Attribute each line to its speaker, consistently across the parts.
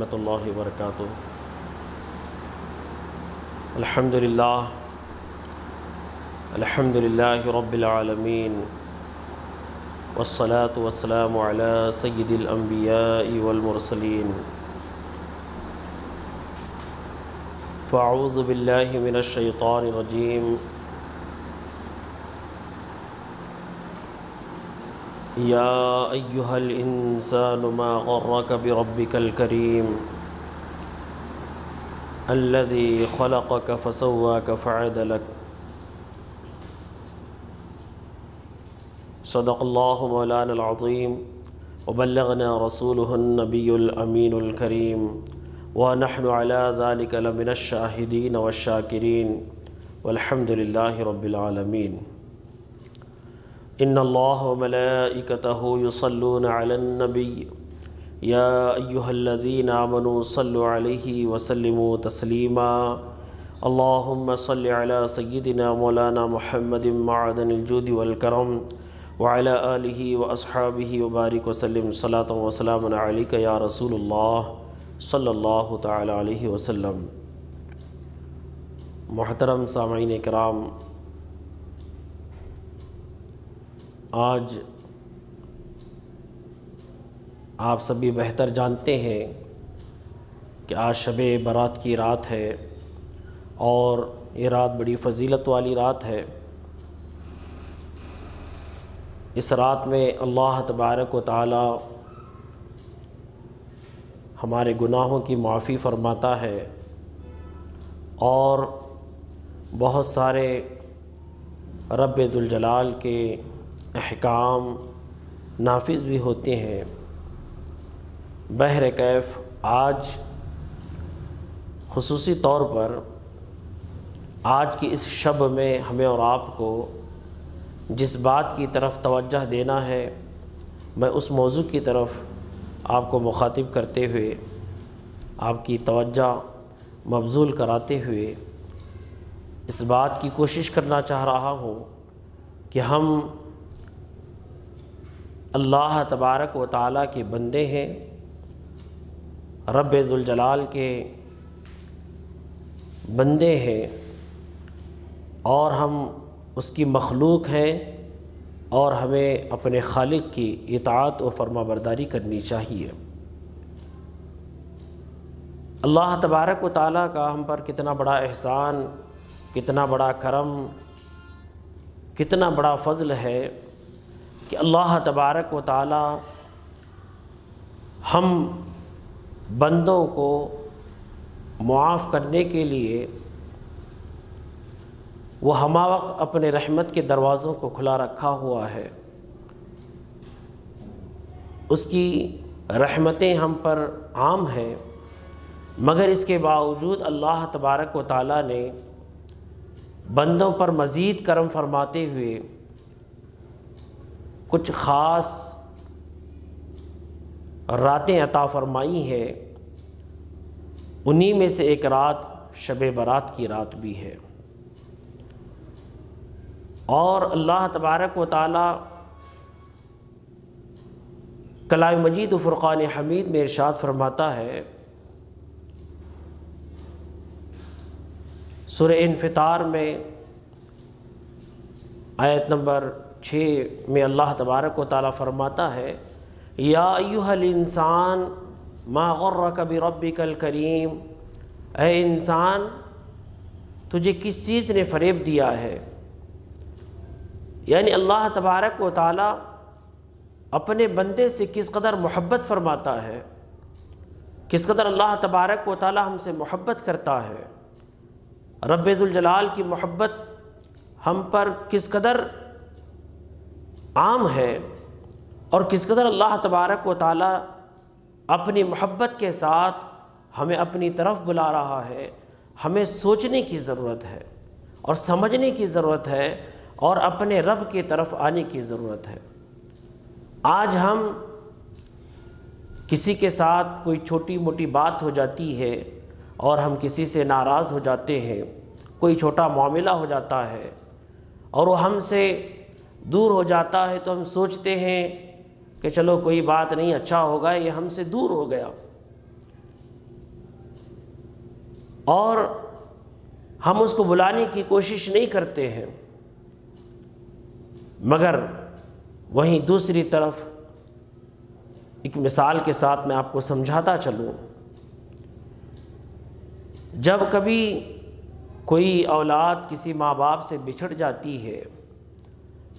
Speaker 1: ورحمة الله وبركاته الحمد لله الحمد لله رب العالمين والصلاة والسلام على سيد الأنبياء والمرسلين فأعوذ بالله من الشيطان الرجيم يا أيها الإنسان ما غرك بربك الكريم الذي خلقك فسواك فعدلك صدق الله مولانا العظيم وبلغنا رسوله النبي الأمين الكريم ونحن على ذلك لمن الشاهدين والشاكرين والحمد لله رب العالمين इन अल्लामलाकतहसल्नबी या अयुहल्लिन आमनसल्ह वसलम तस्लिमा अल्लाम सल सैदिना मौलाना महमद मादनजूद वलकरम वाला व असहाबी वबारक वसलम सलात वसलम या रसूल सल्ला तसम महतरम सामीन कराम आज आप सभी बेहतर जानते हैं कि आज शब बारात की रात है और ये रात बड़ी फजीलत वाली रात है इस रात में अल्लाह तबारक व ताली हमारे गुनाहों की माफ़ी फरमाता है और बहुत सारे रब्ज़ुलजलाल के अहकाम नाफिज भी होते हैं बहर कैफ आज खसूस तौर पर आज की इस शब में हमें और आपको जिस बात की तरफ तवज्जह देना है मैं उस मौजू की तरफ आपको मुखातिब करते हुए आपकी तवज्जो मबजूल कराते हुए इस बात की कोशिश करना चाह रहा हूँ कि हम अल्लाह तबारक व ताली के बंदे हैं रबाल के बंदे हैं और हम उसकी मखलूक हैं और हमें अपने खालिक की इतात व फर्माबरदारी करनी चाहिए अल्लाह तबारक व ताली का हम पर कितना बड़ा एहसान कितना बड़ा करम कितना बड़ा फ़ज़ल है कि अल्लाह तबारक व ताली हम बंदों को मुआफ़ करने के लिए वो हम वक्त अपने रहमत के दरवाज़ों को खुला रखा हुआ है उसकी रहमतें हम पर आम हैं मगर इसके बावजूद अल्लाह तबारक व ताली ने बंदों पर मज़ीद करम फरमाते हुए कुछ ख़ास रातें अता फरमाई हैं उन्हीं में से एक रात शब बारात की रात भी है और अल्लाह तबारक व ताली कलाम मजीद फ़ुरक़ान हमीद में इरशाद फरमाता है सुर इनफितार में आयत नंबर छः में अल्लाह तबारक व ताली फ़रमाता है या यूहल इंसान माग़ुर्र कभी रब कल करीम ए इंसान तुझे किस चीज़ ने फ़रेब दिया है यानी अल्लाह तबारक व ताली अपने बंदे से किस कदर मोहब्बत फ़रमाता है किस कदर अल्लाह तबारक व ताली हमसे मोहब्बत करता है रब्ज़ुलजलाल की मोहब्बत हम पर किस कदर आम है और किस कदर अल्लाह तबारक व ताली अपनी मोहब्बत के साथ हमें अपनी तरफ बुला रहा है हमें सोचने की ज़रूरत है और समझने की ज़रूरत है और अपने रब की तरफ आने की ज़रूरत है आज हम किसी के साथ कोई छोटी मोटी बात हो जाती है और हम किसी से नाराज़ हो जाते हैं कोई छोटा मामला हो जाता है और वो हमसे दूर हो जाता है तो हम सोचते हैं कि चलो कोई बात नहीं अच्छा होगा ये हमसे दूर हो गया और हम उसको बुलाने की कोशिश नहीं करते हैं मगर वहीं दूसरी तरफ एक मिसाल के साथ मैं आपको समझाता चलूँ जब कभी कोई औलाद किसी माँ बाप से बिछड़ जाती है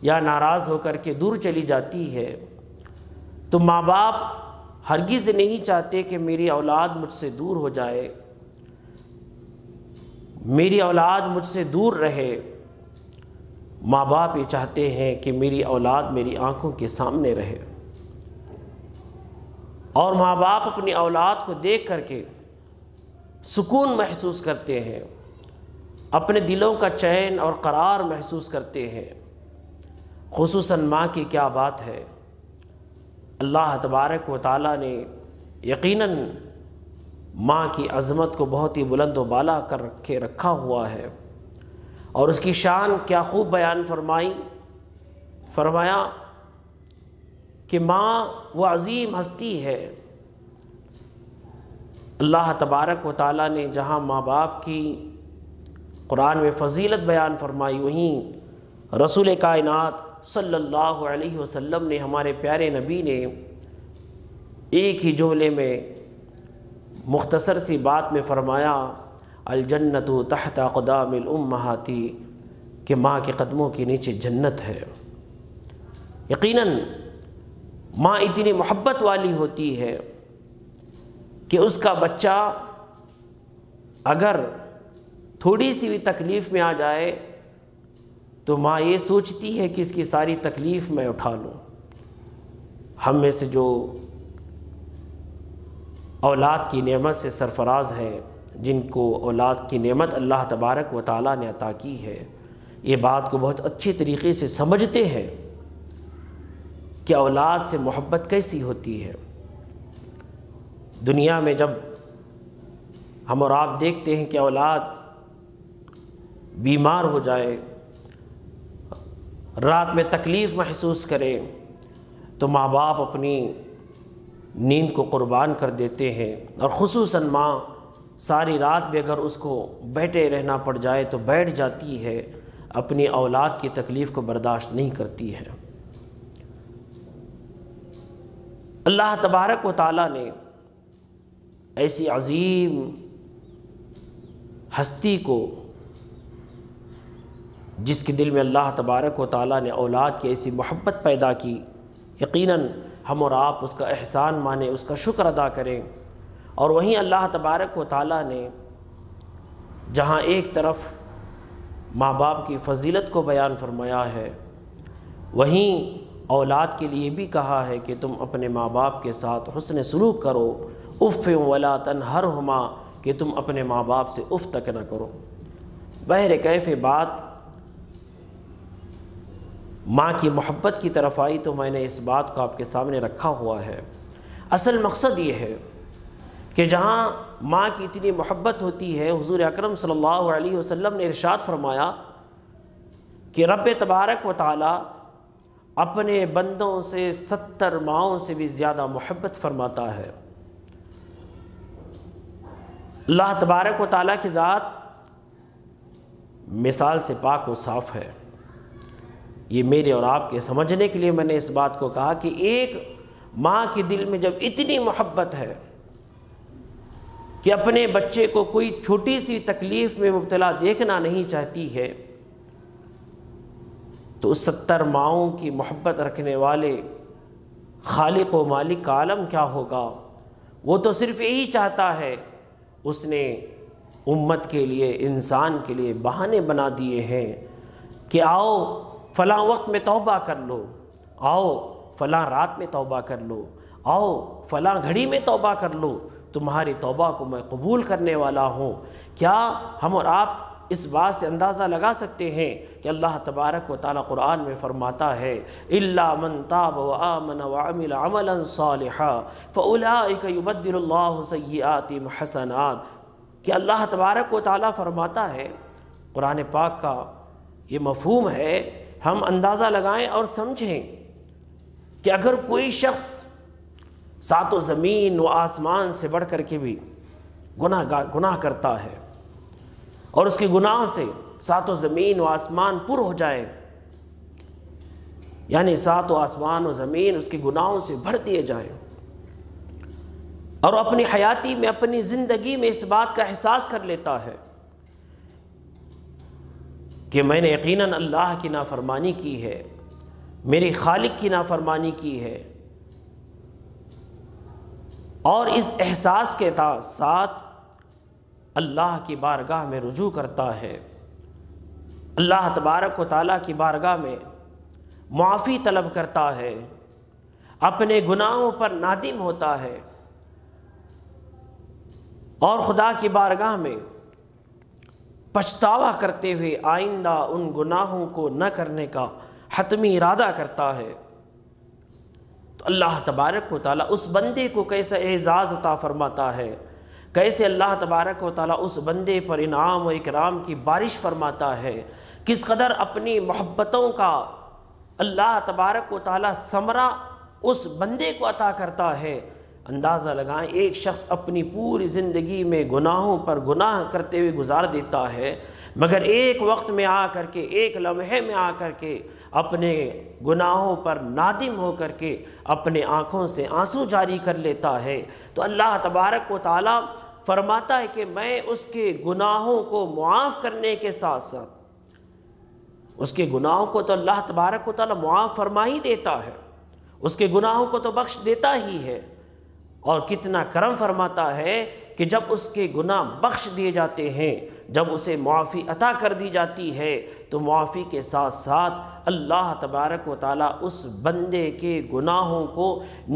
Speaker 1: या नाराज़ होकर के दूर चली जाती है तो माँ बाप हरगिज़ नहीं चाहते कि मेरी औलाद मुझसे दूर हो जाए मेरी औलाद मुझसे दूर रहे माँ बाप ये चाहते हैं कि मेरी औलाद मेरी आँखों के सामने रहे और माँ बाप अपनी औलाद को देख करके सुकून महसूस करते हैं अपने दिलों का चैन और करार महसूस करते हैं खसूस माँ की क्या बात है अल्लाह तबारक व ताली ने यकीन माँ की अज़मत को बहुत ही बुलंद वाला कर रखे रखा हुआ है और उसकी शान क्या खूब बयान फरमाई फरमाया कि माँ वो अज़ीम हस्ती है अल्लाह तबारक व ताली ने जहाँ माँ बाप की कुरान में फजीलत बयान फरमाई वहीं रसूल कायनत सल्लल्लाहु अलैहि वसल्लम ने हमारे प्यारे नबी ने एक ही जुमले में मुख्तसर सी बात में फ़रमाया अलजन्नत तहत महाती के माँ के कदमों के नीचे जन्नत है यकीनन माँ इतनी मोहब्बत वाली होती है कि उसका बच्चा अगर थोड़ी सी भी तकलीफ़ में आ जाए तो माँ ये सोचती है कि इसकी सारी तकलीफ़ मैं उठा लूँ हम में से जो औलाद की नेमत से सरफराज है जिनको औलाद की नेमत अल्लाह तबारक व ताली ने अता की है ये बात को बहुत अच्छे तरीके से समझते हैं कि औलाद से मोहब्बत कैसी होती है दुनिया में जब हम और आप देखते हैं कि औलाद बीमार हो जाए रात में तकलीफ़ महसूस करें तो माँ बाप अपनी नींद को क़ुरबान कर देते हैं और ख़सूस माँ सारी रात भी अगर उसको बैठे रहना पड़ जाए तो बैठ जाती है अपनी औलाद की तकलीफ़ को बर्दाश्त नहीं करती है अल्लाह तबारक व ताली ने ऐसी अजीम हस्ती को जिसके दिल में अल्लाह तबारक व ताली ने औलाद की ऐसी मोहब्बत पैदा की यकीनन हम और आप उसका एहसान माने उसका शुक्र अदा करें और वहीं अल्लाह तबारक व ताली ने जहाँ एक तरफ माँ बाप की फजीलत को बयान फरमाया है वहीं औलाद के लिए भी कहा है कि तुम अपने माँ बाप के साथ हसन सलूक करो उफ़ वला तन हर हुमा कि तुम अपने माँ बाप से उफ़ तक न करो बहर कैफ़ बात माँ की मोहब्बत की तरफ आई तो मैंने इस बात को आपके सामने रखा हुआ है असल मकसद ये है कि जहाँ माँ की इतनी मोहब्बत होती है हुजूर अकरम सल्लल्लाहु अलैहि वसल्लम ने इरशाद फरमाया कि रब तबारक व ताली अपने बंदों से सत्तर माओं से भी ज़्यादा मोहब्बत फरमाता है अल्लाह तबारक व ताली की ज़ात मिसाल से पाक व साफ़ है ये मेरे और आपके समझने के लिए मैंने इस बात को कहा कि एक माँ के दिल में जब इतनी मोहब्बत है कि अपने बच्चे को कोई छोटी सी तकलीफ़ में मुबतला देखना नहीं चाहती है तो उस सत्तर माओं की मोहब्बत रखने वाले खालिक व मालिक का आलम क्या होगा वो तो सिर्फ़ यही चाहता है उसने उम्मत के लिए इंसान के लिए बहाने बना दिए हैं कि आओ फ़लाँ वक्त में तोबा कर लो आओ फ़लाँ रात में तोबा कर लो आओ फ़लाँ घड़ी में तोबा कर लो तुम्हारी तोबा को मैं कबूल करने वाला हूँ क्या हम और आप इस बात से अंदाज़ा लगा सकते हैं कि अल्लाह तबारक व ताली क़ुरान में फ़रमाता है मन ताब व आमन वामिल अमला फ़लाबदिल्लासयातिम हसनात कि अल्लाह तबारक व ताली फ़रमाता है क़ुरान पाक का ये मफहूम है हम अंदाज़ा लगाएं और समझें कि अगर कोई शख्स सातो ज़मीन व आसमान से बढ़ कर के भी गुनाह गुनाह करता है और उसके गुनाह से सातो ज़मीन व आसमान पुर हो जाए यानी व आसमान व ज़मीन उसके गुनाहों से भर दिए जाएं और अपनी हयाती में अपनी ज़िंदगी में इस बात का एहसास कर लेता है कि मैंने यकीनन अल्लाह की नाफरमानी की है मेरी खालिक की नाफरमानी की है और इस एहसास के साथ अल्लाह की बारगाह में रुजू करता है अल्लाह तबारक व ताली की बारगाह में माफ़ी तलब करता है अपने गुनाहों पर नादिम होता है और ख़ुदा की बारगाह में पछतावा करते हुए आइंदा उन गुनाहों को न करने का हतमी इरादा करता है तो अल्लाह तबारक व ताली उस बंदे को कैसे एज़ाज़ अता फ़रमाता है कैसे अल्लाह तबारक व ताली उस बंदे पर इनाम व इकराम की बारिश फरमाता है किस कदर अपनी मोहब्बतों का अल्लाह तबारक व ताली समरा उस बंदे को अता करता है अंदाज़ा लगाएं एक शख्स अपनी पूरी ज़िंदगी में गुनाहों पर गुनाह करते हुए गुजार देता है मगर एक वक्त में आ कर के एक लम्हे में आ कर के अपने गुनाहों पर नादिम हो कर के अपने आँखों से आंसू जारी कर लेता है तो अल्लाह तबारक व ताली फरमाता है कि मैं उसके गुनाहों को मुआफ़ करने के साथ साथ उसके गुनाहों को तो अल्लाह तबारक व ताली मुआफ़ फरमा ही देता है उसके गुनाहों को तो बख्श देता ही है और कितना करम फरमाता है कि जब उसके गुनाह बख्श दिए जाते हैं जब उसे मुआफ़ी अता कर दी जाती है तो मुआफ़ी के साथ साथ अल्लाह तबारक व ताली उस बंदे के गुनाहों को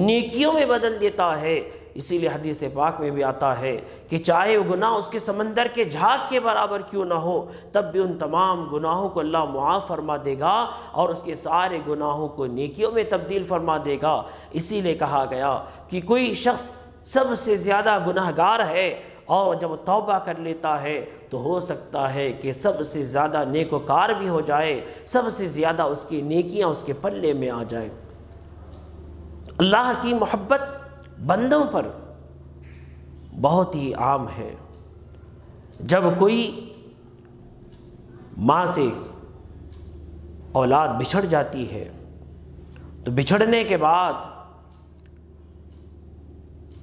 Speaker 1: नेकियों में बदल देता है इसीलिए हदीस पाक में भी आता है कि चाहे वो गुनाह उसके समंदर के झाग के बराबर क्यों ना हो तब भी उन तमाम गुनाहों को अल्लाह मुआफ़ फरमा देगा और उसके सारे गुनाहों को नेकियों में तब्दील फरमा देगा इसीलिए कहा गया कि कोई शख्स सबसे ज़्यादा गुनाहगार है और जब तौबा कर लेता है तो हो सकता है कि सबसे ज़्यादा नेकोकार भी हो जाए सबसे ज़्यादा उसकी नेकियाँ उसके पल्ले में आ जाए अल्लाह की मोहब्बत बंदों पर बहुत ही आम है जब कोई माँ से औलाद बिछड़ जाती है तो बिछड़ने के बाद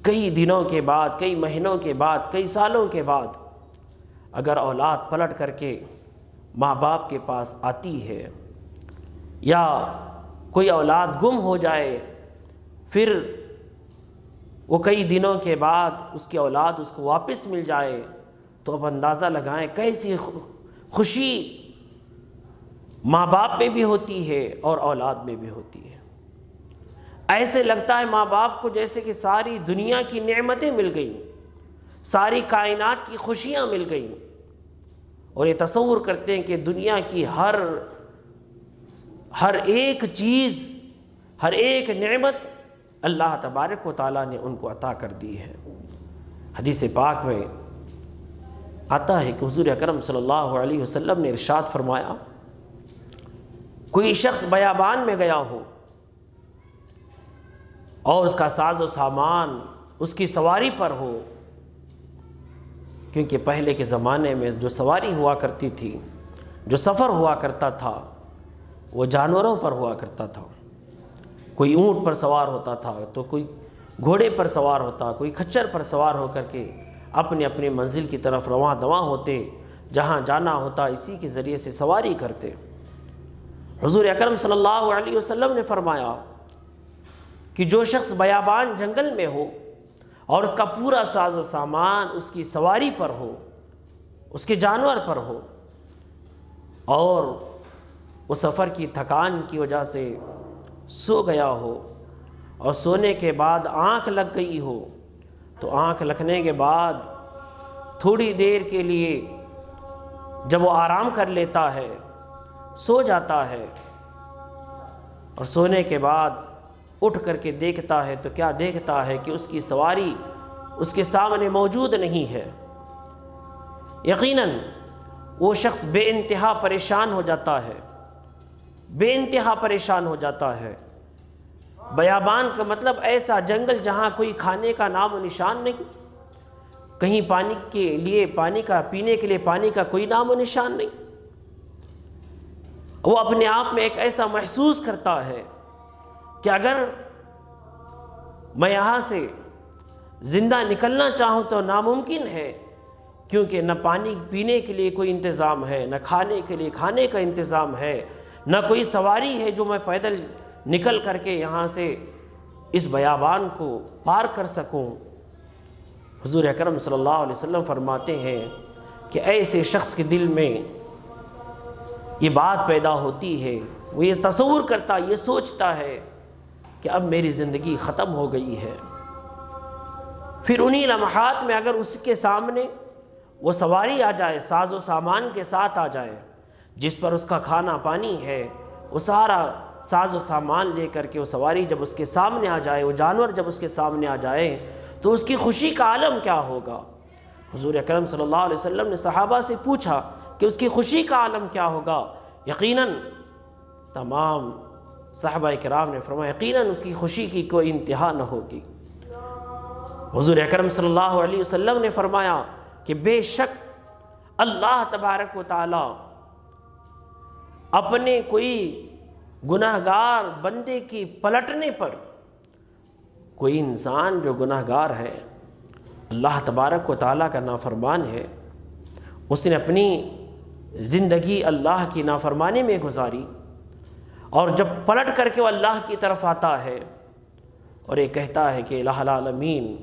Speaker 1: कई दिनों के बाद कई महीनों के बाद कई सालों के बाद अगर औलाद पलट करके माँ बाप के पास आती है या कोई औलाद गुम हो जाए फिर वो कई दिनों के बाद उसकी औलाद उसको वापस मिल जाए तो अब अंदाज़ा लगाएं कैसी खुशी माँ बाप में भी होती है और औलाद में भी होती है ऐसे लगता है माँ बाप को जैसे कि सारी दुनिया की नेमतें मिल गई सारी कायनात की खुशियाँ मिल गई और ये तस्वूर करते हैं कि दुनिया की हर हर एक चीज़ हर एक नेमत अल्लाह तबारक व ताली ने उनको अता कर दी है हदीस पाक में आता है कि हजूर अक्रम सल्लल्लाहु अलैहि वसल्लम ने इरशाद फरमाया कोई शख्स बयाबान में गया हो और उसका साजो सामान उसकी सवारी पर हो क्योंकि पहले के ज़माने में जो सवारी हुआ करती थी जो सफ़र हुआ करता था वो जानवरों पर हुआ करता था कोई ऊँट पर सवार होता था तो कोई घोड़े पर सवार होता कोई खच्चर पर सवार होकर के अपने अपने मंजिल की तरफ रवा दवा होते जहाँ जाना होता इसी के ज़रिए से सवारी करते हजूर अकरम सल्लल्लाहु अलैहि वसल्लम ने फरमाया कि जो शख्स बयाबान जंगल में हो और उसका पूरा साजो सामान उसकी सवारी पर हो उसके जानवर पर हो और उस सफ़र की थकान की वजह से सो गया हो और सोने के बाद आँख लग गई हो तो आँख लगने के बाद थोड़ी देर के लिए जब वो आराम कर लेता है सो जाता है और सोने के बाद उठ करके देखता है तो क्या देखता है कि उसकी सवारी उसके सामने मौजूद नहीं है यकीनन वो शख्स बेानतहा परेशान हो जाता है बेानतहा परेशान हो जाता है बयाबान का मतलब ऐसा जंगल जहाँ कोई खाने का नाम निशान नहीं कहीं पानी के लिए पानी का पीने के लिए पानी का कोई नाम निशान नहीं वो अपने आप में एक ऐसा महसूस करता है कि अगर मैं यहाँ से ज़िंदा निकलना चाहूँ तो नामुमकिन है क्योंकि न पानी पीने के लिए कोई इंतज़ाम है न खाने के लिए खाने का इंतज़ाम है ना कोई सवारी है जो मैं पैदल निकल करके यहाँ से इस बयाबान को पार कर सकूँ हजूर अक्रम सल्लल्लाहु अलैहि वसल्लम फरमाते हैं कि ऐसे शख्स के दिल में ये बात पैदा होती है वो ये तस्वूर करता ये सोचता है कि अब मेरी ज़िंदगी ख़त्म हो गई है फिर उन्हीं लम्हात में अगर उसके सामने वो सवारी आ जाए साजो सामान के साथ आ जाए जिस पर उसका खाना पानी है वो सारा साजो सामान ले कर के वो सवारी जब उसके सामने आ जाए वो जानवर जब उसके सामने आ जाए तो उसकी खुशी का आलम क्या होगा हजूर अक्रम सल्लल्लाहु अलैहि वसल्लम ने सहाबा से पूछा कि उसकी खुशी का आलम क्या होगा यकीनन तमाम साहबा कराम ने फरमाया यकीनन उसकी खुशी की कोई इंतहा न होगी हजूर अक्रम सल्लल्लाहु अलैहि वसल्लम ने फरमाया कि बेशक अल्लाह तबारक व ताली अपने कोई गुनाहगार बंदे की पलटने पर कोई इंसान जो गुनाहगार है अल्लाह तबारक व ताली का नाफरमान है उसने अपनी ज़िंदगी अल्लाह की नाफरमानी में गुजारी और जब पलट करके वो अल्लाह की तरफ आता है और ये कहता है कि लामीन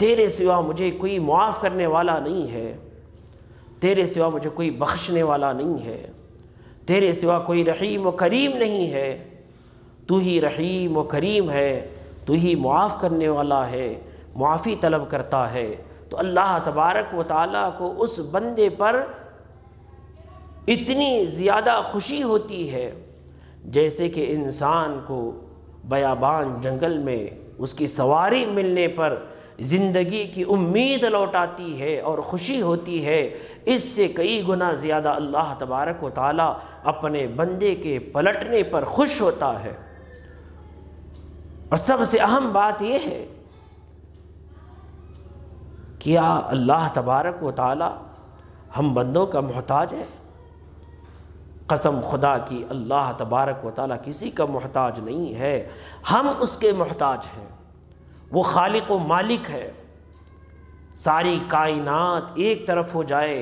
Speaker 1: तेरे सिवा मुझे कोई मुआफ़ करने वाला नहीं है तेरे सिवा मुझे कोई बख्शने वाला नहीं है तेरे सिवा कोई रहीम व करीम नहीं है तू ही रहीम व करीम है तू ही मुआफ़ करने वाला है मुआफ़ी तलब करता है तो अल्लाह तबारक व ताला को उस बंदे पर इतनी ज़्यादा खुशी होती है जैसे कि इंसान को बयाबान जंगल में उसकी सवारी मिलने पर ज़िंदगी की उम्मीद लौटाती है और ख़ुशी होती है इससे कई गुना ज़्यादा अल्लाह तबारक व अपने बंदे के पलटने पर खुश होता है और सबसे अहम बात यह है क्या अल्लाह तबारक व ताली हम बंदों का मोहताज है कसम खुदा की अल्लाह तबारक व ताली किसी का मोहताज नहीं है हम उसके मोहताज हैं वो खालिक व मालिक है सारी कायनात एक तरफ हो जाए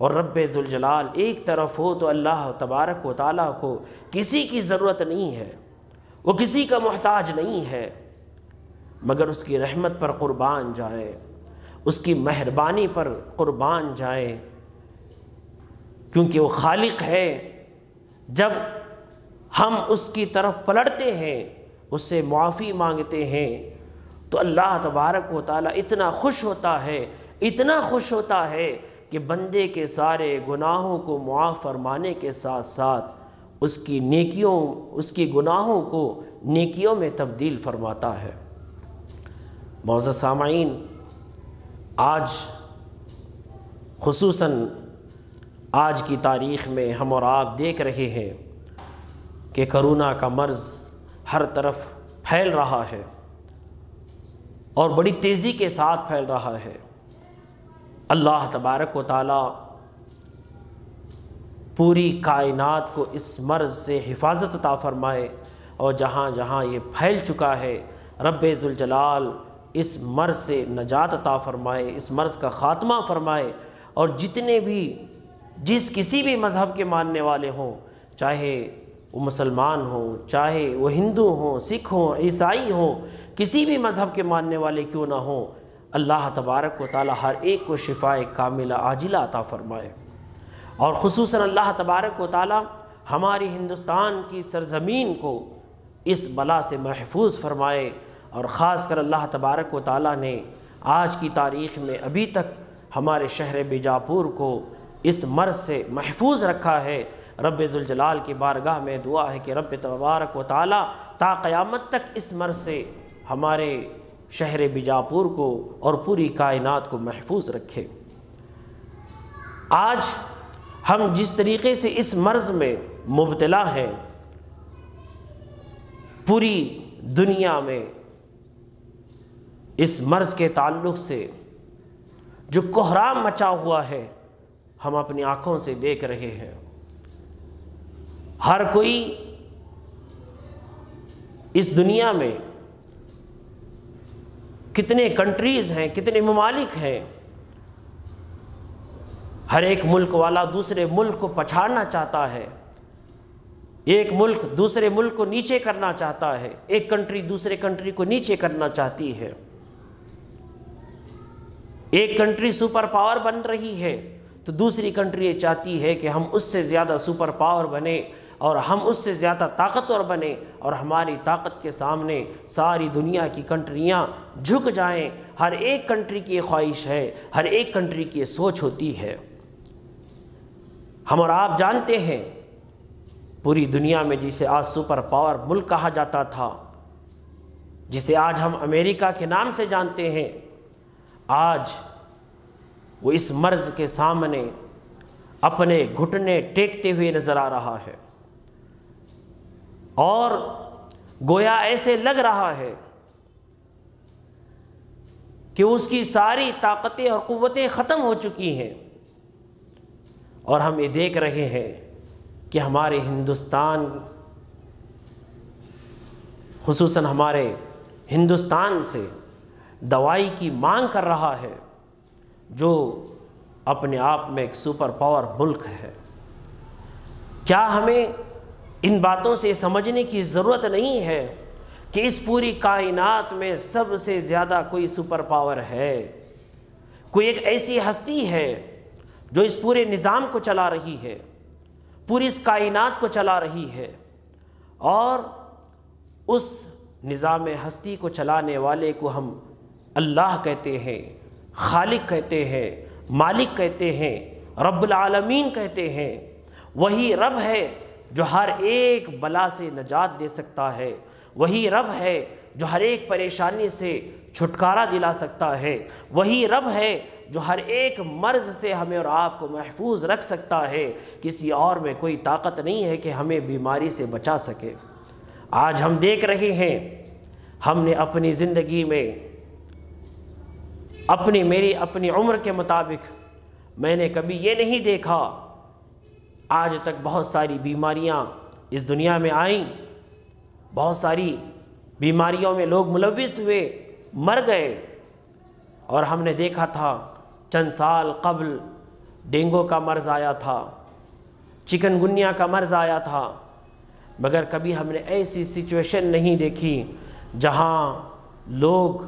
Speaker 1: और रब ज़ुलजलाल एक तरफ हो तो अल्लाह तबारक व ताली को किसी की ज़रूरत नहीं है वो किसी का मोहताज नहीं है मगर उसकी रहमत पर क़ुरबान जाए उसकी मेहरबानी पर क़ुरबान जाए क्योंकि वो खालिक है जब हम उसकी तरफ पलटते हैं उससे माफ़ी मांगते हैं तो अल्लाह तबारक व इतना खुश होता है इतना खुश होता है कि बंदे के सारे गुनाहों को मुआफ़ फरमाने के साथ साथ उसकी नेकियों उसकी गुनाहों को नेकियों में तब्दील फरमाता है मोज़ सामीन आज खसूस आज की तारीख़ में हम और आप देख रहे हैं कि करोना का मर्ज़ हर तरफ फैल रहा है और बड़ी तेज़ी के साथ फैल रहा है अल्लाह तबारक व ताली पूरी कायनात को इस मर्ज़ से हिफाजत ता फ़रमाए और जहाँ जहाँ ये फैल चुका है रब्ज़ुलजलाल इस मर्ज़ से नजात अता फ़रमाए इस मर्ज़ का ख़ात्मा फ़रमाए और जितने भी जिस किसी भी मज़हब के मानने वाले हों चाहे वो मुसलमान हों चाहे वो हिंदू हों सिख हों ईसाई हों किसी भी मज़हब के मानने वाले क्यों ना हों अल्लाह तबारक व ताली हर एक को शिफा कामिला आजिला अता फ़रमाए और खसूस अल्लाह तबारक व ताली हमारी हिंदुस्तान की सरजमीन को इस बला से महफूज फरमाए और ख़ास कर अल्लाह तबारक व ताली ने आज की तारीख़ में अभी तक हमारे शहर बीजापुर को इस मर्ज़ से महफूज रखा है रब्ज़ुलजलाल की बारगाह में दुआ है कि रब तबारक व ताली ता क़यामत तक इस मर्ज़ से हमारे शहर बिजापुर को और पूरी कायनात को महफूज रखे आज हम जिस तरीके से इस मर्ज़ में मुबतला हैं पूरी दुनिया में इस मर्ज़ के ताल्लुक से जो कोहराम मचा हुआ है हम अपनी आँखों से देख रहे हैं हर कोई इस दुनिया में कितने कंट्रीज़ हैं कितने ममालिक हैं हर एक मुल्क वाला दूसरे मुल्क को पछाड़ना चाहता है एक मुल्क दूसरे मुल्क को नीचे करना चाहता है एक कंट्री दूसरे कंट्री को नीचे करना चाहती है एक कंट्री सुपर पावर बन रही है तो दूसरी कंट्री ये चाहती है कि हम उससे ज़्यादा सुपर पावर बने और हम उससे ज़्यादा ताकतवर बने और हमारी ताकत के सामने सारी दुनिया की कंट्रियाँ झुक जाएं हर एक कंट्री की ख्वाहिश है हर एक कंट्री की सोच होती है हम और आप जानते हैं पूरी दुनिया में जिसे आज सुपर पावर मुल्क कहा जाता था जिसे आज हम अमेरिका के नाम से जानते हैं आज वो इस मर्ज़ के सामने अपने घुटने टेकते हुए नज़र आ रहा है और गोया ऐसे लग रहा है कि उसकी सारी ताकतें और क़वतें ख़त्म हो चुकी हैं और हम ये देख रहे हैं कि हमारे हिंदुस्तान खसूस हमारे हिंदुस्तान से दवाई की मांग कर रहा है जो अपने आप में एक सुपर पावर मुल्क है क्या हमें इन बातों से समझने की ज़रूरत नहीं है कि इस पूरी कायनात में सबसे ज़्यादा कोई सुपर पावर है कोई एक ऐसी हस्ती है जो इस पूरे निज़ाम को चला रही है पूरी इस कायनात को चला रही है और उस निज़ाम हस्ती को चलाने वाले को हम अल्लाह कहते हैं खालिक कहते हैं मालिक कहते हैं रब्बुल आलमीन कहते हैं वही रब है जो हर एक बला से नजात दे सकता है वही रब है जो हर एक परेशानी से छुटकारा दिला सकता है वही रब है जो हर एक मर्ज़ से हमें और आपको महफूज रख सकता है किसी और में कोई ताकत नहीं है कि हमें बीमारी से बचा सके आज हम देख रहे हैं हमने अपनी ज़िंदगी में अपनी मेरी अपनी उम्र के मुताबिक मैंने कभी ये नहीं देखा आज तक बहुत सारी बीमारियां इस दुनिया में आईं बहुत सारी बीमारियों में लोग मुलविस हुए मर गए और हमने देखा था चंद साल कबल डेंगू का मर्ज़ आया था चिकनगुनिया का मर्ज़ आया था मगर कभी हमने ऐसी सिचुएशन नहीं देखी जहाँ लोग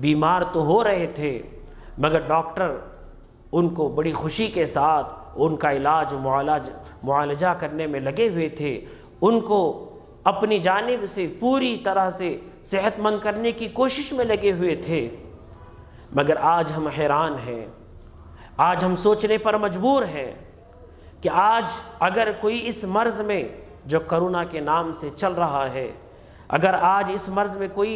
Speaker 1: बीमार तो हो रहे थे मगर डॉक्टर उनको बड़ी खुशी के साथ उनका इलाज मुआलाज मुआलजा करने में लगे हुए थे उनको अपनी जानब से पूरी तरह से सेहतमंद करने की कोशिश में लगे हुए थे मगर आज हम हैरान हैं आज हम सोचने पर मजबूर हैं कि आज अगर कोई इस मर्ज़ में जो करुणा के नाम से चल रहा है अगर आज इस मर्ज़ में कोई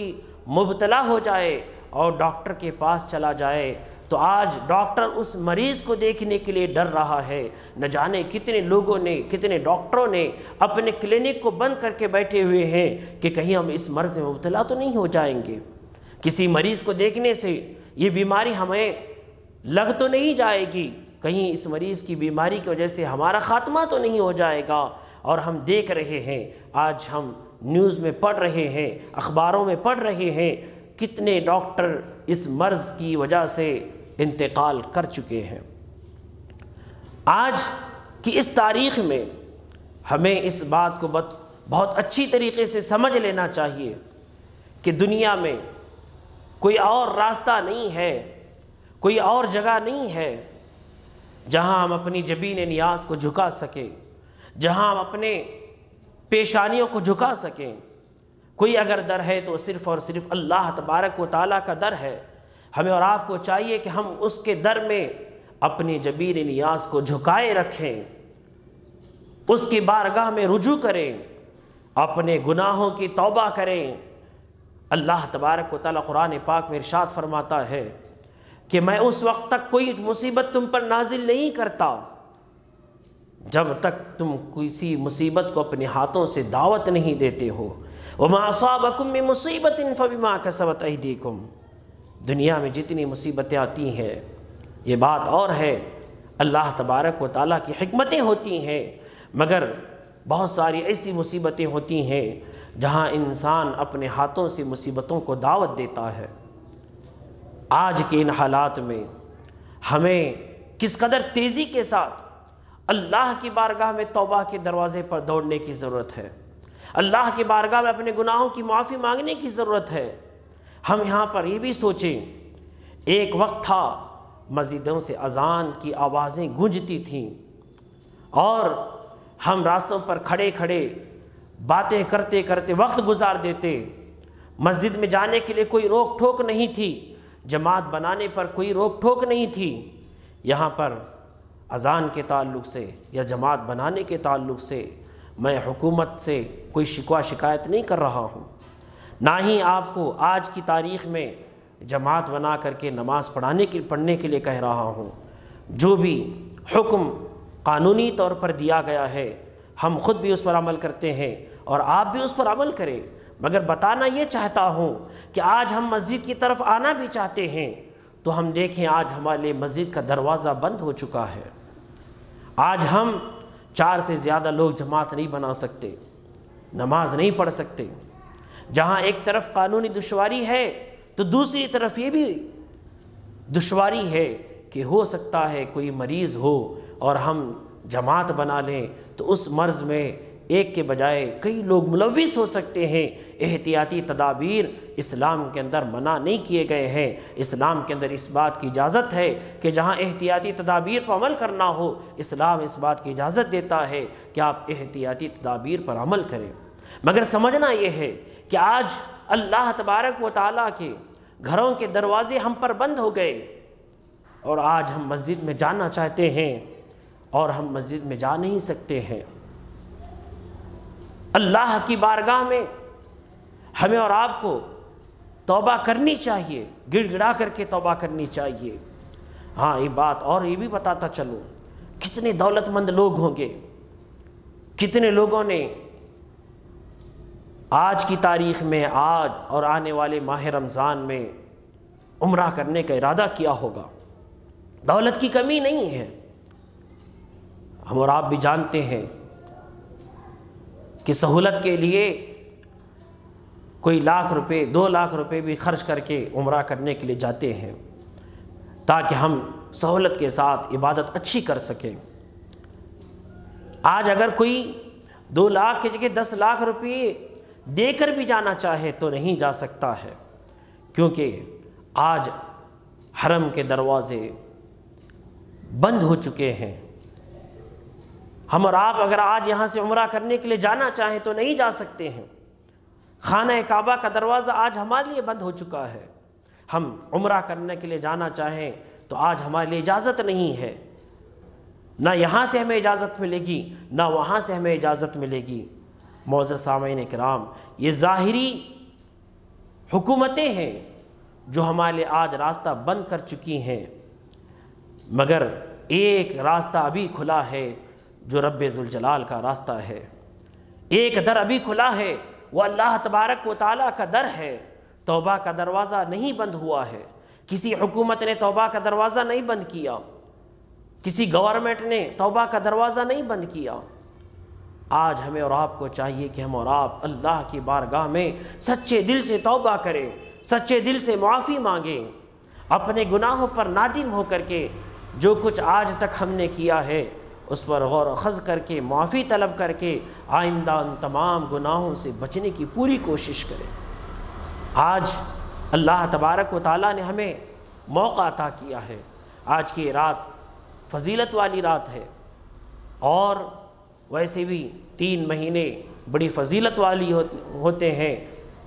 Speaker 1: मुबतला हो जाए और डॉक्टर के पास चला जाए तो आज डॉक्टर उस मरीज़ को देखने के लिए डर रहा है न जाने कितने लोगों ने कितने डॉक्टरों ने अपने क्लिनिक को बंद करके बैठे हुए हैं कि कहीं हम इस मर्ज़ में मुबतला तो नहीं हो जाएंगे किसी मरीज़ को देखने से ये बीमारी हमें लग तो नहीं जाएगी कहीं इस मरीज़ की बीमारी की वजह से हमारा ख़ात्मा तो नहीं हो जाएगा और हम देख रहे हैं आज हम न्यूज़ में पढ़ रहे हैं अखबारों में पढ़ रहे हैं कितने डॉक्टर इस मर्ज़ की वजह से इंतकाल कर चुके हैं आज की इस तारीख़ में हमें इस बात को बहुत अच्छी तरीके से समझ लेना चाहिए कि दुनिया में कोई और रास्ता नहीं है कोई और जगह नहीं है जहां हम अपनी जबीन न्याज को झुका सकें जहां हम अपने पेशानियों को झुका सकें कोई अगर दर है तो सिर्फ़ और सिर्फ़ अल्लाह तबारक व ताली का दर है हमें और आपको चाहिए कि हम उसके दर में अपनी जबीर नियाज को झुकाए रखें उसकी बारगाह में रुजू करें अपने गुनाहों की तौबा करें अल्लाह तबारक वाली कुरान पाक में इरशाद फरमाता है कि मैं उस वक्त तक कोई मुसीबत तुम पर नाजिल नहीं करता जब तक तुम किसी मुसीबत को अपने हाथों से दावत नहीं देते हो वह मासाबकुम में मुसीबत इनफबिमा कसबत अहदीकुम दुनिया में जितनी मुसीबतें आती हैं ये बात और है अल्लाह तबारक व ताली की हमतें होती हैं मगर बहुत सारी ऐसी मुसीबतें होती हैं जहाँ इंसान अपने हाथों से मुसीबतों को दावत देता है आज के इन हालात में हमें किस कदर तेज़ी के साथ अल्लाह की बारगाह में तौबा के दरवाज़े पर दौड़ने की ज़रूरत है अल्लाह की बारगाह में अपने गुनाहों की माफ़ी मांगने की ज़रूरत है हम यहाँ पर ये भी सोचें एक वक्त था मस्जिदों से अजान की आवाज़ें गूंजती थीं और हम रास्तों पर खड़े खड़े बातें करते करते वक्त गुजार देते मस्जिद में जाने के लिए कोई रोक ठोक नहीं थी जमात बनाने पर कोई रोक ठोक नहीं थी यहाँ पर अजान के ताल्लुक से या जमात बनाने के ताल्लुक से मैं हुकूमत से कोई शिकवा शिकायत नहीं कर रहा हूँ ना ही आपको आज की तारीख़ में जमात बना करके नमाज़ पढ़ाने के पढ़ने के लिए कह रहा हूँ जो भी हुक्म कानूनी तौर पर दिया गया है हम खुद भी उस पर अमल करते हैं और आप भी उस पर अमल करें मगर बताना ये चाहता हूँ कि आज हम मस्जिद की तरफ आना भी चाहते हैं तो हम देखें आज हमारे लिए मस्जिद का दरवाज़ा बंद हो चुका है आज हम चार से ज़्यादा लोग जमात नहीं बना सकते नमाज नहीं पढ़ सकते जहाँ एक तरफ कानूनी दुशारी है तो दूसरी तरफ ये भी दुशारी है कि हो सकता है कोई मरीज़ हो और हम जमात बना लें तो उस मर्ज़ में एक के बजाय कई लोग मुलविस हो सकते हैं एहतियाती तदाबीर इस्लाम के अंदर मना नहीं किए गए हैं इस्लाम के अंदर इस बात की इजाज़त है कि जहाँ एहतियाती तदाबीर पर अमल करना हो इस्लाम इस बात की इजाज़त देता है कि आप एहतियाती तदाबीर पर अमल करें मगर समझना यह है कि आज अल्लाह तबारक व ताला के घरों के दरवाज़े हम पर बंद हो गए और आज हम मस्जिद में जाना चाहते हैं और हम मस्जिद में जा नहीं सकते हैं अल्लाह की बारगाह में हमें और आपको तौबा करनी चाहिए गिड़गिड़ा करके तौबा करनी चाहिए हाँ ये बात और ये भी बताता चलूँ कितने दौलतमंद लोग होंगे कितने लोगों ने आज की तारीख़ में आज और आने वाले माह रमज़ान में उम्र करने का इरादा किया होगा दौलत की कमी नहीं है हम और आप भी जानते हैं कि सहूलत के लिए कोई लाख रुपए दो लाख रुपए भी खर्च करके उम्र करने के लिए जाते हैं ताकि हम सहूलत के साथ इबादत अच्छी कर सकें आज अगर कोई दो लाख की जगह दस लाख रुपये देकर भी जाना चाहे तो नहीं जा सकता है क्योंकि आज हरम के दरवाज़े बंद हो चुके हैं हम और आप अगर आज यहाँ से उम्र करने के लिए जाना चाहें तो नहीं जा सकते हैं खाना काबा का दरवाज़ा आज हमारे लिए बंद हो चुका है हम उम्र करने के लिए जाना चाहें तो आज हमारे लिए इजाज़त नहीं है ना यहाँ से हमें इजाज़त मिलेगी ना वहाँ से हमें इजाज़त मिलेगी मौज़ साम कराम ये ज़ाहरी हुकूमतें हैं जो हमारे आज रास्ता बंद कर चुकी हैं मगर एक रास्ता अभी खुला है जो रबाल का रास्ता है एक दर अभी खुला है वह अल्लाह तबारक व ताल का दर है तोबा का दरवाज़ा नहीं बंद हुआ है किसी हुकूमत ने तोबा का दरवाज़ा नहीं बंद किया किसी गवर्नमेंट ने तोबा का दरवाज़ा नहीं बंद किया आज हमें और आपको चाहिए कि हम और आप अल्लाह की बारगाह में सच्चे दिल से तौबा करें सच्चे दिल से माफ़ी मांगें अपने गुनाहों पर नादिम हो कर के जो कुछ आज तक हमने किया है उस पर गौर खज़ करके माफ़ी तलब करके आइंदा उन तमाम गुनाहों से बचने की पूरी कोशिश करें आज अल्लाह तबारक व ताली ने हमें मौका अता किया है आज की रात फजीलत वाली रात है और वैसे भी तीन महीने बड़ी फजीलत वाली होते हैं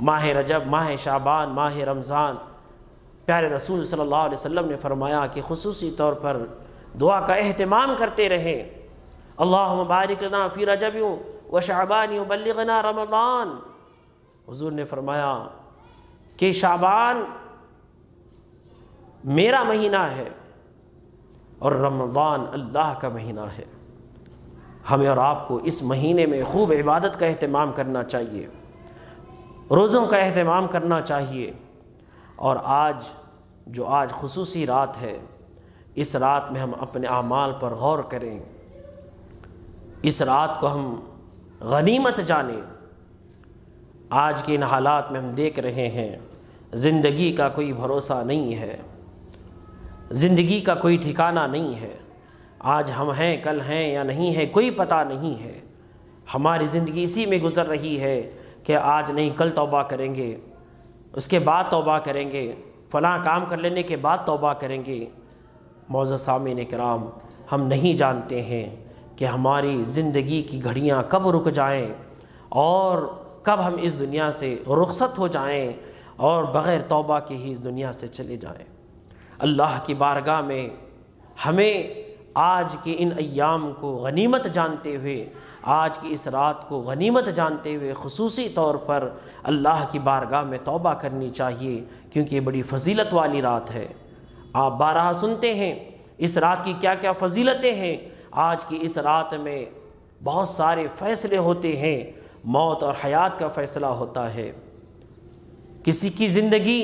Speaker 1: माह रजब माह शाबान माह रमज़ान प्यारे रसूल सल्लल्लाहु अलैहि वसल्लम ने फरमाया कि खसूसी तौर पर दुआ का अहतमाम करते रहें अल्लाह मुबारकना फिर रजब यूँ व शाबान यूँ बल्लना रमदान हजूर ने फरमाया कि शाबान मेरा महीना है और रमज़ान अल्लाह का महीना है हमें और आपको इस महीने में खूब इबादत का अहतमाम करना चाहिए रोज़ों का अहतमाम करना चाहिए और आज जो आज खसूस रात है इस रात में हम अपने अमाल पर गौर करें इस रात को हम गनीमत जाने आज के इन हालात में हम देख रहे हैं ज़िंदगी का कोई भरोसा नहीं है ज़िंदगी का कोई ठिकाना नहीं है आज हम हैं कल हैं या नहीं हैं कोई पता नहीं है हमारी ज़िंदगी इसी में गुज़र रही है कि आज नहीं कल तौबा करेंगे उसके बाद तौबा करेंगे फ़लाँ काम कर लेने के बाद तौबा करेंगे मौज़ सामिन कराम हम नहीं जानते हैं कि हमारी ज़िंदगी की घड़ियाँ कब रुक जाएँ और कब हम इस दुनिया से रुखसत हो जाएँ और बग़ैर तौबा के ही इस दुनिया से चले जाएँ अल्लाह की बारगाह में हमें आज के इन अयाम को गनीमत जानते हुए आज की इस रात को गनीमत जानते हुए खसूसी तौर पर अल्लाह की बारगाह में तौबा करनी चाहिए क्योंकि ये बड़ी फजीलत वाली रात है आप बारह सुनते हैं इस रात की क्या क्या फजीलतें हैं आज की इस रात में बहुत सारे फ़ैसले होते हैं मौत और हयात का फ़ैसला होता है किसी की ज़िंदगी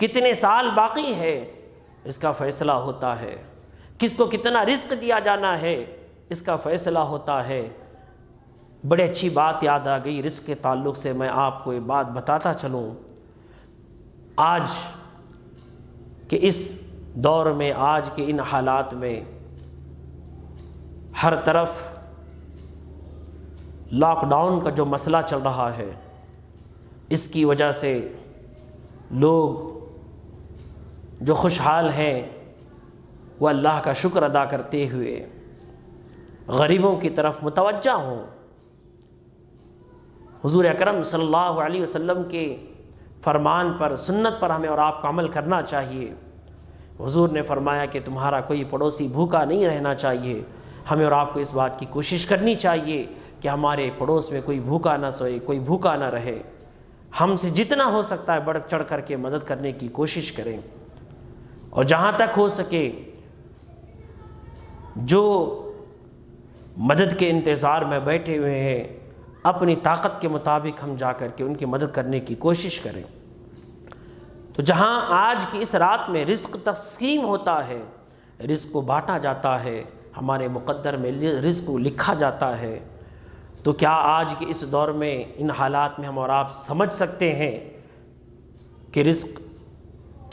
Speaker 1: कितने साल बाकी है इसका फ़ैसला होता है किसको कितना रिस्क दिया जाना है इसका फ़ैसला होता है बड़ी अच्छी बात याद आ गई रिस्क के ताल्लुक से मैं आपको ये बात बताता चलूँ आज के इस दौर में आज के इन हालात में हर तरफ लॉकडाउन का जो मसला चल रहा है इसकी वजह से लोग जो खुशहाल हैं वो अल्लाह का शुक्र अदा करते हुए गरीबों की तरफ मुतवजह हों हुजूर अकरम सल्लल्लाहु अलैहि वसल्लम के फरमान पर सुन्नत पर हमें और आपका अमल करना चाहिए हुजूर ने फरमाया कि तुम्हारा कोई पड़ोसी भूखा नहीं रहना चाहिए हमें और आपको इस बात की कोशिश करनी चाहिए कि हमारे पड़ोस में कोई भूखा ना सोए कोई भूखा ना रहे हमसे जितना हो सकता है बढ़ चढ़ करके मदद करने की कोशिश करें और जहाँ तक हो सके जो मदद के इंतज़ार में बैठे हुए हैं अपनी ताकत के मुताबिक हम जा कर के उनकी मदद करने की कोशिश करें तो जहाँ आज की इस रात में रिस्क तकसीम होता है रिस्क को बांटा जाता है हमारे मुकद्दर में रिस्क को लिखा जाता है तो क्या आज के इस दौर में इन हालात में हम और आप समझ सकते हैं कि रिस्क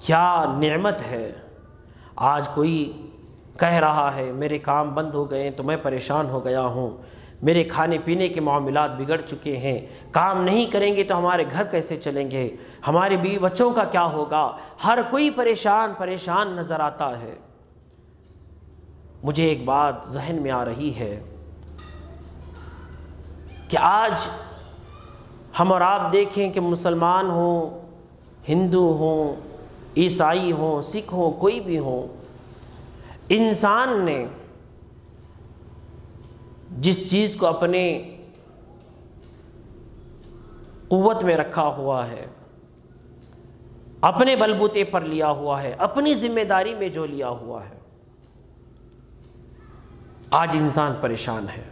Speaker 1: क्या नेमत है आज कोई कह रहा है मेरे काम बंद हो गए तो मैं परेशान हो गया हूँ मेरे खाने पीने के मामला बिगड़ चुके हैं काम नहीं करेंगे तो हमारे घर कैसे चलेंगे हमारे बीवी बच्चों का क्या होगा हर कोई परेशान परेशान नज़र आता है मुझे एक बात जहन में आ रही है कि आज हम और आप देखें कि मुसलमान हों हिंदू हों ईसाई हों सिख हों कोई भी हों इंसान ने जिस चीज़ को अपने क़वत में रखा हुआ है अपने बलबूते पर लिया हुआ है अपनी जिम्मेदारी में जो लिया हुआ है आज इंसान परेशान है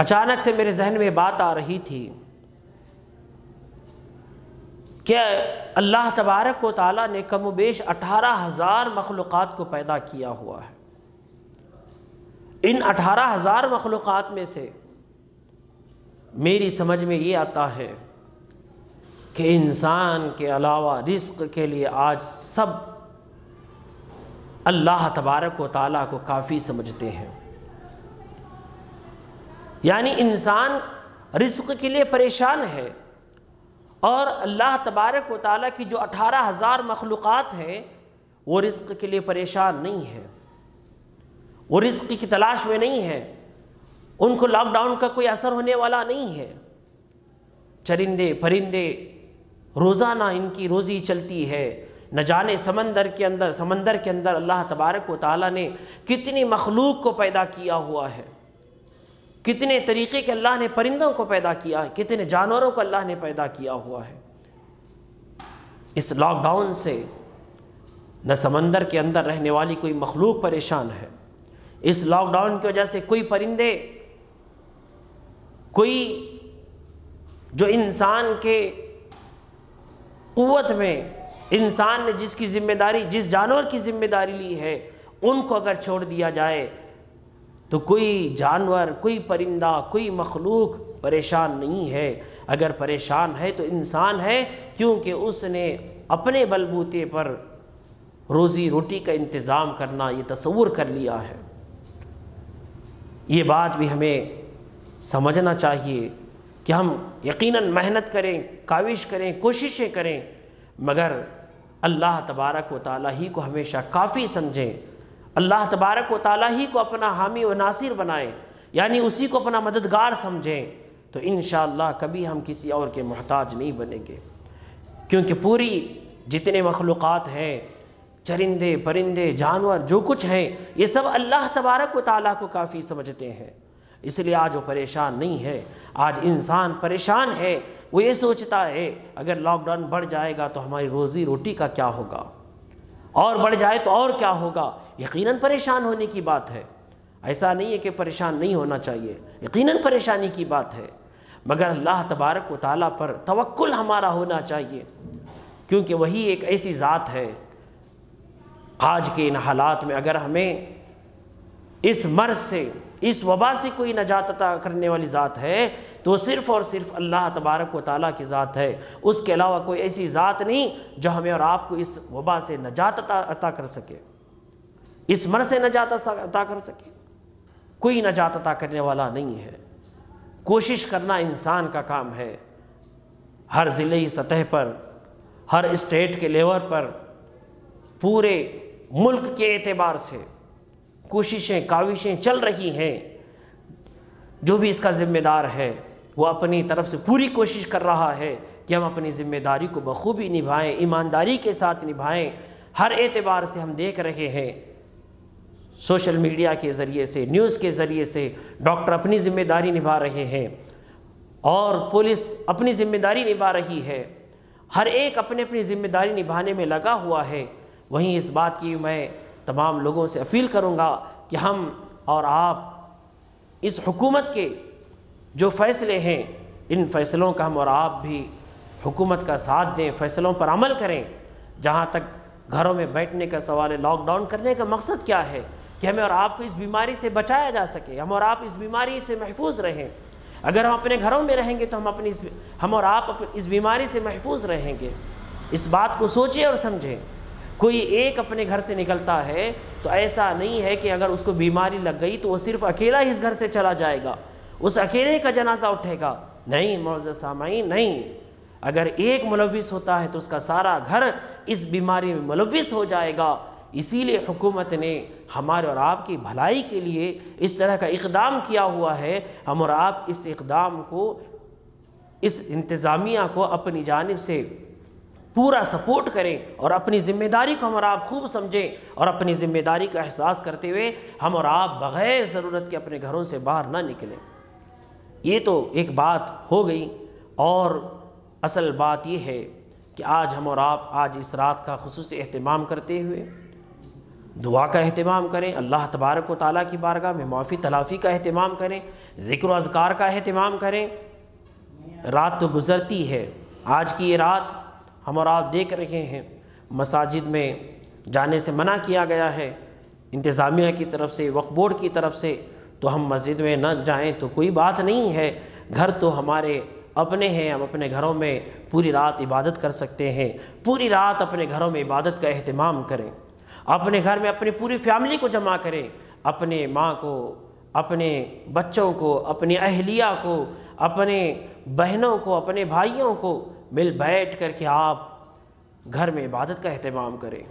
Speaker 1: अचानक से मेरे जहन में बात आ रही थी कि अल्लाह तबारक व ताली ने कम बेश अठारह हज़ार मखलूक़ात को पैदा किया हुआ है इन अठारह हज़ार मखलूक़ में से मेरी समझ में ये आता है कि इंसान के अलावा रिस्क के लिए आज सब अल्लाह तबारक व ताली को काफ़ी समझते हैं यानी इंसान रिस्क के लिए परेशान है और अल्लाह तबारक व ताली की जो अठारह हज़ार मखलूक़ हैं वो रिस्क के लिए परेशान नहीं है वो रिस्क की तलाश में नहीं है उनको लॉकडाउन का कोई असर होने वाला नहीं है चरिंदे परिंदे रोज़ाना इनकी रोज़ी चलती है न जाने समंदर के अंदर समंदर के अंदर अल्लाह तबारक व ताली ने कितनी मखलूक को पैदा किया हुआ है कितने तरीके के अल्लाह ने परिंदों को पैदा किया है कितने जानवरों को अल्लाह ने पैदा किया हुआ है इस लॉकडाउन से न समंदर के अंदर रहने वाली कोई मखलूक परेशान है इस लॉकडाउन की वजह से कोई परिंदे कोई जो इंसान के क़वत में इंसान ने जिसकी ज़िम्मेदारी जिस जानवर की ज़िम्मेदारी ली है उनको अगर छोड़ दिया जाए तो कोई जानवर कोई परिंदा कोई मखलूक परेशान नहीं है अगर परेशान है तो इंसान है क्योंकि उसने अपने बलबूते पर रोज़ी रोटी का इंतज़ाम करना ये तस्वूर कर लिया है ये बात भी हमें समझना चाहिए कि हम यकीनन मेहनत करें काविश करें कोशिशें करें मगर अल्लाह तबारक व ताली ही को हमेशा काफ़ी समझें अल्लाह तबारक व ताली ही को अपना हामी व नासिर बनाए यानी उसी को अपना मददगार समझें तो इन कभी हम किसी और के मोहताज नहीं बनेंगे क्योंकि पूरी जितने मखलूक़ हैं चरिंदे परिंदे जानवर जो कुछ हैं ये सब अल्लाह तबारक व ताली को काफ़ी समझते हैं इसलिए आज वो परेशान नहीं है आज इंसान परेशान है वो ये सोचता है अगर लॉकडाउन बढ़ जाएगा तो हमारी रोज़ी रोटी का क्या होगा और बढ़ जाए तो और क्या होगा यकीनन परेशान होने की बात है ऐसा नहीं है कि परेशान नहीं होना चाहिए यकीनन परेशानी की बात है मगर अल्लाह तबारक व ताली पर तवक्ल हमारा होना चाहिए क्योंकि वही एक ऐसी ज़ात है आज के इन हालात में अगर हमें इस मर्ज़ से इस वबा से कोई नजात अता करने वाली ज़ात है तो सिर्फ़ और सिर्फ़ अल्लाह तबारक व ताली की ज़ात है उसके अलावा कोई ऐसी ज़ात नहीं जो हमें और आपको इस वबा से नजात अता कर सके इस मर से नजात अता कर सके कोई नजात अता करने वाला नहीं है कोशिश करना इंसान का काम है हर ज़िले सतह पर हर स्टेट के लेवल पर पूरे मुल्क के एतबार से कोशिशें काविशें चल रही हैं जो भी इसका ज़िम्मेदार है वो अपनी तरफ से पूरी कोशिश कर रहा है कि हम अपनी ज़िम्मेदारी को बखूबी निभाएं ईमानदारी के साथ निभाएं हर एतबार से हम देख रहे हैं सोशल मीडिया के ज़रिए से न्यूज़ के ज़रिए से डॉक्टर अपनी ज़िम्मेदारी निभा रहे हैं और पुलिस अपनी ज़िम्मेदारी निभा रही है हर एक अपने अपनी ज़िम्मेदारी निभाने में लगा हुआ है वहीं इस बात की मैं तमाम लोगों से अपील करूँगा कि हम और आप इस हुकूमत के जो फ़ैसले हैं इन फ़ैसलों का हम और आप भी हुकूमत का साथ दें फ़ैसलों पर अमल करें जहाँ तक घरों में बैठने का सवाल है लॉकडाउन करने का मकसद क्या है कि हमें और आपको इस बीमारी से बचाया जा सके हम और आप इस बीमारी से महफूज रहें अगर हम अपने घरों में रहेंगे तो हम अपनी इस हम और आप इस बीमारी से महफूज रहेंगे इस बात को सोचें और समझें कोई एक अपने घर से निकलता है तो ऐसा नहीं है कि अगर उसको बीमारी लग गई तो वो सिर्फ़ अकेला ही इस घर से चला जाएगा उस अकेले का जनाजा उठेगा नहीं मोज सामाई नहीं अगर एक मुलविस होता है तो उसका सारा घर इस बीमारी में मुलविस हो जाएगा इसीलिए हुकूमत ने हमारे और आपकी भलाई के लिए इस तरह का इकदाम किया हुआ है हम और आप इस इकदाम को इस इंतज़ामिया को अपनी जानब से पूरा सपोर्ट करें और अपनी ज़िम्मेदारी को हम और आप खूब समझें और अपनी ज़िम्मेदारी का एहसास करते हुए हम और आप बग़ैर ज़रूरत के अपने घरों से बाहर ना निकलें ये तो एक बात हो गई और असल बात यह है कि आज हम और आप आज इस रात का खसूस अहतमाम करते हुए दुआ का अहतमाम करें अल्लाह तबारक व ताली की बारगाह में माफ़ी तलाफ़ी का अहतमाम करें ज़िक्र अजगार का अहतमाम करें रात तो गुज़रती है आज की ये रात हम और आप देख रहे हैं मसाजिद में जाने से मना किया गया है इंतज़ामिया की तरफ से वक्फ बोर्ड की तरफ से तो हम मस्जिद में न जाएं तो कोई बात नहीं है घर तो हमारे अपने हैं हम अपने घरों में पूरी रात इबादत कर सकते हैं पूरी रात अपने घरों में इबादत का अहतमाम करें अपने घर में अपनी पूरी फैमिली को जमा करें अपने माँ को अपने बच्चों को अपनी अहलिया को अपने बहनों को अपने भाइयों को मिल बैठ कर के आप घर में इबादत का अहतमाम करें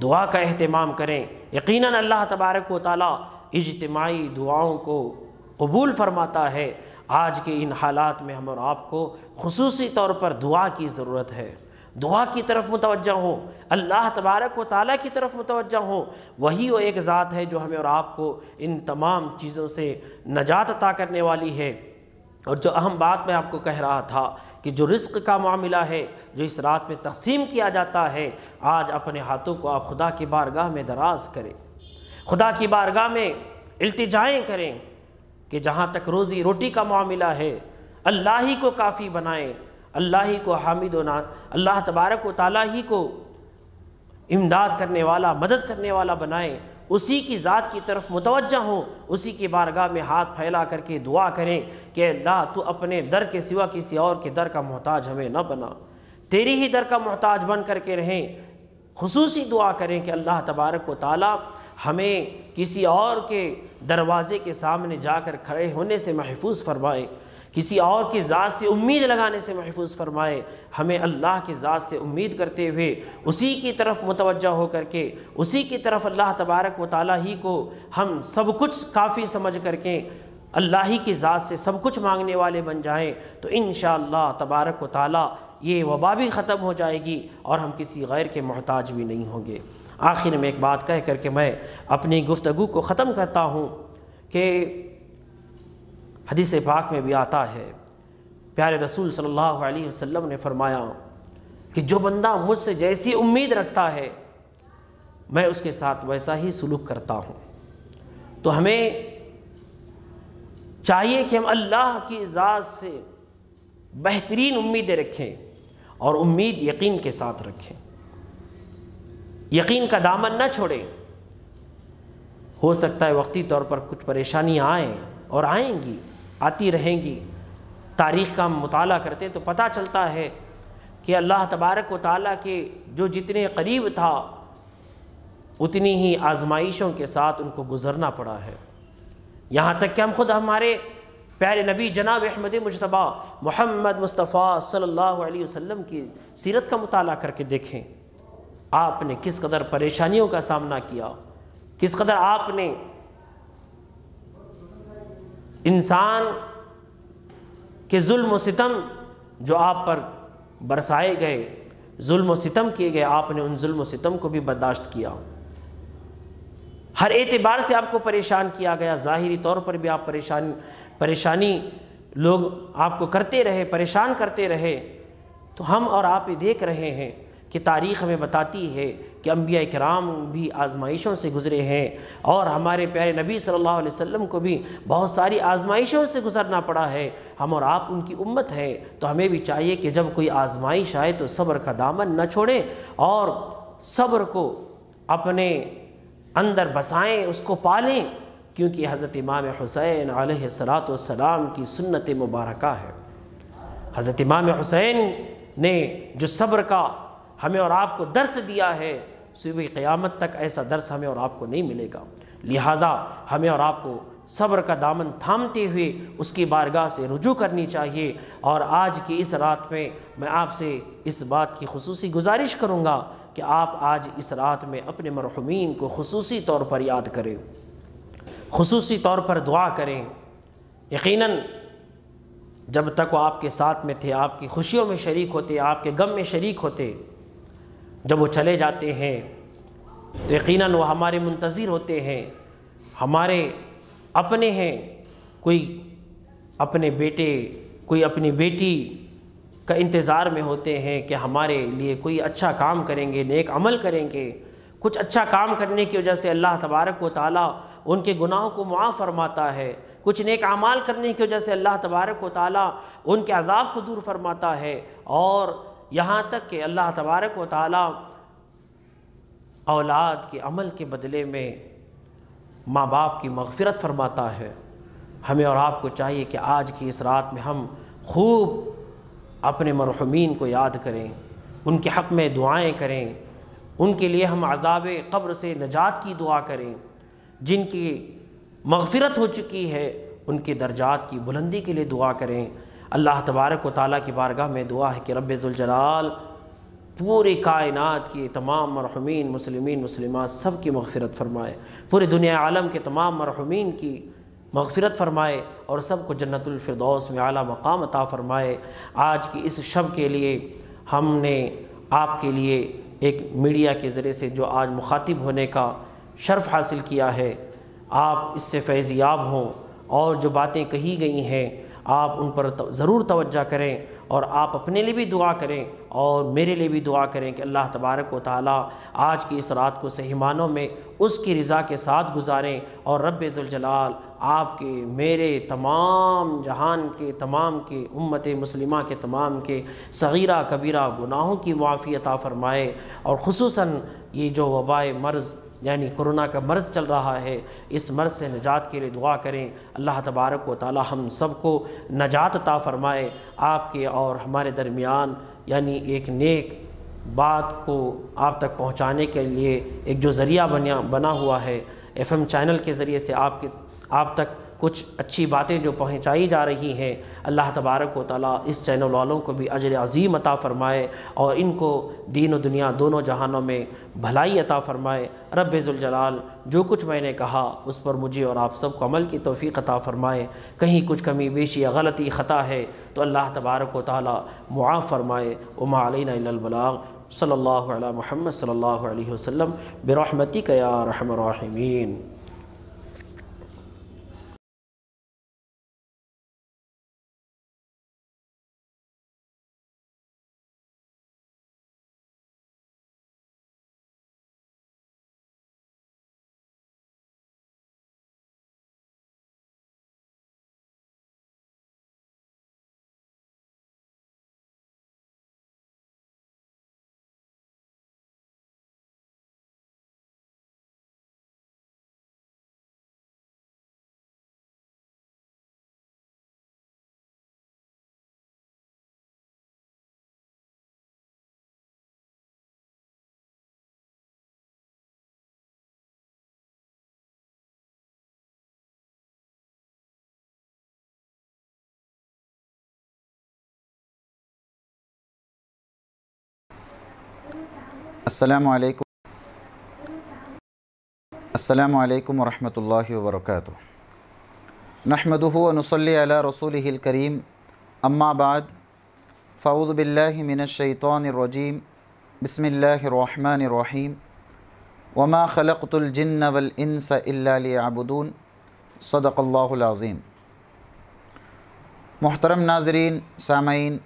Speaker 1: दुआ का अहतमाम करें यकीनन अल्लाह तबारक व ताली इजतमाही दुआओं को कबूल फरमाता है आज के इन हालात में हम और आपको खसूस तौर पर दुआ की ज़रूरत है दुआ की तरफ मुतवजह हों अल्लाह तबारक व ताली की तरफ मुतवजह हों वही वो एक ज़ात है जो हमें और आपको इन तमाम चीज़ों से नजात अता करने वाली है और जो अहम बात मैं आपको कह रहा था कि जो रिस्क का मामला है जो इस रात में तकसीम किया जाता है आज अपने हाथों को आप खुदा की बारगाह में दराज करें खुदा की बारगाह में अल्तजाएँ करें कि जहाँ तक रोज़ी रोटी का मामला है अल्लाह ही को काफ़ी बनाएँ अल्लाह ही को हामिद ना अल्लाह तबारक व ताली ही को इमदाद करने वाला मदद करने वाला बनाएं उसी की ज़ात की तरफ मुतवजह हों उसी की बारगाह में हाथ फैला करके दुआ करें कि अल्लाह तो अपने दर के सिवा किसी और के दर का मोहताज हमें न बना तेरी ही दर का मोहताज बन करके रहें खसूसी दुआ करें कि अल्लाह तबारक व ताली हमें किसी और के दरवाज़े के सामने जाकर खड़े होने से महफूज फरमाए किसी और की ज़ात से उम्मीद लगाने से महफूज फरमाए हमें अल्लाह की ज़ात से उम्मीद करते हुए उसी की तरफ मुतवज़ा हो करके के उसी की तरफ अल्लाह तबारक वाली ही को हम सब कुछ काफ़ी समझ करके अल्लाह ही की ज़ात से सब कुछ मांगने वाले बन जाएं तो इन तबारक व ताली ये वबा भी ख़त्म हो जाएगी और हम किसी गैर के मोहताज भी नहीं होंगे आखिर में एक बात कह करके मैं अपनी गुफ्तगु को ख़त्म करता हूँ कि हदीस पाक में भी आता है प्यारे रसूल सल्लल्लाहु अलैहि वसल्लम ने फरमाया कि जो बंदा मुझसे जैसी उम्मीद रखता है मैं उसके साथ वैसा ही सलूक करता हूँ तो हमें चाहिए कि हम अल्लाह की ज़ात से बेहतरीन उम्मीदें रखें और उम्मीद यकीन के साथ रखें यकीन का दामन न छोड़े हो सकता है वक्ती तौर पर कुछ परेशानियाँ आएँ और आएंगी आती रहेंगी तारीख़ का मताल करते तो पता चलता है कि अल्लाह तबारक व ताली के जो जितने करीब था उतनी ही आजमाइशों के साथ उनको गुज़रना पड़ा है यहाँ तक कि हम खुद हमारे प्यारे नबी जनाब अहमद मुशतबा मोहम्मद मुस्तफ़ा सल्लल्लाहु अलैहि वसल्लम की सीरत का मताल करके देखें आपने किस कदर परेशानियों का सामना किया किस कदर आपने इंसान के जुल्म सितम जो आप पर बरसाए गए जुल्म सितम किए गए आपने उन जुल्म सितम को भी बर्दाश्त किया हर एतबार से आपको परेशान किया गया ज़ाहरी तौर पर भी आप परेशान परेशानी लोग आपको करते रहे परेशान करते रहे तो हम और आप ये देख रहे हैं कि तारीख़ हमें बताती है कि अम्बिया कराम भी आजमाइशों से गुज़रे हैं और हमारे प्यारे नबी सल्लल्लाहु अलैहि वसल्लम को भी बहुत सारी आजमाइशों से गुज़रना पड़ा है हम और आप उनकी उम्मत हैं तो हमें भी चाहिए कि जब कोई आजमाइश आए तो सब्र का दामन न छोड़ें और सब्र को अपने अंदर बसाएँ उसको पालें क्योंकि हज़रत इमाम हुसैन सलाम की सुनत मुबारक है हज़रत इमाम हुसैन ने जो सब्र का हमें और आपको दर्स दिया है सुबह क्यामत तक ऐसा दर्स हमें और आपको नहीं मिलेगा लिहाजा हमें और आपको सब्र का दामन थामते हुए उसकी बारगाह से रुजू करनी चाहिए और आज की इस रात में मैं आपसे इस बात की खसूस गुजारिश करूँगा कि आप आज इस रात में अपने मरहुमीन को खसूस तौर पर याद करें खसूस तौर पर दुआ करें यकीन जब तक वो आपके साथ में थे आपकी खुशियों में शरीक होते आपके गम में शरीक होते जब वो चले जाते हैं तो यकीन वो हमारे मुंतज़िर होते हैं हमारे अपने हैं कोई अपने बेटे कोई अपनी बेटी का इंतज़ार में होते हैं कि हमारे लिए कोई अच्छा काम करेंगे नेक अमल करेंगे कुछ अच्छा काम करने की वजह से अल्लाह तबारक व ताली उनके गुनाहों को मुआफ़ फरमाता है कुछ नेक अमाल करने की वजह से अल्लाह तबारक व ताली उनके अजाब को दूर फरमाता है और यहाँ तक कि अल्लाह तबारक व औलाद के अमल के बदले में माँ बाप की मगफरत फरमाता है हमें और आपको चाहिए कि आज की इस रात में हम खूब अपने मरहमीन को याद करें उनके हक़ में दुआएं करें उनके लिए हम अजाब कब्र से नजात की दुआ करें जिनकी मगफरत हो चुकी है उनके दर्जात की बुलंदी के लिए दुआ करें अल्लाह तबारक व ताली की बारगाह में दुआ है कि रबाल पूरी कायनात के तमाम मरहमीन मुसलमिन मुसलिम सब की मगफ़रत फरमाए पूरे दुनिया आलम के तमाम मरहमीन की मगफ़रत फ़रमाए और सबको जन्नतफरदौस में अला मकाम अता फ़रमाए आज की इस शब के लिए हमने आपके लिए एक मीडिया के ज़रिए से जो आज मुखातिब होने का शर्फ़ हासिल किया है आप इससे फैज़ याब हों और जो बातें कही गई हैं आप उन पर तो, ज़रूर तवज्जा करें और आप अपने लिए भी दुआ करें और मेरे लिए भी दुआ करें कि अल्लाह तबारक व ताली आज की इस रात को सही मानों में उसकी रज़ा के साथ गुजारें और रब्ज़ुलजलाल आपके मेरे तमाम जहान के तमाम के उम्मत मुसलिमा के तमाम के सगीरा कबीरा गुनाहों की माफ़ी अता फ़रमाए और खसूस ये जो वबाए मर्ज़ यानी कोरोना का मर्ज़ चल रहा है इस मर्ज़ से निजात के लिए दुआ करें अल्लाह तबारक व ताली हम सब को नजात ता फ़रमाए आपके और हमारे दरमियान यानी एक नेक बात को आप तक पहुँचाने के लिए एक जो ज़रिया बना बना हुआ है एफ़एम चैनल के ज़रिए से आपके आप तक कुछ अच्छी बातें जो पहुँचाई जा रही हैं अल्लाह तबारक व ताली इस चैनल वालों को भी अजर अजीम अता फ़रमाए और इनको दीन व दुनिया दोनों जहानों में भलाई अता फ़रमाए रबाल जो कुछ मैंने कहा उस पर मुझे और आप सबको अमल की तोफ़ी अता फ़रमाए कहीं कुछ कमी बेशी या गलती ख़ता है तो अल्लाह तबारक व ताली मुआ फ़रमाए उमालबलाग सल्ला महमद सल्ला वसम
Speaker 2: बरहमती क्या रहमीन السلام عليكم
Speaker 3: السلام عليكم ورحمة الله وبركاته نحمده ونصلي على رسوله الكريم أما بعد فأعوذ بالله من الشيطان الرجيم بسم الله الرحمن الرحيم وما خلقت الجن والإنس إلا ليعبدون صدق الله العظيم محترم ناظرین سامعین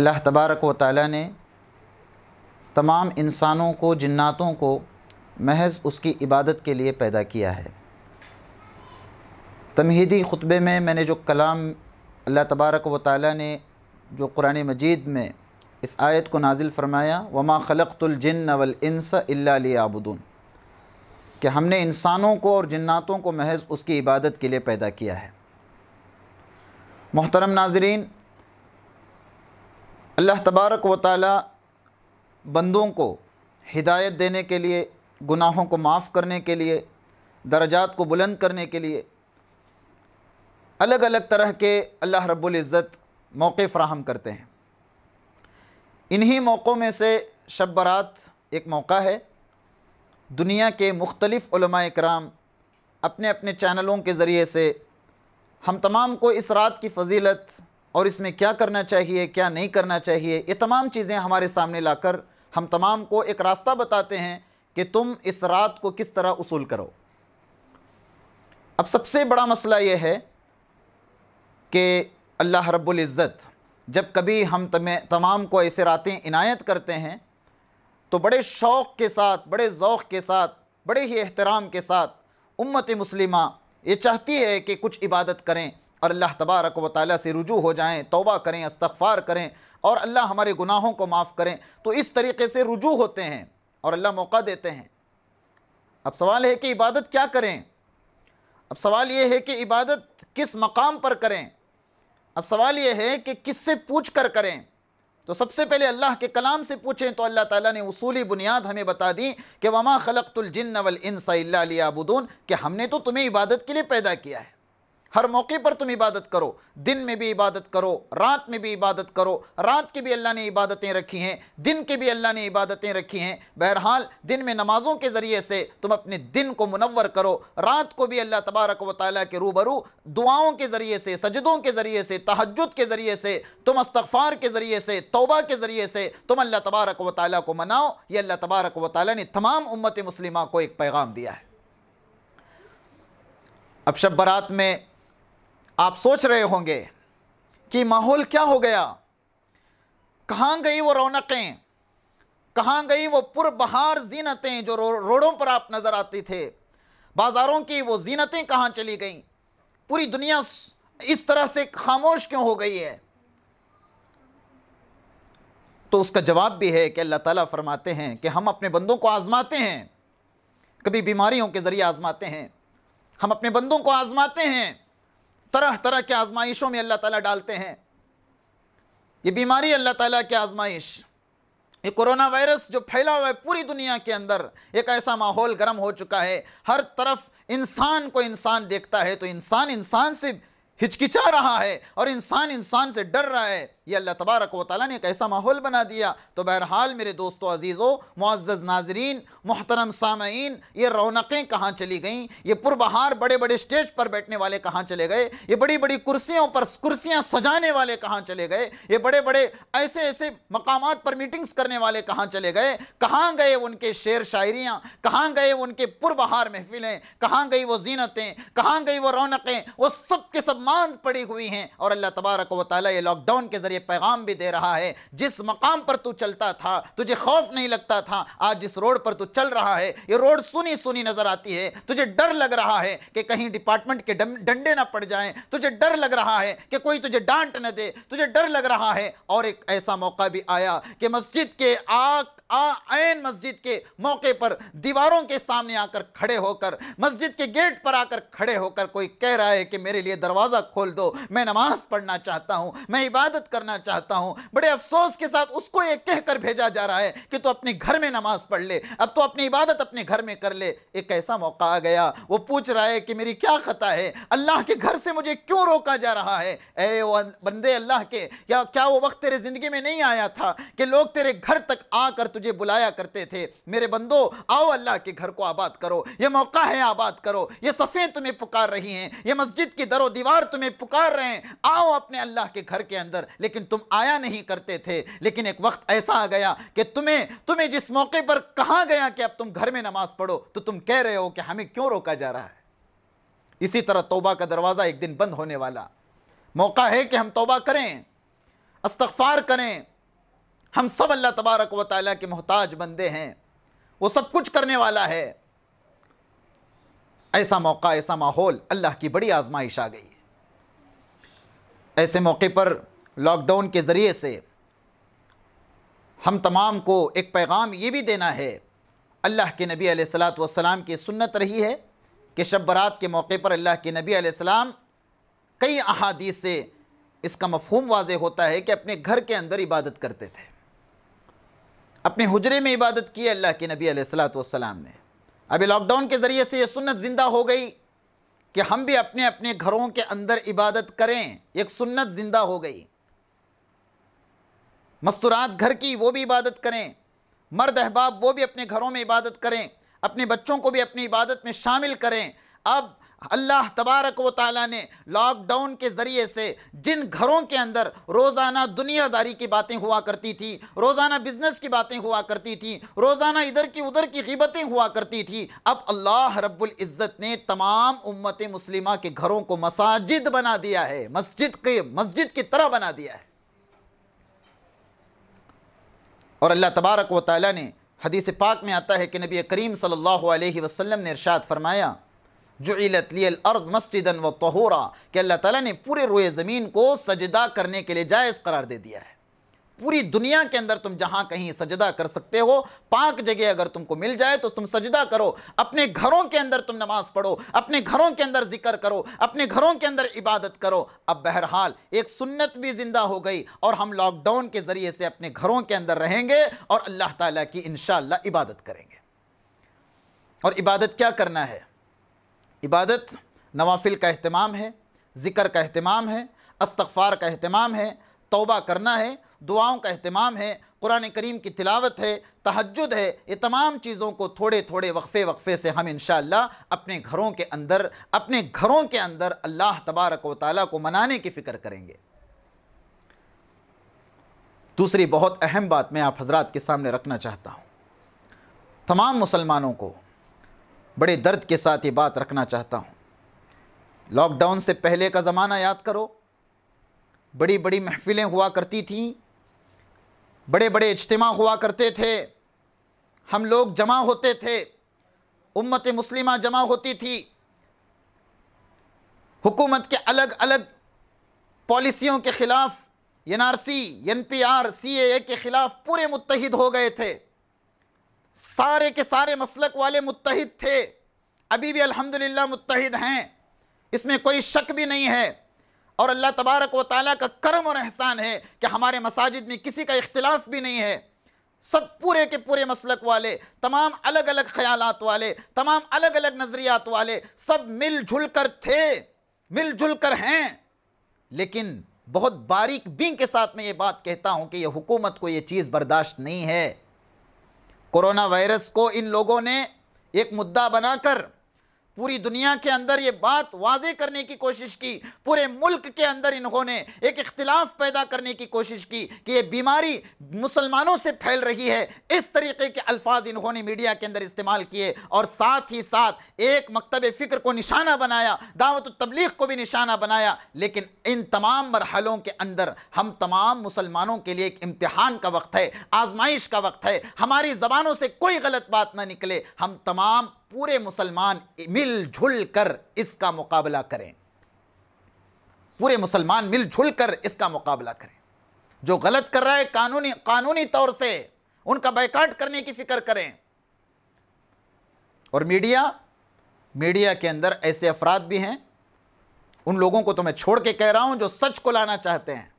Speaker 3: اللہ تبارک و تعالی نے तमाम इंसानों को जन्ातों को महज उसकी इबादत के लिए पैदा किया है तमहीदी ख़ुतबे में मैंने जो कलाम अल्लाह तबारक व ताली ने जो कुरान मजीद में इस आयत को नाजिल फ़रमाया वमा ख़लक़ुलजन वलस अल्लाबुदून कि हमने इंसानों को और जन्नातों को महज उसकी इबादत के लिए पैदा किया है मोहतरम नाजरीन अल्लाह तबारक व ताली बंदों को हिदायत देने के लिए गुनाहों को माफ़ करने के लिए दर्जात को बुलंद करने के लिए अलग अलग तरह के अल्लाह रब्बुल इज़्ज़त मौक़े फ़राहम करते हैं इन्हीं मौक़ों में से शब एक मौका है दुनिया के मुख्तलिफ़ कराम अपने अपने चैनलों के ज़रिए से हम तमाम को इस रात की फजीलत और इसमें क्या करना चाहिए क्या नहीं करना चाहिए ये तमाम चीज़ें हमारे सामने लाकर हम तमाम को एक रास्ता बताते हैं कि तुम इस रात को किस तरह उसूल करो अब सबसे बड़ा मसला यह है कि अल्लाह रब्बुल इज़्ज़त जब कभी हम तमाम को ऐसे रातें इनायत करते हैं तो बड़े शौक़ के साथ बड़े ओक़ के साथ बड़े ही एहतराम के साथ उम्मत मुस्लिमा ये चाहती है कि कुछ इबादत करें और अल्लाह तबारक व ताली से रुजू हो जाएं तोबा करें अस्तफार करें और अल्लाह हमारे गुनाहों को माफ़ करें तो इस तरीके से रुजू होते हैं और अल्लाह मौका देते हैं अब सवाल है कि इबादत क्या करें अब सवाल ये है कि इबादत किस मकाम पर करें अब सवाल ये है कि किससे पूछ कर करें तो सबसे पहले अल्लाह के कलाम से पूछें तो अल्लाह ताला ने उसूली बुनियाद हमें बता दी कि वमा खलकतुल जिन्न वल इंसा लियाबुदून कि हमने तो तुम्हें इबादत के लिए पैदा किया है हर मौके पर तुम इबादत करो दिन में भी इबादत करो रात में भी इबादत करो रात की भी अल्लाह ने इबादतें रखी हैं दिन की भी अल्लाह ने इबादतें रखी हैं बहरहाल दिन में नमाज़ों के ज़रिए से तुम अपने दिन को मुनवर करो रात को भी अल्लाह तबारक व ताल के रूबरू दुआओं के ज़रिए से सजदों के ज़रिए से तहजद के ज़रिए से तुम अस्तफ़ार के ज़रिए से तोबा के ज़रिए से तुम अल्लाह तबारक व ताली को मनाओ ये अल्लाह तबारक व ताली ने तमाम उम्मत मुस्लिमा को एक पैगाम दिया है अब शब बारात में आप सोच रहे होंगे कि माहौल क्या हो गया कहाँ गई वो रौनकें कहाँ गई वो पुरबहार जीनतें जो रो, रोडों पर आप नज़र आते थे बाज़ारों की वो जीनतें कहाँ चली गईं पूरी दुनिया इस तरह से खामोश क्यों हो गई है तो उसका जवाब भी है कि अल्लाह ताला फरमाते हैं कि हम अपने बंदों को आज़माते हैं कभी बीमारियों के ज़रिए आज़माते हैं हम अपने बंदों को आज़माते हैं तरह तरह के आजमाइशों में अल्लाह ताला डालते हैं ये बीमारी अल्लाह ताला की आजमाइश ये कोरोना वायरस जो फैला हुआ है पूरी दुनिया के अंदर एक ऐसा माहौल गर्म हो चुका है हर तरफ इंसान को इंसान देखता है तो इंसान इंसान से हिचकिचा रहा है और इंसान इंसान से डर रहा है ये अल्लाह तबारक व ताली ने एक ऐसा माहौल बना दिया तो बहरहाल मेरे दोस्तों अजीज़ों मुआज़ नाजरीन मोहतरम सामीन ये रौनकें कहाँ चली गईं ये पुरबहार बड़े बड़े स्टेज पर बैठने वाले कहाँ चले गए ये बड़ी बड़ी कुर्सियों पर कुर्सियाँ सजाने वाले कहाँ चले गए ये बड़े बड़े ऐसे ऐसे मकाम पर मीटिंग्स करने वाले कहाँ चले गए कहाँ गए उनके शेर शायरियाँ कहाँ गए उनके पुरबहार महफिलें कहाँ गई वो जीनतें कहाँ गई वो रौनकें वो सब के सब मांद पड़ी हुई हैं और अल्लाह तबारक व ताली ये लॉकडाउन के ज़रिए ये पैगाम भी दे रहा है जिस मकाम पर तू चलता था तुझे खौफ नहीं लगता था आज जिस रोड पर तू चल रहा है ये रोड सुनी सुनी नज़र आती है तुझे डर लग रहा है कि कहीं डिपार्टमेंट के डंडे ना पड़ जाएं तुझे डर लग रहा है कि कोई तुझे डांट न दे तुझे डर लग रहा है और एक ऐसा मौका भी आया कि मस्जिद के आग आन मस्जिद के मौके पर दीवारों के सामने आकर खड़े होकर मस्जिद के गेट पर आकर खड़े होकर कोई कह रहा है कि मेरे लिए दरवाज़ा खोल दो मैं नमाज पढ़ना चाहता हूं मैं इबादत करना करना चाहता हूं बड़े अफसोस के साथ उसको ये कहकर भेजा जा रहा है कि तू तो अपने घर में नमाज पढ़ ले अब तो अपनी इबादत अपने घर में कर ले एक ऐसा मौका आ गया वो पूछ रहा है कि मेरी क्या खता है अल्लाह के घर से मुझे क्यों रोका जा रहा है अरे वो बंदे अल्लाह के या क्या वो वक्त तेरे ज़िंदगी में नहीं आया था कि लोग तेरे घर तक आकर तुझे बुलाया करते थे मेरे बंदो आओ अल्लाह के घर को आबाद करो ये मौका है आबाद करो ये सफ़ें तुम्हें पुकार रही हैं ये मस्जिद की दरो दीवार तुम्हें पुकार रहे हैं आओ अपने अल्लाह के घर के अंदर लेकिन लेकिन तुम आया नहीं करते थे लेकिन एक वक्त ऐसा आ गया कि तुम्हें तुम्हें जिस मौके पर कहा गया कि अब तुम घर में नमाज पढ़ो तो तुम कह रहे हो कि हमें क्यों रोका जा रहा है इसी तरह तोबा का दरवाज़ा एक दिन बंद होने वाला मौका है कि हम तोबा करें अस्तफ़ार करें हम सब अल्लाह तबारक व ताली के मोहताज बंदे हैं वो सब कुछ करने वाला है ऐसा मौका ऐसा माहौल अल्लाह की बड़ी आजमाइश आ गई है ऐसे मौके पर लॉकडाउन के ज़रिए से हम तमाम को एक पैगाम ये भी देना है अल्लाह के नबी सलात वसलाम की सुन्नत रही है कि शब के मौके पर अल्लाह के नबी आसमाम कई अहादीस से इसका मफहूम वाज होता है कि अपने घर के अंदर इबादत करते थे अपने हजरे में इबादत की अल्लाह के नबी सलात ने अभी लॉकडाउन के ज़रिए से ये सुन्नत ज़िंदा हो गई कि हम भी अपने अपने घरों के अंदर इबादत करें एक सुन्नत ज़िंदा हो गई मस्तूरात घर की वो भी इबादत करें मर्द अहबाब वो भी अपने घरों में इबादत करें अपने बच्चों को भी अपनी इबादत में शामिल करें अब अल्लाह तबारक व ताली ने लॉकडाउन के ज़रिए से जिन घरों के अंदर रोज़ाना दुनियादारी की बातें हुआ करती थी रोज़ाना बिजनेस की बातें हुआ करती थी रोज़ाना इधर की उधर की गिबतें हुआ करती थी अब अल्लाह रब्बुल इज़्ज़त ने तमाम उम्मत मुस्लिमा के घरों को मसाजिद बना दिया है मस्जिद के मस्जिद की तरह बना दिया है और अल्लाह तबारक व ताली ने हदीस पाक में आता है कि नबी करीम सल्लल्लाहु अलैहि वसल्लम ने इरशाद फरमाया जो इलत लियल अर्द मस्जिदन व तहूरा कि अल्लाह ताला ने पूरे रोए ज़मीन को सजदा करने के लिए जायज़ करार दे दिया है पूरी दुनिया के अंदर तुम जहां कहीं सजदा कर सकते हो पाक जगह अगर तुमको मिल जाए तो तुम सजदा करो अपने घरों के अंदर तुम नमाज पढ़ो अपने घरों के अंदर जिक्र करो अपने घरों के अंदर इबादत करो अब बहरहाल एक सुन्नत भी ज़िंदा हो गई और हम लॉकडाउन के ज़रिए से अपने घरों के अंदर रहेंगे और अल्लाह ताला की इन इबादत करेंगे और इबादत क्या करना है इबादत नवाफिल का अहतमाम है ज़िक्र का अहतमाम है अस्तफ़ार का अहतमाम है तोबा करना है दुआओं का अहतमाम है कुरान करीम की तिलावत है तहजद है ये तमाम चीज़ों को थोड़े थोड़े वक्फ़े वक्फ़े से हम इन अपने घरों के अंदर अपने घरों के अंदर अल्लाह तबारक व ताली को मनाने की फ़िक्र करेंगे दूसरी बहुत अहम बात मैं आप हजरात के सामने रखना चाहता हूँ तमाम मुसलमानों को बड़े दर्द के साथ ये बात रखना चाहता हूँ लॉकडाउन से पहले का ज़माना याद करो बड़ी बड़ी महफ़िलें हुआ करती थीं बड़े बड़े इज्तम हुआ करते थे हम लोग जमा होते थे उम्मत मुस्लिमा जमा होती थी हुकूमत के अलग अलग पॉलिसियों के ख़िलाफ़ N R C N P R C A के ख़िलाफ़ पूरे मुतहद हो गए थे सारे के सारे मसलक वाले मुतहद थे अभी भी अलहमदिल्ला मुतहद हैं इसमें कोई शक भी नहीं है और अल्लाह तबारक व ताली का करम और एहसान है कि हमारे मसाजिद में किसी का इख्तलाफ भी नहीं है सब पूरे के पूरे मसलक वाले तमाम अलग अलग ख्यालात वाले तमाम अलग अलग नज़रियात वाले सब मिलजुल कर थे मिलजुल कर हैं लेकिन बहुत बारीक बिंग के साथ मैं ये बात कहता हूँ कि यह हुकूमत को ये चीज़ बर्दाश्त नहीं है कोरोना वायरस को इन लोगों ने एक मुद्दा बनाकर पूरी दुनिया के अंदर ये बात वाजे करने की कोशिश की पूरे मुल्क के अंदर इन्होंने एक इख्तिलाफ पैदा करने की कोशिश की कि ये बीमारी मुसलमानों से फैल रही है इस तरीके के अल्फाज इन्होंने मीडिया के अंदर इस्तेमाल किए और साथ ही साथ एक मकतब फ़िक्र को निशाना बनाया दावत तबलीग को भी निशाना बनाया लेकिन इन तमाम मरहलों के अंदर हम तमाम मुसलमानों के लिए एक इम्तहान का वक्त है आजमाइश का वक्त है हमारी ज़बानों से कोई गलत बात ना निकले हम तमाम पूरे मुसलमान मिलजुल कर इसका मुकाबला करें पूरे मुसलमान मिलजुल कर इसका मुकाबला करें जो गलत कर रहा है कानूनी कानूनी तौर से उनका बैकाट करने की फिक्र करें और मीडिया मीडिया के अंदर ऐसे अफराद भी हैं उन लोगों को तो मैं छोड़ के कह रहा हूं जो सच को लाना चाहते हैं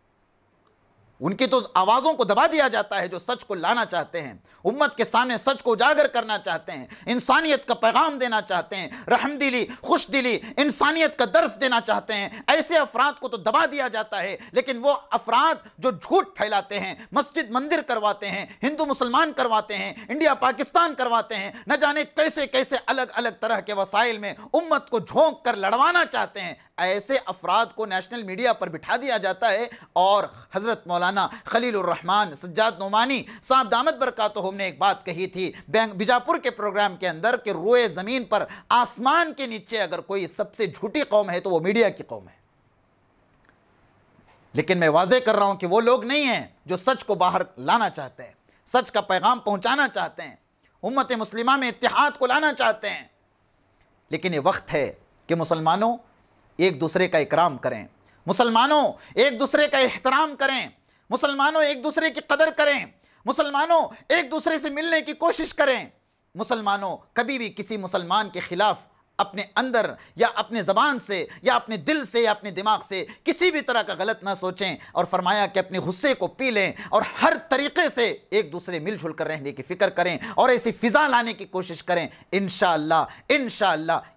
Speaker 3: उनकी तो आवाज़ों को दबा दिया जाता है जो सच को लाना चाहते हैं उम्मत के सामने सच को उजागर करना चाहते हैं इंसानियत का पैगाम देना चाहते हैं रहम दिली खुश दिली इंसानियत का दर्स देना चाहते हैं ऐसे अफराद को तो दबा दिया जाता है लेकिन वो अफराद जो झूठ फैलाते हैं मस्जिद मंदिर करवाते हैं हिंदू मुसलमान करवाते हैं इंडिया पाकिस्तान करवाते हैं न जाने कैसे कैसे अलग अलग तरह के वसाइल में उम्मत को झोंक कर लड़वाना चाहते हैं ऐसे अफराद को नेशनल मीडिया पर बिठा दिया जाता है और हज़रत मौलाना खलीलरहमान सज्जाद नुमानी साहब दामद बरका तो हमने एक बात कही थी बैंक बीजापुर के प्रोग्राम के अंदर कि रोए ज़मीन पर आसमान के नीचे अगर कोई सबसे झूठी कौम है तो वो मीडिया की कौम है लेकिन मैं वाजे कर रहा हूं कि वो लोग नहीं हैं जो सच को बाहर लाना चाहते हैं सच का पैगाम पहुंचाना चाहते हैं उम्मत मुस्लिमा में इतिहाद को लाना चाहते हैं लेकिन ये वक्त है कि मुसलमानों एक दूसरे का इकराम करें मुसलमानों एक दूसरे का एहतराम करें मुसलमानों एक दूसरे की कदर करें मुसलमानों एक दूसरे से मिलने की कोशिश करें मुसलमानों कभी भी किसी मुसलमान के ख़िलाफ़ अपने अंदर या अपने ज़बान से या अपने दिल से या अपने दिमाग से किसी भी तरह का गलत ना सोचें और फरमाया कि अपने गुस्से को पी लें और हर तरीके से एक दूसरे मिलजुल कर रहने की फ़िक्र करें और ऐसी फ़िज़ा लाने की कोशिश करें इन इन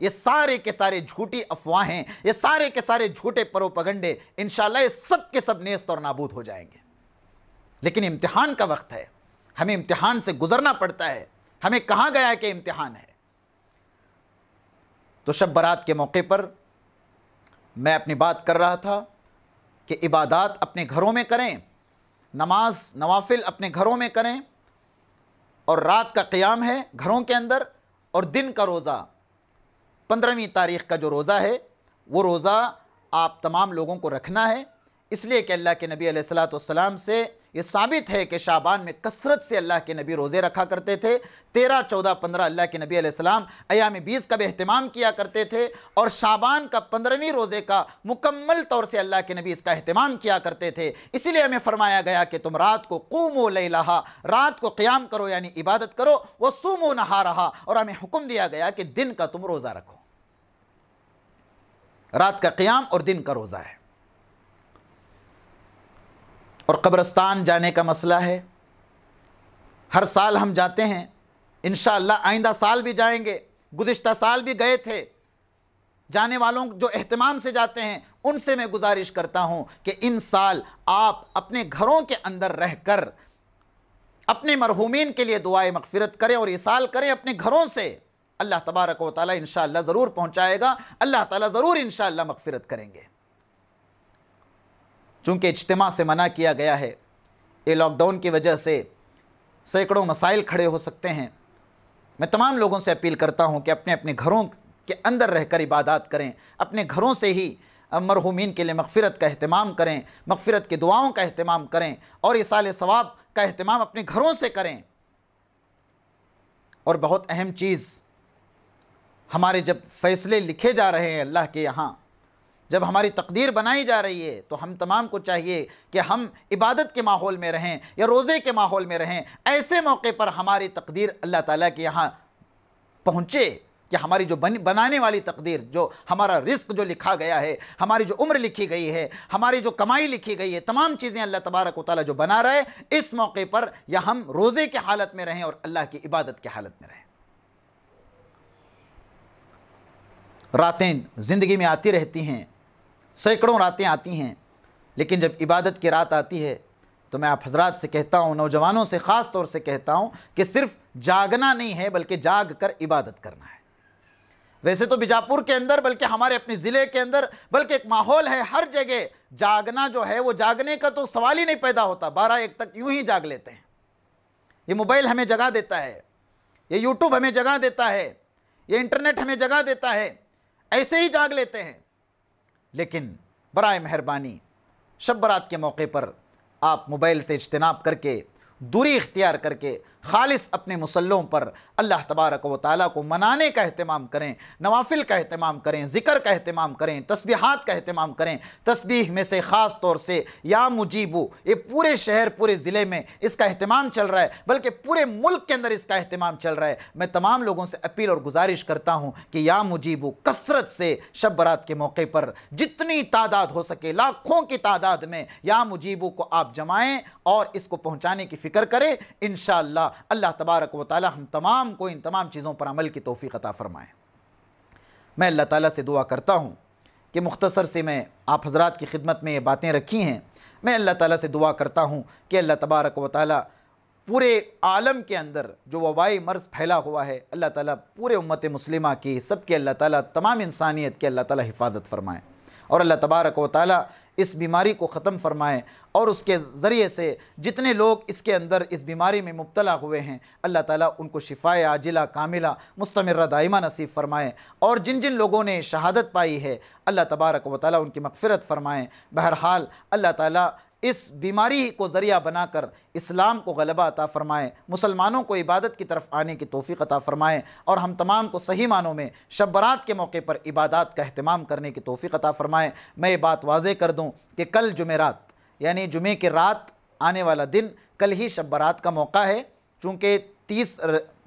Speaker 3: ये सारे के सारे झूठी अफवाहें ये सारे के सारे झूठे परोपगंडे इन ये सब के सब नेस्त और नाबूद हो जाएंगे लेकिन इम्तहान का वक्त है हमें इम्तहान से गुजरना पड़ता है हमें कहा गया कि इम्तहान है तो शब बारात के मौके पर मैं अपनी बात कर रहा था कि इबादत अपने घरों में करें नमाज नवाफिल अपने घरों में करें और रात का क़्याम है घरों के अंदर और दिन का रोज़ा पंद्रहवीं तारीख का जो रोज़ा है वो रोज़ा आप तमाम लोगों को रखना है इसलिए कि अल्लाह के नबी सलाम से ये साबित है कि शाबान में कसरत से अल्लाह के नबी रोज़े रखा करते थे तेरह चौदह पंद्रह अल्लाह के नबी अलैहिस्सलाम अयाम बीस का भी अहतमाम किया करते थे और शाबान का पंद्रहवीं रोज़े का मुकम्मल तौर से अल्लाह के नबी इसका अहतमाम किया करते थे इसीलिए हमें फरमाया गया कि तुम रात को कूमो लहा रात को क़्याम करो यानी इबादत करो व सूमो नहा रहा और हमें हुक्म दिया गया कि दिन का तुम रोज़ा रखो रात का क़्याम और दिन का रोज़ा है और कब्रस्तान जाने का मसला है हर साल हम जाते हैं इन आइंदा साल भी जाएंगे गुज्त साल भी गए थे जाने वालों जो अहतमाम से जाते हैं उनसे मैं गुजारिश करता हूं कि इन साल आप अपने घरों के अंदर रहकर अपने मरहूमिन के लिए दुआएं मगफिरत करें और ये साल करें अपने घरों से अल्लाह तबारक वाली इन ज़रूर पहुँचाएगा अल्लाह ताली ज़रूर इन मगफिरत करेंगे चूँकि इज्तम से मना किया गया है ये लॉकडाउन की वजह से सैकड़ों मसाइल खड़े हो सकते हैं मैं तमाम लोगों से अपील करता हूँ कि अपने अपने घरों के अंदर रहकर इबादत करें अपने घरों से ही मरहूमिन के लिए मगफ़रत का अहतमाम करें मगफ़रत की दुआओं का अहतमाम करें और इसाल सवाब का अहतमाम अपने घरों से करें और बहुत अहम चीज़ हमारे जब फ़ैसले लिखे जा रहे हैं अल्लाह के यहाँ जब हमारी तकदीर बनाई जा रही है तो हम तमाम को चाहिए कि हम इबादत के माहौल में रहें या रोज़े के माहौल में रहें ऐसे मौके पर हमारी तकदीर अल्लाह ताला के यहाँ पहुँचे कि हमारी जो बन, बनाने वाली तकदीर जो हमारा रिस्क जो लिखा गया है हमारी जो उम्र लिखी गई है हमारी जो कमाई लिखी गई है तमाम चीज़ें अल्लाह तबारक वाली जो बना रहे इस मौके पर या हम रोज़े की हालत में रहें और अल्लाह की इबादत की हालत में रहें रातें ज़िंदगी में आती रहती हैं सैकड़ों रातें आती हैं लेकिन जब इबादत की रात आती है तो मैं आप हजरात से कहता हूँ नौजवानों से ख़ास तौर से कहता हूँ कि सिर्फ जागना नहीं है बल्कि जाग कर इबादत करना है वैसे तो बीजापुर के अंदर बल्कि हमारे अपने ज़िले के अंदर बल्कि एक माहौल है हर जगह जागना जो है वो जागने का तो सवाल ही नहीं पैदा होता बारह एक तक यूँ ही जाग लेते हैं ये मोबाइल हमें जगा देता है ये यूट्यूब हमें जगा देता है ये इंटरनेट हमें जगा देता है ऐसे ही जाग लेते हैं लेकिन बरए मेहरबानी शब बरात के मौके पर आप मोबाइल से इजतनाब करके दूरी इख्तियार करके खालिस अपने मुसल्लों पर अल्लाह तबारक व ताली को मनाने का अहतमाम करें नवाफिल का अहतमाम करें ज़िक्र का अहतमाम करें तस्बीहात का अहतमाम करें तस्बीह में से ख़ास तौर से या मुजीबू ये पूरे शहर पूरे ज़िले में इसका अहतमाम चल रहा है बल्कि पूरे मुल्क के अंदर इसका अहतमाम चल रहा है मैं तमाम लोगों से अपील और गुजारिश करता हूँ कि या मुजीबू कसरत से शब बरात के मौके पर जितनी तादाद हो सके लाखों की तादाद में या मुजीबू को आप जमाएँ और इसको पहुँचाने की फ़िक्र करें इन अल्लाह तबारक व ताली हम तमाम को इन तमाम चीज़ों पर अमल की तोफ़ी अता फ़रमाएँ मैं अल्लाह ताली से दुआ करता हूँ कि मुख्तसर से मैं आप हजरात की खिदमत में ये बातें रखी हैं मैं अल्लाह ताली से दुआ करता हूँ कि अल्लाह तबारक व ताली पूरे आलम के अंदर जो वबाई मर्ज़ फैला हुआ है अल्लाह ताला पूरे उम्मत मुस्लिमा की सब के अल्लाह ताला तमाम इंसानियत की अल्लाह ताला हिफाजत फरमाए और अल्लाह तबारक व ताली इस बीमारी को ख़त्म फरमाए और उसके ज़रिए से जितने लोग इसके अंदर इस बीमारी में मुबतला हुए हैं अल्लाह ताला उनको शिफाए आजिला कामिला मुस्तमर दायमा नसीब फरमाएँ और जिन जिन लोगों ने शहादत पाई है अल्लाह तबारक व ताली उनकी मफफ़रत फ़रमाएँ बहरहाल अल्लाह ताली इस बीमारी को ज़रिया बनाकर इस्लाम को गलबा अता फ़रमाएँ मुसलमानों को इबादत की तरफ आने की तोफ़ी अता फ़रमाएँ और हम तमाम को सही मानों में शब बरात के मौके पर इबादत का अहतमाम करने की तोफ़ी अता फ़रमाएँ मैं ये बात वाज कर दूँ कि कल जुमेरात यानी जुमे की रात आने वाला दिन कल ही शब का मौका है चूँकि तीस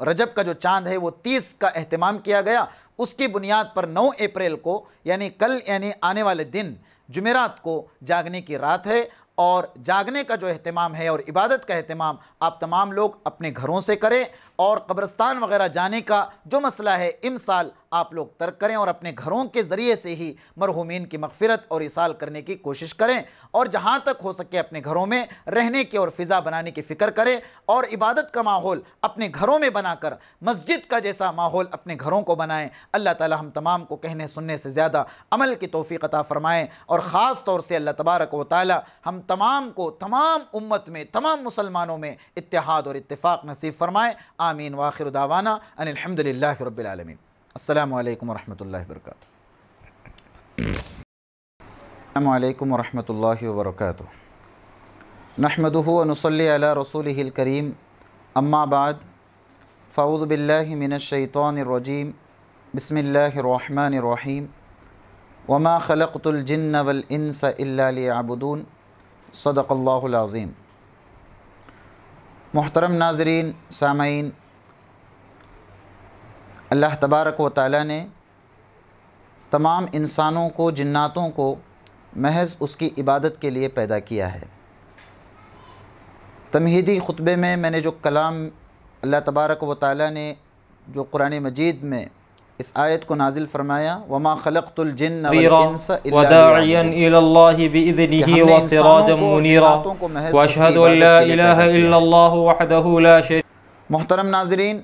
Speaker 3: रजब का जो चांद है वो तीस का अहतमाम किया गया उसकी बुनियाद पर नौ अप्रैल को यानी कल यानी आने वाले दिन जुमेरात को जागने की रात है और जागने का जो अहतमाम है और इबादत का अहतमाम आप तमाम लोग अपने घरों से करें और कब्रस्तान वगैरह जाने का जो मसला है इम साल आप लोग तर्क करें और अपने घरों के ज़रिए से ही मरहूमिन की मगफरत और इसाल करने की कोशिश करें और जहाँ तक हो सके अपने घरों में रहने की और फ़िज़ा बनाने की फ़िक्र करें और इबादत का माहौल अपने घरों में बनाकर मस्जिद का जैसा माहौल अपने घरों को बनाएं अल्लाह ताला हम तमाम को कहने सुनने से ज़्यादा अमल की तोफ़ी फ़रमाएँ और ख़ास तौर से अल्लाह तबारक व ताली हम तमाम को तमाम उम्मत में तमाम मुसलमानों में इतिहाद और इतफ़ाक़ नसीब फ़रमाएँ آمين وآخر دعوانا أن الحمد لله رب العالمين السلام عليكم ورحمة الله وبركاته السلام عليكم ورحمة الله وبركاته نحمده ونصلي على رسوله الكريم أما بعد فأعوذ بالله من الشيطان الرجيم بسم الله الرحمن الرحيم وما خلقت الجن والإنس إلا ليعبدون صدق الله العظيم محترم ناظرین سامعین अल्लाह तबारक व ताली ने तमाम इंसानों को जन्नातों को महज उसकी इबादत के लिए पैदा किया है तमहीदी ख़ुतबे में मैंने जो कलाम अल्लाह तबारक व ताली ने जो कुरान मजीद में इस आयत को नाजिल फरमाया वमा खलक़ुलजिन
Speaker 4: मोहतरम नाजरीन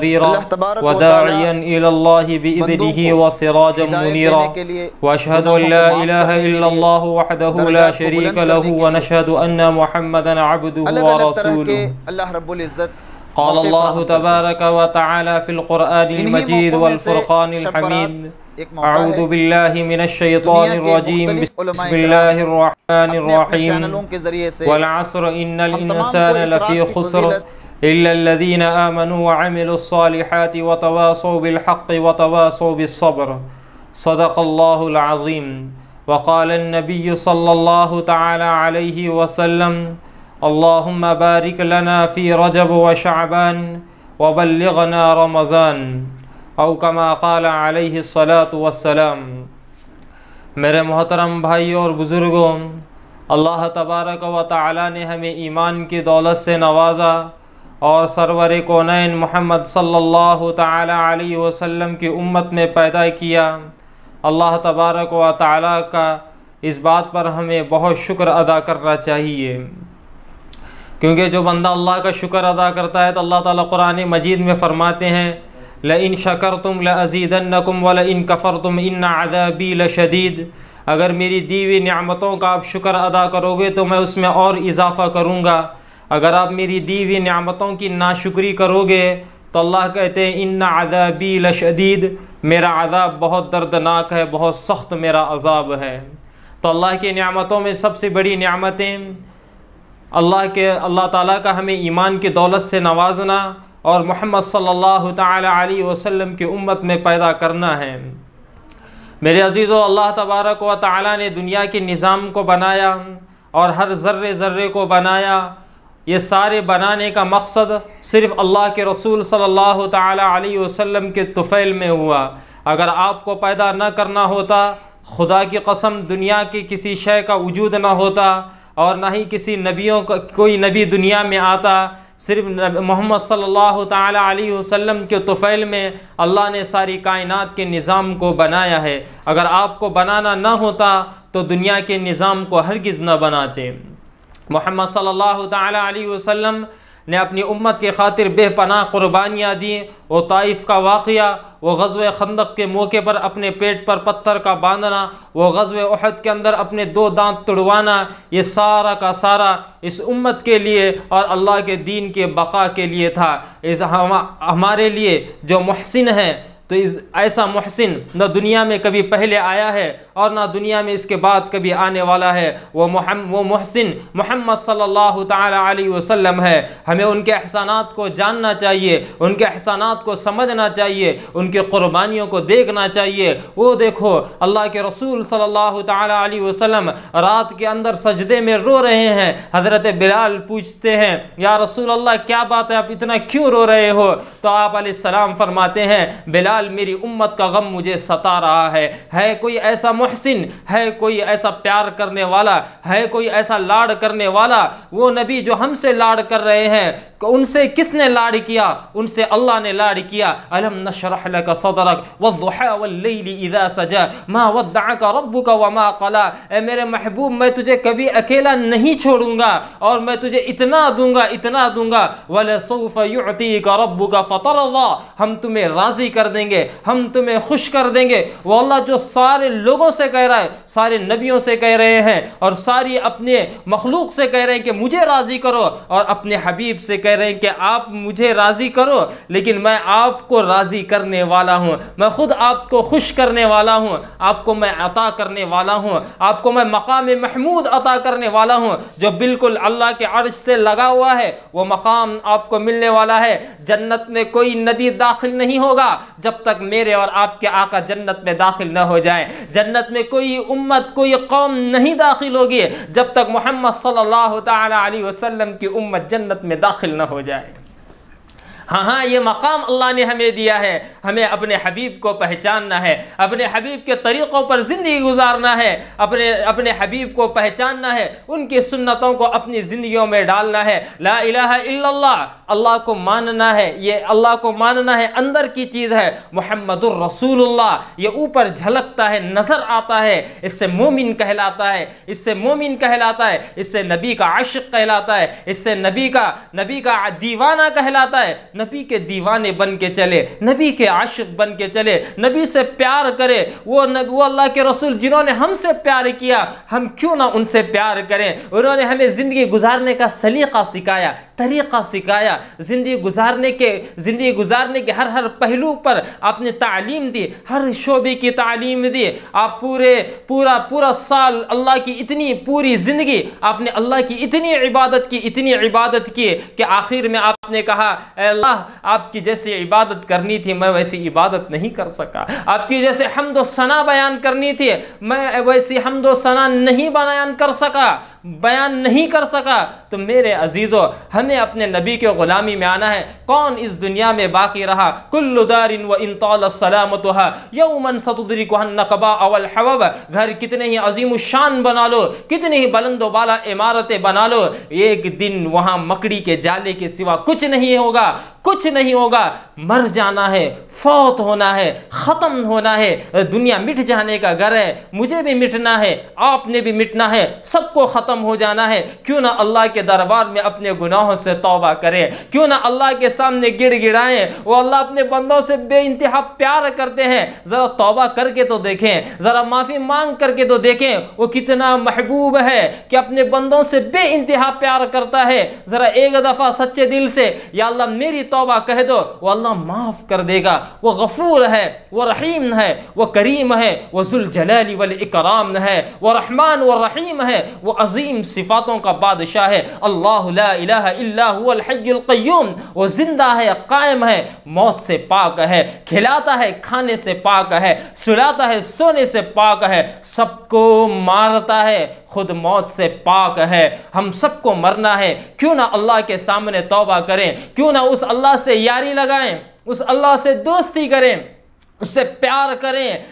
Speaker 4: نذيرا وداعيا إلى الله بإذنه وسراجا منيرا وأشهد أن لا إله إلا الله وحده لا شريك له ونشهد أن محمدا عبده ورسوله قال الله تبارك وتعالى في القرآن المجيد والفرقان الحميد أعوذ بالله من الشيطان الرجيم بسم الله الرحمن الرحيم والعصر إن الإنسان لفي خسر इल्लल्लज़ीन आमनू वमिलुस्सालिहात वतवासौ बिलहक़ वतवासौ बिस्सब्र सदक़ल्लाहुल अज़ीम वक़ाल नबी सल्लल्लाहु तआला अलैहि वसल्लम अल्लाहुम्मा बारिक लना फ़ी रजब व शअबान व बल्लिग़ना रमज़ान औ कमा क़ाल अलैहि सलातु वस्सलाम मेरे मोहतरम भाई और बुज़ुर्गों अल्लाह तबारक व ताली ने हमें ईमान की दौलत से नवाजा और सरवर कौन मोहम्मद सल्लल्लाहु अलैहि वसल्लम की उम्मत में पैदा किया अल्लाह तबारक व ताली का इस बात पर हमें बहुत शुक्र अदा करना चाहिए क्योंकि जो बंदा अल्लाह का शुक्र अदा करता है तो अल्लाह ताला कुरान मजीद में फ़रमाते हैं ल इन शकर तुम ल नकुम वल इन कफ़र तुम इन अदबी ल शदीद अगर मेरी दीवी हुई नियामतों का आप शुक्र अदा करोगे तो मैं उसमें और इजाफ़ा करूँगा अगर आप मेरी दी हुई नियामतों की नाशुक्री करोगे तो अल्लाह कहते हैं इन अदाबी लशदीद मेरा अदाब बहुत दर्दनाक है बहुत सख्त मेरा अजाब है तो अल्लाह की नियामतों में सबसे बड़ी नियामतें अल्लाह के अल्लाह ताला का हमें ईमान की दौलत से नवाजना और मोहम्मद सल्लल्लाहु अलैहि वसल्लम की उम्मत में पैदा करना है मेरे अजीज़ अल्लाह तबारक व ताली ने दुनिया के निज़ाम को बनाया और हर ज़र्रे ज़र्रे को बनाया ये सारे बनाने का मकसद सिर्फ़ अल्लाह के रसूल सल्लल्लाहु अलैहि वसल्लम के तुफ़ैल में हुआ अगर आपको पैदा न करना होता खुदा की कसम दुनिया की किसी शय का वजूद ना होता और ना ही किसी नबियों का कोई नबी दुनिया में आता सिर्फ मोहम्मद सल्लल्लाहु अलैहि वसल्लम के तुफ़ैल में अल्लाह ने सारी कायनात के निज़ाम को बनाया है अगर आपको बनाना ना होता तो दुनिया के निज़ाम को हरगिज़ ना बनाते मोहम्मद सल्लल्लाहु अलैहि वसल्लम ने अपनी उम्मत के खातिर बेपनाह कुर्बानियाँ दी वो ताइफ का वाक़ वो गज़व खंदक के मौके पर अपने पेट पर पत्थर का बांधना वो गज़व अहद के अंदर अपने दो दांत तुड़वाना ये सारा का सारा इस उम्मत के लिए और अल्लाह के दीन के बका के लिए था इस हम हमारे लिए जो महसिन है तो इस ऐसा महसिन न दुनिया में कभी पहले आया है और ना दुनिया में इसके बाद कभी आने वाला है वो महम वो महसिन मोहम्मद सल्लल्लाहु अलैहि वसल्लम है हमें उनके एहसानात को जानना चाहिए उनके एहसानात को समझना चाहिए उनकी क़ुरबानियों को देखना चाहिए वो देखो अल्लाह के रसूल सल्लल्लाहु अलैहि वसल्लम रात के अंदर सजदे में रो रहे हैं हज़रत बिलाल पूछते हैं या रसूल अल्लाह क्या बात है आप इतना क्यों रो रहे हो तो आप सलाम फरमाते हैं बिलाल मेरी उम्मत का गम मुझे सता रहा है है कोई ऐसा मुहसिन है कोई ऐसा प्यार करने वाला है कोई ऐसा लाड करने वाला वो नबी जो हमसे लाड कर रहे हैं उनसे किसने लाड किया उनसे अल्लाह ने लाड किया अलम नशरह का सदरक वज़ा सजा माँ वा का रब्बू का वमा कला ए मेरे महबूब मैं तुझे कभी अकेला नहीं छोड़ूंगा और मैं तुझे इतना दूंगा इतना दूंगा वलसफ़ी का रबू का फ़तर हम तुम्हें राज़ी कर देंगे हम तुम्हें खुश कर देंगे वो अल्लाह जो सारे लोगों से कह रहा है सारे नबियों से कह रहे हैं और सारी अपने मखलूक से कह रहे हैं कि मुझे राज़ी करो और अपने हबीब से कह कह रहे हैं कि आप मुझे राज़ी करो लेकिन मैं आपको राज़ी करने वाला हूँ मैं ख़ुद आपको खुश करने वाला हूँ आपको मैं अता करने वाला हूँ आपको मैं मकाम महमूद अता करने वाला हूँ जो बिल्कुल अल्लाह के अर्श से लगा हुआ है वो मकाम आपको मिलने वाला है जन्नत में कोई नदी दाखिल नहीं होगा जब तक मेरे और आपके आका जन्नत में दाखिल न हो जाए जन्नत में कोई उम्मत कोई कौम नहीं दाखिल होगी जब तक मोहम्मद सल्लल्लाहु अलैहि वसल्लम की उम्मत जन्नत में दाखिल न हो जाए हाँ हाँ ये मकाम अल्लाह ने हमें दिया है हमें अपने हबीब को पहचानना है अपने हबीब के तरीक़ों पर ज़िंदगी गुजारना है अपने अपने हबीब को पहचानना है उनकी सुन्नतों को अपनी ज़िंदगियों में डालना है ला इलाहा इल्लल्लाह अल्लाह को मानना है ये अल्लाह को मानना है अंदर की चीज़ है मोहम्मद रसूलुल्लाह ये ऊपर झलकता है नज़र आता है इससे मोमिन कहलाता है इससे मोमिन कहलाता है इससे नबी का आशिक कहलाता है इससे नबी का नबी का दीवाना कहलाता है नबी के दीवाने बन के चले नबी के आशिक बन के चले नबी से प्यार करे वो नबी वो अल्लाह के रसूल जिन्होंने हमसे प्यार किया हम क्यों ना उनसे प्यार करें उन्होंने हमें ज़िंदगी गुजारने का सलीका सिखाया तरीक़ा सिखाया ज़िंदगी गुजारने के ज़िंदगी गुजारने के हर हर पहलू पर आपने तालीम दी हर शोबे की तालीम दी आप पूरे पूरा पूरा साल अल्लाह की इतनी पूरी ज़िंदगी आपने अल्लाह की इतनी इबादत की इतनी इबादत की कि आखिर में आपने कहा अल्लाह आपकी जैसी इबादत करनी थी मैं वैसी इबादत नहीं कर सका आपकी जैसे हमदोसना बयान करनी थी मैं वैसी हमदोसना नहीं बयान कर सका बयान नहीं कर सका तो मेरे अजीज़ों हमें अपने नबी के ग़ुलामी में आना है कौन इस दुनिया में बाकी रहा कुल्लुदारिन व इन तौलसलामत यौमन सतुदरी नकबा अवल हवब घर कितने ही अजीम शान बना लो कितने ही बलंदोबाला इमारतें बना लो एक दिन वहाँ मकड़ी के जाले के सिवा कुछ नहीं होगा कुछ नहीं होगा मर जाना है फौत होना है ख़त्म होना है दुनिया मिट जाने का घर है मुझे भी मिटना है आपने भी मिटना है सबको ख़त्म हो जाना है क्यों ना अल्लाह के दरबार में अपने गुनाहों से तौबा करें क्यों ना अल्लाह के सामने गिड़ गिड़ाएँ वो अल्लाह अपने बंदों से बे प्यार करते हैं ज़रा तौबा करके तो देखें ज़रा माफ़ी मांग करके तो देखें वो कितना महबूब है कि अपने बंदों से बे प्यार करता है ज़रा एक दफ़ा सच्चे दिल से या अल्लाह मेरी तोबा कह दो वो अल्लाह माफ़ कर देगा वो गफूर है वो रहीम है वो करीम है वो जुलझलाली वल इकराम है वो रहमान व रहीम है वो अजीम सिफ़ातों का बादशाह है अल्लाह अल्लाहल्लाम वो ज़िंदा है कायम है मौत से पाक है खिलाता है खाने से पाक है सुलाता है सोने से पाक है सबको मारता है खुद मौत से पाक है हम सबको मरना है क्यों ना अल्लाह के सामने तोबा करें क्यों ना उस अल्लाह अल्लाह से यारी लगाएं उस अल्लाह से दोस्ती करें उससे प्यार करें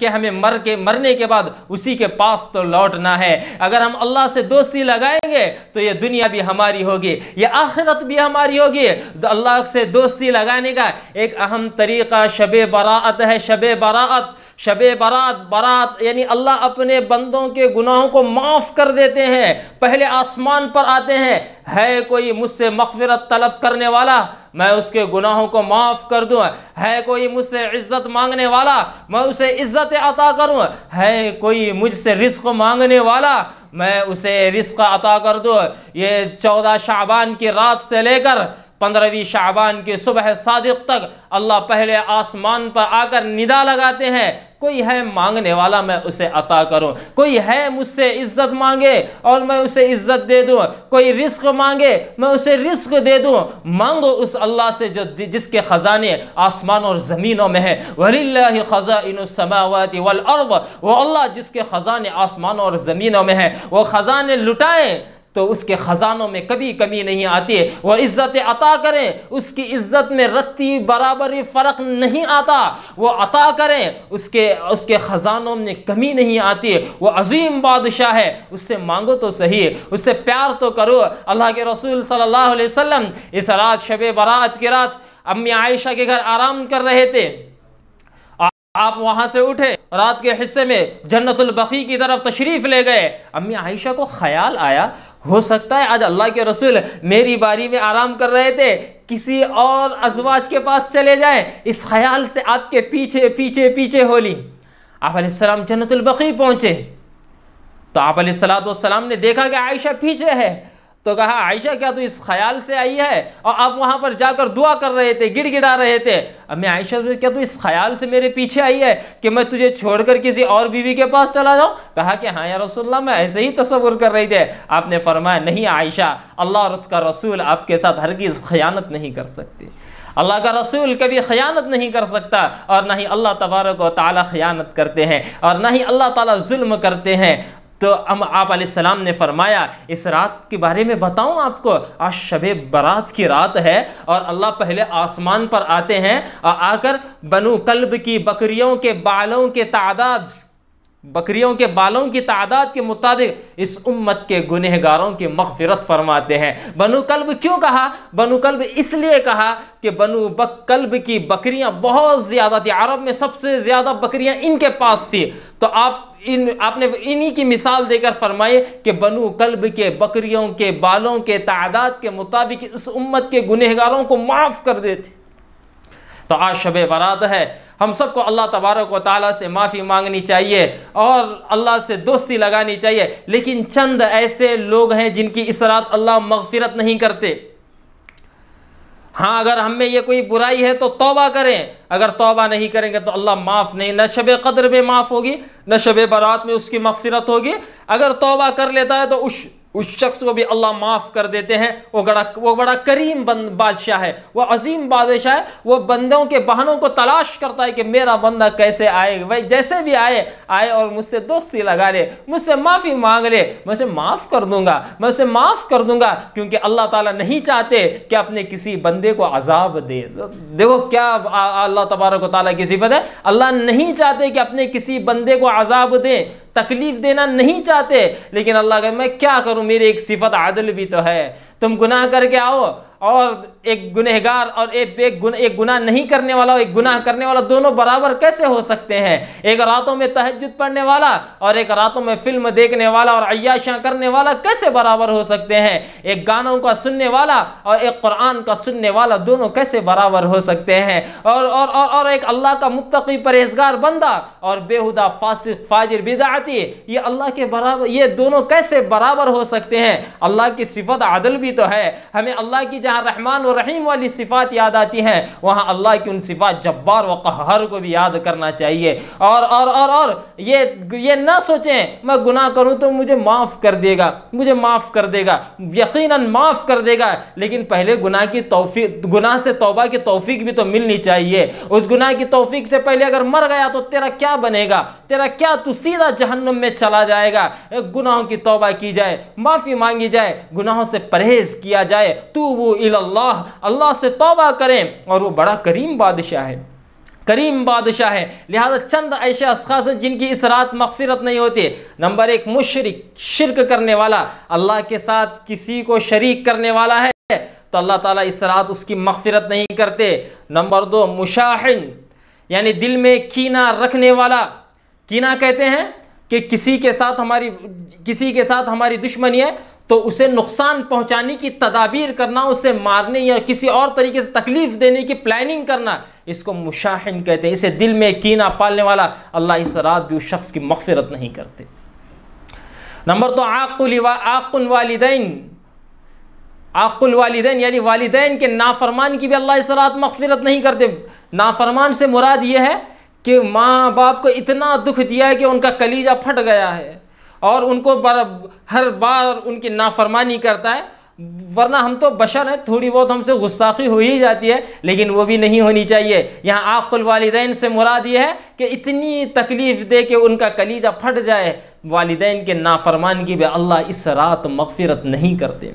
Speaker 4: कि हमें मर के मरने के बाद उसी के पास तो लौटना है अगर हम अल्लाह से दोस्ती लगाएंगे तो ये दुनिया भी हमारी होगी ये आखिरत भी हमारी होगी तो अल्लाह से दोस्ती लगाने का एक अहम तरीक़ा शब बरात है शब बरात शब बारात बारात यानी अल्लाह अपने बंदों के गुनाहों को माफ़ कर देते हैं पहले आसमान पर आते हैं है कोई मुझसे मफफ़रत तलब करने वाला मैं उसके गुनाहों को माफ़ कर दूँ है कोई मुझसे इज़्ज़त मांगने वाला मैं उसे इज़्ज़त अता करूँ है कोई मुझसे रिस्क मांगने वाला मैं उसे रिस्क अता कर दूँ ये चौदह शाबान की रात से लेकर पंद्रहवीं शाबान की सुबह सादिक तक अल्लाह पहले आसमान पर आकर निदा लगाते हैं कोई है मांगने वाला मैं उसे अता करूं कोई है मुझसे इज्जत मांगे और मैं उसे इज्जत दे दूं कोई रिस्क मांगे मैं उसे रिस्क दे दूं मांगो उस अल्लाह से जो जिसके ख़जाने आसमान और ज़मीनों में है वलील्ला ख़जा इन समावती वो अल्लाह जिसके ख़जाने आसमान और ज़मीनों में है वो ख़जाने लुटाएँ तो उसके ख़ज़ानों में कभी कमी नहीं आती है वह इज़्ज़त अता करें उसकी इज़्ज़त में रत्ती बराबरी फ़र्क नहीं आता वो अता करें उसके उसके ख़ज़ानों में कमी नहीं आती है अजीम बादशाह है उससे मांगो तो सही उससे प्यार तो करो अल्लाह के रसूल सल्लल्लाहु अलैहि वसल्लम इस रात शब बारात की रात अम्मी आयशा के घर आराम कर रहे थे आप वहाँ से उठे रात के हिस्से में बकी की तरफ तशरीफ़ ले गए अम्मी आयशा को ख्याल आया हो सकता है आज अल्लाह के रसूल मेरी बारी में आराम कर रहे थे किसी और अजवाज के पास चले जाएं इस ख्याल से आपके पीछे पीछे पीछे होली आप जन्नतुल बकी पहुंचे तो आप सलाम ने देखा कि आयशा पीछे है तो कहा आयशा क्या तू इस ख्याल से आई है और आप वहाँ पर जाकर दुआ कर रहे थे गिड़ गिड़ा रहे थे अब मैं आयशा क्या तू इस ख्याल से मेरे पीछे आई है कि मैं तुझे छोड़कर किसी और बीवी के पास चला जाऊँ कहा कि हाँ यार रसोल्ला मैं ऐसे ही तस्वुर कर रही थे आपने फरमाया नहीं आयशा अल्लाह और उसका रसूल आपके साथ हरगिज़ ख़यानत नहीं कर सकती अल्लाह का रसूल कभी ख़यानत नहीं कर सकता और ना ही अल्लाह तबारक व ताली ख़यानत करते हैं और ना ही अल्लाह ताला जुल्म करते हैं तो अम आप सलाम ने फरमाया इस रात के बारे में बताऊं आपको आज शब बारात की रात है और अल्लाह पहले आसमान पर आते हैं और आकर बनु कल्ब की बकरियों के बालों के तादाद बकरियों के बालों की तादाद के मुताबिक इस उम्मत के गुनहगारों की मफफरत फरमाते हैं बनु कल्ब क्यों कहा बनु कल्ब इसलिए कहा कि बनु बक कल्ब की बकरियां बहुत ज़्यादा थी अरब में सबसे ज़्यादा बकरियां इनके पास थी तो आप इन आपने इन्हीं की मिसाल देकर फरमाए कि बनु कल्ब के बकरियों के बालों के तादाद के मुताबिक इस उम्मत के गुनहगारों को माफ़ कर देते तो आज शब बारात है हम सबको अल्लाह तबारक व ताली से माफ़ी मांगनी चाहिए और अल्लाह से दोस्ती लगानी चाहिए लेकिन चंद ऐसे लोग हैं जिनकी इस रात अल्लाह मगफिरत नहीं करते हाँ अगर हम में ये कोई बुराई है तो तौबा करें अगर तौबा नहीं करेंगे तो अल्लाह माफ़ नहीं न शब कदर में माफ़ होगी न शब बारात में उसकी मगफिरत होगी अगर तौबा कर लेता है तो उस उस शख्स को भी अल्लाह माफ़ कर देते हैं वो बड़ा वो बड़ा करीम बादशाह है वह अजीम बादशाह है वह बंदों के बहनों को तलाश करता है कि मेरा बंदा कैसे आए भाई जैसे भी आए आए और मुझसे दोस्ती लगा ले मुझसे माफ़ी मांग ले मैं उसे माफ़ कर दूंगा मैं उसे माफ़ कर दूंगा क्योंकि अल्लाह ताला नहीं चाहते कि अपने किसी बंदे को अजाब दे देखो क्या अल्लाह तबारक ताली की सिफत है अल्लाह नहीं चाहते कि अपने किसी बंदे को अजाब दें तकलीफ़ देना नहीं चाहते लेकिन अल्लाह कह मैं क्या करूँ मेरी एक सिफत आदल भी तो है तुम गुनाह करके आओ और एक गुनहगार और एक एक गुन, एक गुनाह नहीं करने वाला और एक गुनाह करने वाला दोनों बराबर कैसे हो सकते हैं एक रातों में तहजद पढ़ने वाला और एक रातों में फिल्म देखने वाला और अयाशियाँ करने वाला कैसे बराबर हो सकते हैं एक गानों का सुनने वाला और एक कुरान का सुनने वाला दोनों कैसे बराबर हो सकते हैं और और और, और एक अल्लाह का मुतकी परहेजगार बंदा और बेहुदा फासिक फाजिर बिदाती ये अल्लाह के बराबर ये दोनों कैसे बराबर हो सकते हैं अल्लाह की सिफत आदल भी तो है हमें अल्लाह की जहाँ रहमान और रहीम वाली सिफ़ात याद आती हैं वहाँ अल्लाह की उन सिफ़ात जब्बार व कहर को भी याद करना चाहिए और और और और ये ये ना सोचें मैं गुनाह करूँ तो मुझे माफ़ कर देगा मुझे माफ़ कर देगा यकीन माफ़ कर देगा लेकिन पहले गुनाह की तोफ़ी गुनाह से तोबा की तोफ़ी भी तो मिलनी चाहिए उस गुनाह की तोफ़ी से पहले अगर मर गया तो तेरा क्या बनेगा तेरा क्या तू सीधा जहन्नम में चला जाएगा गुनाहों की तोबा की जाए माफ़ी मांगी जाए गुनाहों से परहेज़ किया जाए तो वो इल्लाह अल्लाह से तोबा करें और वो बड़ा करीम बादशाह है करीम बादशाह है लिहाजा चंद ऐसे अशास हैं जिनकी इस रात मगफिरत नहीं होती नंबर एक मुशरक शिरक करने वाला अल्लाह के साथ किसी को शरीक करने वाला है तो अल्लाह ताला इस रात उसकी मगफिरत नहीं करते नंबर दो मुशाहन यानी दिल में कीना रखने वाला कीना कहते हैं कि किसी के साथ हमारी किसी के साथ हमारी दुश्मनी है तो उसे नुकसान पहुंचाने की तदाबीर करना उसे मारने या किसी और तरीके से तकलीफ देने की प्लानिंग करना इसको मुशाहिन कहते हैं इसे दिल में कीना पालने वाला अल्लाह इस रात भी उस शख्स की मफफरत नहीं करते नंबर दो आकुल आकुल वालदेन आकुल वालदेन यानी वालदेन के नाफरमान की भी अल्लाह इस रात मफफरत नहीं करते नाफरमान से मुराद ये है कि माँ बाप को इतना दुख दिया है कि उनका कलीजा फट गया है और उनको बार, हर बार उनकी नाफरमानी करता है वरना हम तो बशर हैं थोड़ी बहुत हमसे गुस्साखी हो ही जाती है लेकिन वो भी नहीं होनी चाहिए यहाँ आकुल वालदेन से मुराद ये है कि इतनी तकलीफ़ दे के उनका कलीजा फट जाए वालदेन के नाफरमान की भी अल्लाह इस रात मगफिरत नहीं करते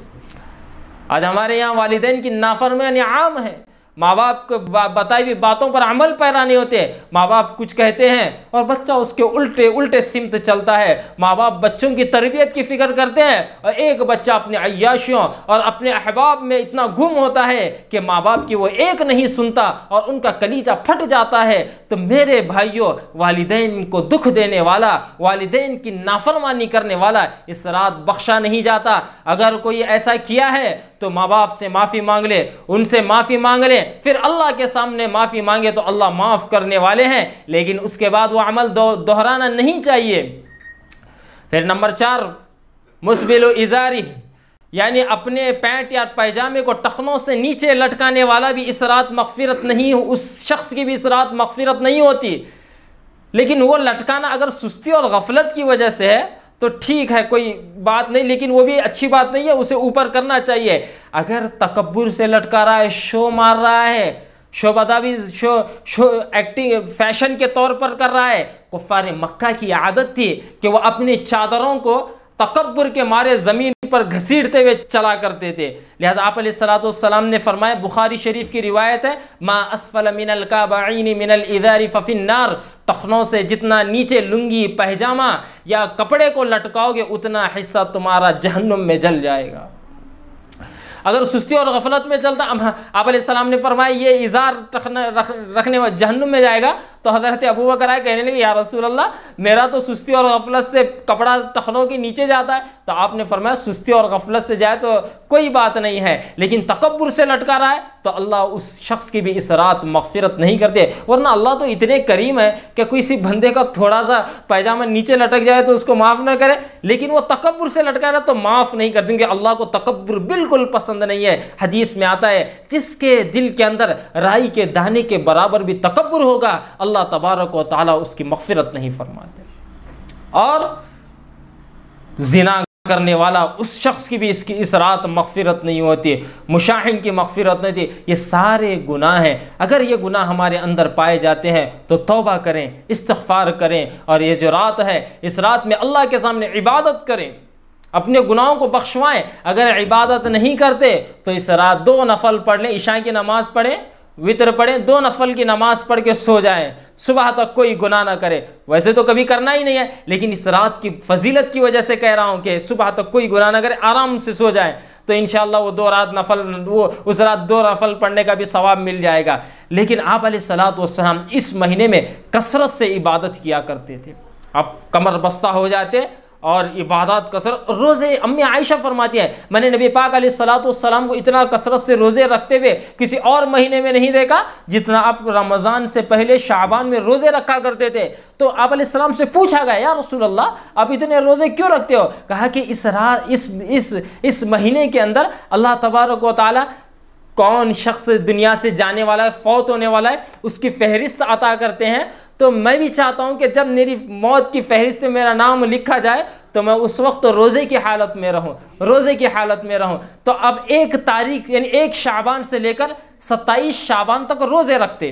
Speaker 4: आज हमारे यहाँ वालदेन की नाफरमानी आम है माँ बाप को बताई हुई बातों पर अमल पैरा नहीं होते माँ बाप कुछ कहते हैं और बच्चा उसके उल्टे उल्टे सिमत चलता है माँ बाप बच्चों की तरबियत की फ़िक्र करते हैं और एक बच्चा अपने अयाशियों और अपने अहबाब में इतना गुम होता है कि माँ बाप की वो एक नहीं सुनता और उनका कलीजा फट जाता है तो मेरे भाइयों वालदेन को दुख देने वाला वालदेन की नाफरमानी करने वाला इस रात बख्शा नहीं जाता अगर कोई ऐसा किया है तो माँ बाप से माफ़ी मांग ले उनसे माफ़ी मांग ले फिर अल्लाह के सामने माफ़ी मांगे तो अल्लाह माफ़ करने वाले हैं लेकिन उसके बाद वो अमल दो, दोहराना नहीं चाहिए फिर नंबर चार मुसबिल इजारी यानी अपने पैंट या पैजामे को टखनों से नीचे लटकाने वाला भी इस रात मगफिरत नहीं उस शख्स की भी इस रात मगफिरत नहीं होती लेकिन वो लटकाना अगर सुस्ती और गफलत की वजह से है तो ठीक है कोई बात नहीं लेकिन वो भी अच्छी बात नहीं है उसे ऊपर करना चाहिए अगर तकबर से लटका रहा है शो मार रहा है शोबदा भी शो शो एक्टिंग फैशन के तौर पर कर रहा है कुफ्फार मक्का की आदत थी कि वह अपनी चादरों को तकबर के मारे ज़मीन पर घसीटते हुए चला करते थे लिहाजा आप सलातम ने फरमाया बुखारी शरीफ की रिवायत है माँ असफल मिनल काबाइनी मिनल इदारी नार टखनों से जितना नीचे लुंगी पैजामा या कपड़े को लटकाओगे उतना हिस्सा तुम्हारा जहन्नुम में जल जाएगा अगर सुस्ती और गफलत में चलता हाँ, आप ने फरमाया ये इज़ार रखने वाला जहन्नुम में जाएगा तो हज़रत अबू बकर आए कहने लगे या रसूल अल्लाह मेरा तो सुस्ती और गफलत से कपड़ा टखनों के नीचे जाता है तो आपने फरमाया सुस्ती और गफलत से जाए तो कोई बात नहीं है लेकिन तकबर से लटका रहा है तो अल्लाह उस शख्स की भी इस रात मफफ़रत नहीं करते वरना अल्लाह तो इतने करीम है कि किसी बंदे का थोड़ा सा पैजामा नीचे लटक जाए तो उसको माफ़ ना करे लेकिन वो तकबर से लटका रहा तो माफ़ नहीं कर देंगे अल्लाह को तकबर बिल्कुल पसंद पसंद नहीं है हदीस में आता है जिसके दिल के अंदर राई के दाने के बराबर भी तकबर होगा अल्लाह तबारक व ताली उसकी मफ़रत नहीं फरमाते और जिना करने वाला उस शख्स की भी इसकी इस रात मगफरत नहीं होती मुशाहिन की मगफरत नहीं होती ये सारे गुनाह हैं अगर ये गुनाह हमारे अंदर पाए जाते हैं तो तौबा करें इस्तफ़ार करें और ये जो रात है इस रात में अल्लाह के सामने इबादत करें अपने गुनाहों को बख्शवाएं अगर इबादत नहीं करते तो इस रात दो नफल पढ़ लें ईशा की नमाज़ पढ़ें वितर पढ़ें दो नफल की नमाज़ पढ़ के सो जाएं सुबह तक कोई गुनाह ना करे वैसे तो कभी करना ही नहीं है लेकिन इस रात की फजीलत की वजह से कह रहा हूँ कि सुबह तक कोई गुनाह ना करे आराम से सो जाएं तो इन वो दो रात नफल वो उस रात दो नफल पढ़ने का भी सवाब मिल जाएगा लेकिन आप सलाम इस महीने में कसरत से इबादत किया करते थे आप कमर बस्ता हो जाते और इबादत कसरत रोज़े अम्मी आयशा फरमाती है मैंने नबी पाक सलाम को इतना कसरत से रोज़े रखते हुए किसी और महीने में नहीं देखा जितना आप रमज़ान से पहले शाबान में रोज़े रखा करते थे तो आप सलाम से पूछा गया यार रसूल्ला आप इतने रोज़े क्यों रखते हो कहा कि इस रात इस इस इस महीने के अंदर अल्लाह तबारक वाली कौन शख्स दुनिया से जाने वाला है फौत होने वाला है उसकी फहरिस्त अता करते हैं तो मैं भी चाहता हूँ कि जब मेरी मौत की फहरिस्त में मेरा नाम लिखा जाए तो मैं उस वक्त रोज़े की हालत में रहूँ रोज़े की हालत में रहूँ तो अब एक तारीख यानी एक शाबान से लेकर सत्ताईस शाबान तक रोज़े रखते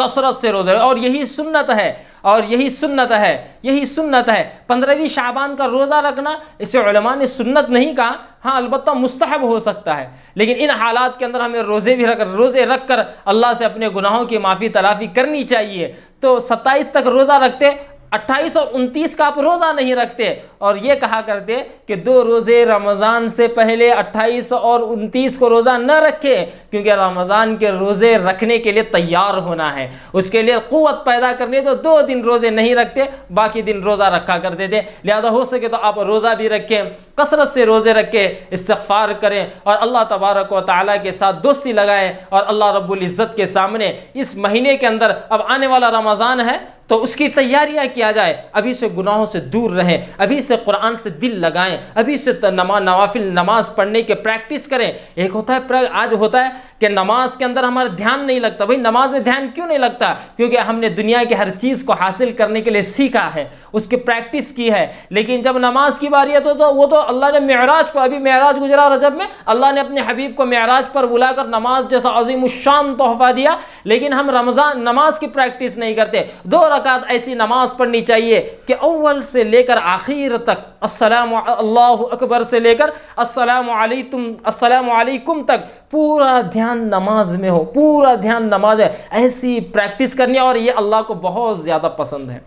Speaker 4: कसरत से रोज़ा और यही सुन्नत है और यही सुन्नत है यही सुन्नत है पंद्रहवीं शाबान का रोज़ा रखना इसे उलमा ने सुन्नत नहीं कहा हाँ अलबत् मुस्तहब हो सकता है लेकिन इन हालात के अंदर हमें रोज़े भी रख रोज़े रख कर अल्लाह से अपने गुनाहों की माफ़ी तलाफ़ी करनी चाहिए तो सत्ताईस तक रोज़ा रखते अट्ठाईस और उनतीस का आप रोज़ा नहीं रखते और ये कहा करते कि दो रोज़े रमज़ान से पहले अट्ठाईस और उनतीस को रोज़ा न रखें क्योंकि रमज़ान के रोज़े रखने के लिए तैयार होना है उसके लिए क़वत पैदा करनी तो दो दिन रोज़े नहीं रखते बाकी दिन रोज़ा रखा करते थे लिहाजा हो सके तो आप रोज़ा भी रखें कसरत से रोज़े रखें इस्तफ़ार करें और अल्लाह तबारक व ताली के साथ दोस्ती लगाएँ और अल्लाह रबुल्ज़त के सामने इस महीने के अंदर अब आने वाला रमज़ान है तो उसकी तैयारियाँ किया जाए अभी से गुनाहों से दूर रहें अभी से कुरान से दिल लगाएं अभी से नमा नवाफिल नमाज पढ़ने के प्रैक्टिस करें एक होता है आज होता है कि नमाज के अंदर हमारा ध्यान नहीं लगता भाई नमाज में ध्यान क्यों नहीं लगता क्योंकि हमने दुनिया की हर चीज़ को हासिल करने के लिए सीखा है उसकी प्रैक्टिस की है लेकिन जब नमाज की बारियत हो तो, तो वो तो अल्लाह ने महराज पर अभी महराज गुजरा रजब में अल्लाह ने अपने हबीब को महराज पर बुलाकर नमाज जैसा अजीम शान तोहफा दिया लेकिन हम रमज़ान नमाज की प्रैक्टिस नहीं करते दो रकात ऐसी नमाज पढ़नी चाहिए कि अव्वल से लेकर आखिर तक अस्सलाम अल्लाह अकबर से लेकर अस्सलाम वालेकुम अस्सलाम वालेकुम तक पूरा ध्यान नमाज में हो पूरा ध्यान नमाज है ऐसी प्रैक्टिस करनी है और ये अल्लाह को बहुत ज़्यादा पसंद है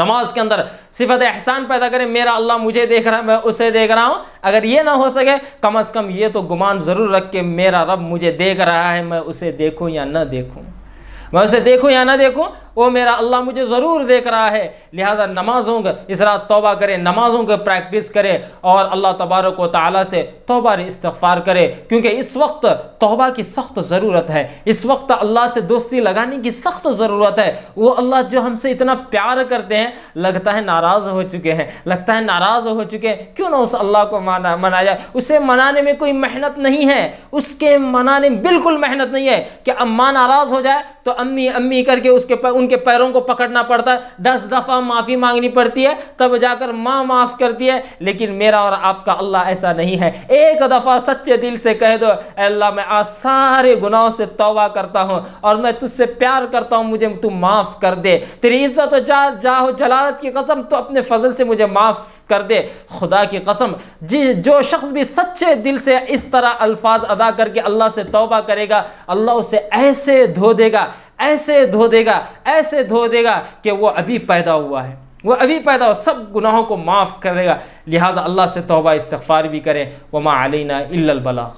Speaker 4: नमाज के अंदर सिफत एहसान पैदा करें मेरा अल्लाह मुझे देख रहा है मैं उसे देख रहा हूँ अगर ये ना हो सके कम अज़ कम ये तो गुमान ज़रूर रख के मेरा रब मुझे देख रहा है मैं उसे देखूँ या ना देखूँ मैं उसे देखूँ या ना देखूँ वो मेरा अल्लाह मुझे ज़रूर देख रहा है लिहाजा नमाज़ों का इस रात तोबा करें नमाज़ों का प्रैक्टिस करें और अल्लाह तबारक व ताली से तोबा इस्तफ़ार करें क्योंकि इस वक्त तोबा की सख्त ज़रूरत है इस वक्त अल्लाह से दोस्ती लगाने की सख्त ज़रूरत है वो अल्लाह जो हमसे इतना प्यार करते हैं लगता है नाराज़ हो चुके हैं लगता है नाराज़ हो चुके हैं क्यों ना उस अल्लाह को माना मनाया जाए उसे मनाने में कोई मेहनत नहीं है उसके मनाने में बिल्कुल मेहनत नहीं है कि अम्मा नाराज़ हो जाए तो अम्मी अम्मी करके उसके पास उनके पैरों को पकड़ना पड़ता है दस दफ़ा माफ़ी मांगनी पड़ती है तब जाकर माँ माफ़ करती है लेकिन मेरा और आपका अल्लाह ऐसा नहीं है एक दफ़ा सच्चे दिल से कह दो अल्लाह मैं आज सारे गुनाहों से तोबा करता हूँ और मैं तुझसे प्यार करता हूँ मुझे तू माफ़ कर दे तेरी इज्जत जा जाहो जलालत की कसम तो अपने फजल से मुझे माफ़ कर दे खुदा की कसम जी जो शख्स भी सच्चे दिल से इस तरह अल्फाज अदा करके अल्लाह से तौबा करेगा अल्लाह उसे ऐसे धो देगा ऐसे धो देगा ऐसे धो देगा कि वो अभी पैदा हुआ है वो अभी पैदा हो सब गुनाहों को माफ़ करेगा लिहाजा अल्लाह से तोबा इस्तफ़ार भी करें वमा
Speaker 2: अलना इल्लबला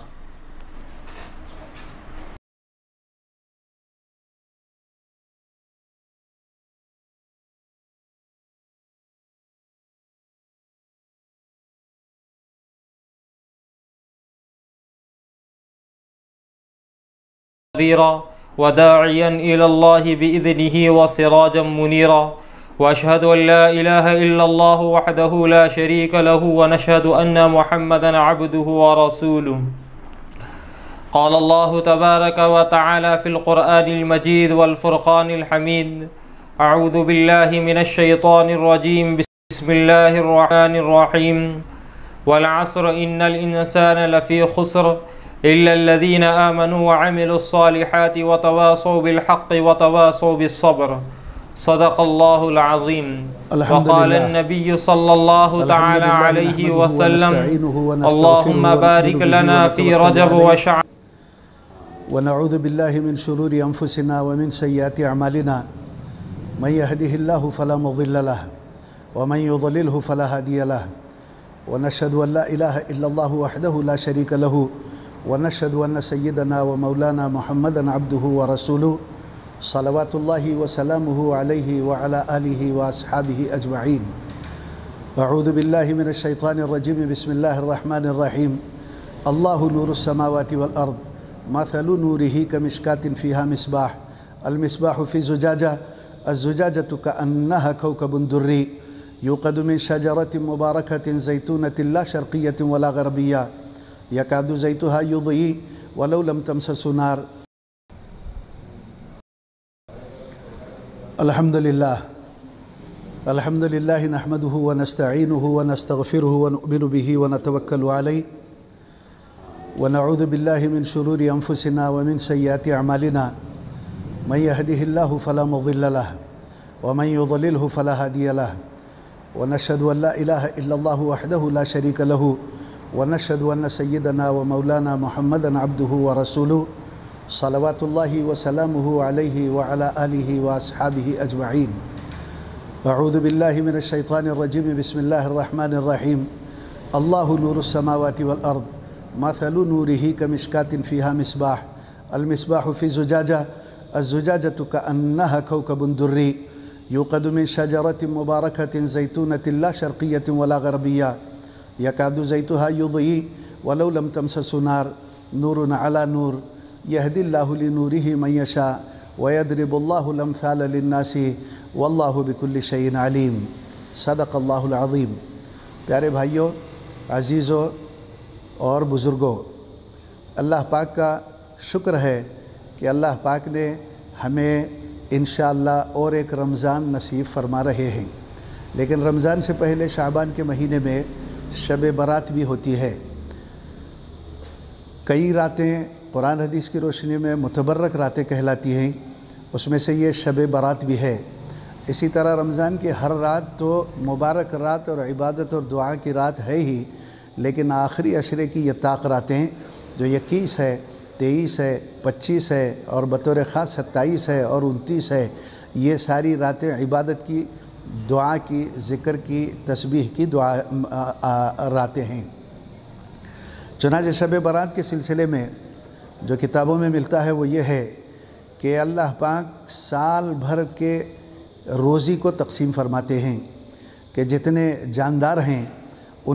Speaker 2: ضيرا وداعيا إلى الله بإذنه وسراجا منيرا وأشهد أن لا
Speaker 4: إله إلا الله وحده لا شريك له ونشهد أن محمدا عبده ورسوله قال الله تبارك وتعالى في القرآن المجيد والفرقان الحميد أعوذ بالله من الشيطان الرجيم بسم الله الرحمن الرحيم والعصر إن الإنسان لفي خسر إلا الذين آمنوا وعملوا الصالحات وتواصوا بالحق وتواصوا بالصبر صدق الله العظيم الحمد وقال النبي صلى الله تعالى عليه وسلم اللهم بارك لنا في رجب وشعب
Speaker 5: ونعوذ بالله من شرور أنفسنا ومن سيئات أعمالنا من يهده الله فلا مضل له ومن يضلله فلا هادي له ونشهد أن لا إله إلا الله وحده لا شريك له ونشهد أن سيدنا ومولانا محمدا عبده ورسوله صلوات الله وسلامه عليه وعلى آله وأصحابه أجمعين أعوذ بالله من الشيطان الرجيم بسم الله الرحمن الرحيم الله نور السماوات والأرض مثل نوره كمشكاة فيها مصباح المصباح في زجاجة الزجاجة كأنها كوكب دري يوقد من شجرة مباركة زيتونة لا شرقية ولا غربية يكاد زيتها يضيء ولو لم تمسس نار الحمد لله الحمد لله نحمده ونستعينه ونستغفره ونؤمن به ونتوكل عليه ونعوذ بالله من شرور أنفسنا ومن سيئات أعمالنا من يهده الله فلا مضل له ومن يضلله فلا هادي له ونشهد أن لا إله إلا الله وحده لا شريك له ونشهد أن سيدنا ومولانا محمدا عبده ورسوله صلوات الله وسلامه عليه وعلى آله وأصحابه أجمعين أعوذ بالله من الشيطان الرجيم بسم الله الرحمن الرحيم الله نور السماوات والأرض مثل نوره كمشكاة فيها مصباح المصباح في زجاجة الزجاجة كأنها كوكب دري يوقد من شجرة مباركة زيتونة لا شرقية ولا غربية यकादु जैतुहा वलौ वलम तमस सुनार नूर अला नूर यहदिल्लाहुली नूरी ही मैशा वयदरबल्लामफ़ालनासी वल्लाबिकुल्ल शैन आलीम सदक़ल्लाज़ीम प्यारे भाइयों अज़ीज़ों और बुज़ुर्गों अल्लाह पाक का शुक्र है कि अल्लाह पाक ने हमें इन और एक रमज़ान नसीब फरमा रहे हैं लेकिन रमज़ान से पहले शाबान के महीने में शब बारात भी होती है कई रातें कुरान हदीस की रोशनी में मुतबरक रातें कहलाती हैं उसमें से ये शब बारात भी है इसी तरह रमज़ान की हर रात तो मुबारक रात और इबादत और दुआ की रात है ही लेकिन आखिरी अशरे की ये ताक रातें जो इक्कीस है तेईस है पच्चीस है और बतौर ख़ास सत्ताईस है और उनतीस है ये सारी रातें इबादत की दुआ की ज़िक्र की तस्बीह की दुआ रातें हैं चुनाच शब बारात के सिलसिले में जो किताबों में मिलता है वो ये है कि अल्लाह पाक साल भर के रोज़ी को तकसीम फरमाते हैं कि जितने जानदार हैं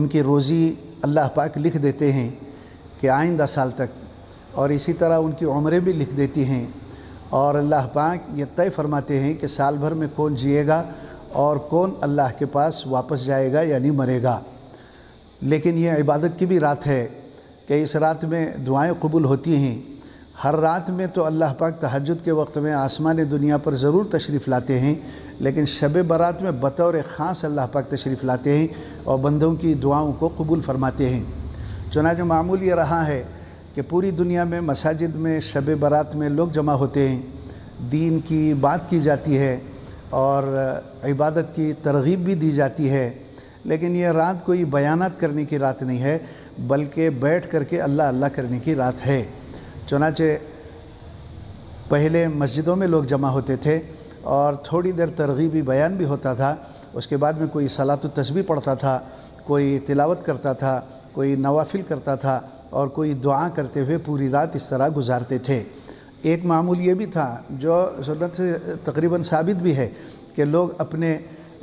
Speaker 5: उनकी रोज़ी अल्लाह पाक लिख देते हैं कि आइंदा साल तक और इसी तरह उनकी उम्रें भी लिख देती हैं और अल्लाह पाक ये तय फरमाते हैं कि साल भर में कौन जिएगा और कौन अल्लाह के पास वापस जाएगा यानी मरेगा लेकिन यह इबादत की भी रात है कि इस रात में दुआएं कबूल होती हैं हर रात में तो अल्लाह पाक तहजद के वक्त में आसमान दुनिया पर ज़रूर तशरीफ़ लाते हैं लेकिन शब बारात में बतौर ख़ास अल्लाह पाक तशरीफ़ लाते हैं और बंदों की दुआओं को कबूल फरमाते हैं चुनाच मामूल ये रहा है कि पूरी दुनिया में मसाजिद में शब बारात में लोग जमा होते हैं दीन की बात की जाती है और इबादत की तरगीब भी दी जाती है लेकिन यह रात कोई बयानात करने की रात नहीं है बल्कि बैठ कर के अल्लाह अल्लाह करने की रात है चुनाचे पहले मस्जिदों में लोग जमा होते थे और थोड़ी देर तरगीबी बयान भी होता था उसके बाद में कोई सलात तस्बी पढ़ता था कोई तिलावत करता था कोई नवाफिल करता था और कोई दुआ करते हुए पूरी रात इस तरह गुजारते थे एक मामूल ये भी था जो सुनत से तकरीबन साबित भी है कि लोग अपने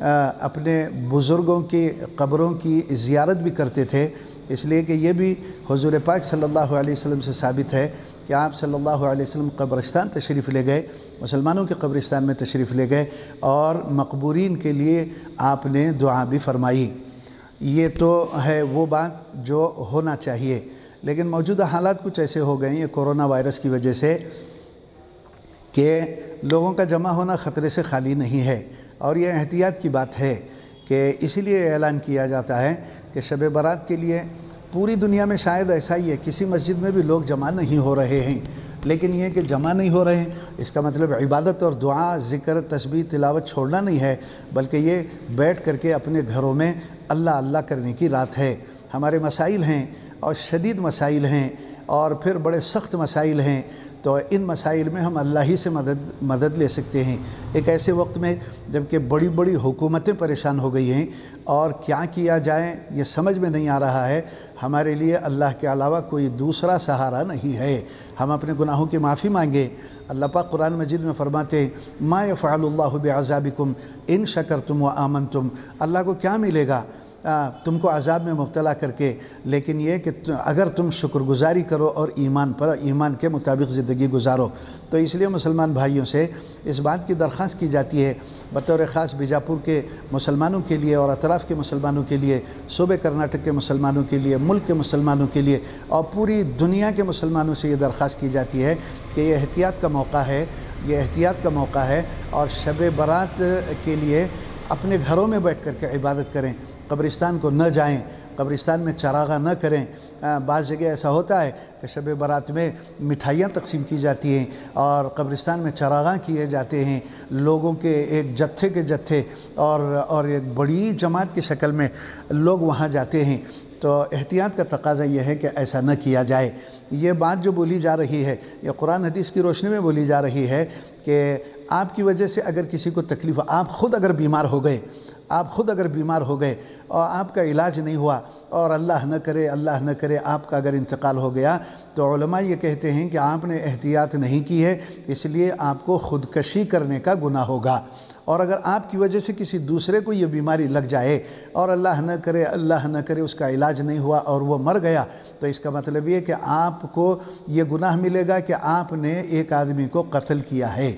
Speaker 5: आ, अपने बुज़ुर्गों की कब्रों की ज़ियारत भी करते थे इसलिए कि ये भी हजूर पाक सल्लल्लाहु अलैहि वसल्लम से साबित है कि आप सल्लल्लाहु अलैहि वसल्लम कब्रस्तान तशरीफ़ ले गए मुसलमानों के कब्रिस्तान में तशरीफ़ ले गए और मकबूरीन के लिए आपने दुआ भी फरमाई ये तो है वो बात जो होना चाहिए लेकिन मौजूदा हालात कुछ ऐसे हो गए हैं कोरोना वायरस की वजह से कि लोगों का जमा होना ख़तरे से खाली नहीं है और यह एहतियात की बात है कि इसीलिए ऐलान किया जाता है कि शब बारात के लिए पूरी दुनिया में शायद ऐसा ही है किसी मस्जिद में भी लोग जमा नहीं हो रहे हैं लेकिन यह कि जमा नहीं हो रहे हैं इसका मतलब इबादत और दुआ ज़िक्र तस्बी तिलावत छोड़ना नहीं है बल्कि ये बैठ करके अपने घरों में अल्लाह अल्लाह करने की रात है हमारे मसाइल हैं और शदीद मसाइल हैं और फिर बड़े सख्त मसाइल हैं तो इन मसाइल में हम अल्लाह ही से मदद मदद ले सकते हैं एक ऐसे वक्त में जबकि बड़ी बड़ी हुकूमतें परेशान हो गई हैं और क्या किया जाए ये समझ में नहीं आ रहा है हमारे लिए अल्लाह के अलावा कोई दूसरा सहारा नहीं है हम अपने गुनाहों की माफ़ी मांगें अल्लाह पाक कुरान मजिद में फरमाते माँ फ़ाल बेज़ाबिकुम इन शकर तुम व आमन तुम अल्लाह को क्या मिलेगा तुमको अजाब में मुबला करके लेकिन ये कि अगर तुम शुक्रगुजारी करो और ईमान पर ईमान के मुताबिक ज़िंदगी गुजारो तो इसलिए मुसलमान भाइयों से इस बात की दरख्वास्त की जाती है बतौर ख़ास बीजापुर के मुसलमानों के लिए और अतराफ़ के मुसलमानों के लिए सूबे कर्नाटक के मुसलमानों के लिए मुल्क के मुसलमानों के लिए और पूरी दुनिया के मुसलमानों से ये दरख्वास्त की जाती है कि ये एहतियात का मौका है ये एहतियात का मौका है और शब बारात के लिए अपने घरों में बैठ कर के इबादत करें कब्रिस्तान को न जाएं कब्रिस्तान में चरागा न करें बाज़ जगह ऐसा होता है कि शब बारात में मिठाइयाँ तकसीम की जाती हैं और कब्रिस्तान में चरागा किए जाते हैं लोगों के एक जत्थे के जत्थे और और एक बड़ी जमात की शक्ल में लोग वहाँ जाते हैं तो एहतियात का तकाजा यह है कि ऐसा न किया जाए ये बात जो बोली जा रही है या कुरान हदीस की रोशनी में बोली जा रही है कि आपकी वजह से अगर किसी को तकलीफ़ आप ख़ुद अगर बीमार हो गए आप ख़ुद अगर बीमार हो गए और आपका इलाज नहीं हुआ और अल्लाह न करे अल्लाह न करे आपका अगर इंतकाल हो गया तो ये कहते हैं कि आपने एहतियात नहीं की है इसलिए आपको ख़ुदकशी करने का गुना होगा और अगर आपकी वजह से किसी दूसरे को ये बीमारी लग जाए और अल्लाह न करे अल्लाह न करे उसका इलाज नहीं हुआ और वो मर गया तो इसका मतलब ये कि आपको ये गुनाह मिलेगा कि आपने एक आदमी को कत्ल किया है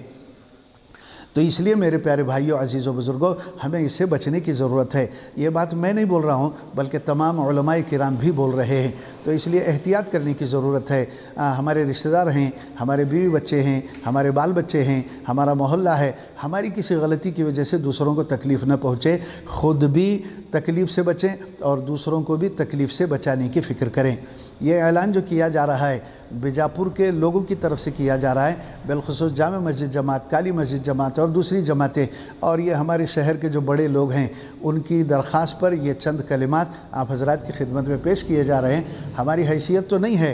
Speaker 5: तो इसलिए मेरे प्यारे भाइयों अजीज़ बुज़ुर्गों हमें इससे बचने की ज़रूरत है ये बात मैं नहीं बोल रहा हूँ बल्कि तमाम कराम भी बोल रहे हैं तो इसलिए एहतियात करने की ज़रूरत है आ, हमारे रिश्तेदार हैं हमारे बीवी बच्चे हैं हमारे बाल बच्चे हैं हमारा मोहल्ला है हमारी किसी गलती की वजह से दूसरों को तकलीफ़ न पहुँचे ख़ुद भी तकलीफ़ से बचें और दूसरों को भी तकलीफ़ से बचाने की फ़िक्र करें ये ऐलान जो किया जा रहा है बीजापुर के लोगों की तरफ से किया जा रहा है बिलखसूस जाम मस्जिद जमात काली मस्जिद जमात और दूसरी जमातें और ये हमारे शहर के जो बड़े लोग हैं उनकी दरख्वास्त पर ये चंद कलिमात आप हजरात की खिदमत में पेश किए जा रहे हैं हमारी हैसियत तो नहीं है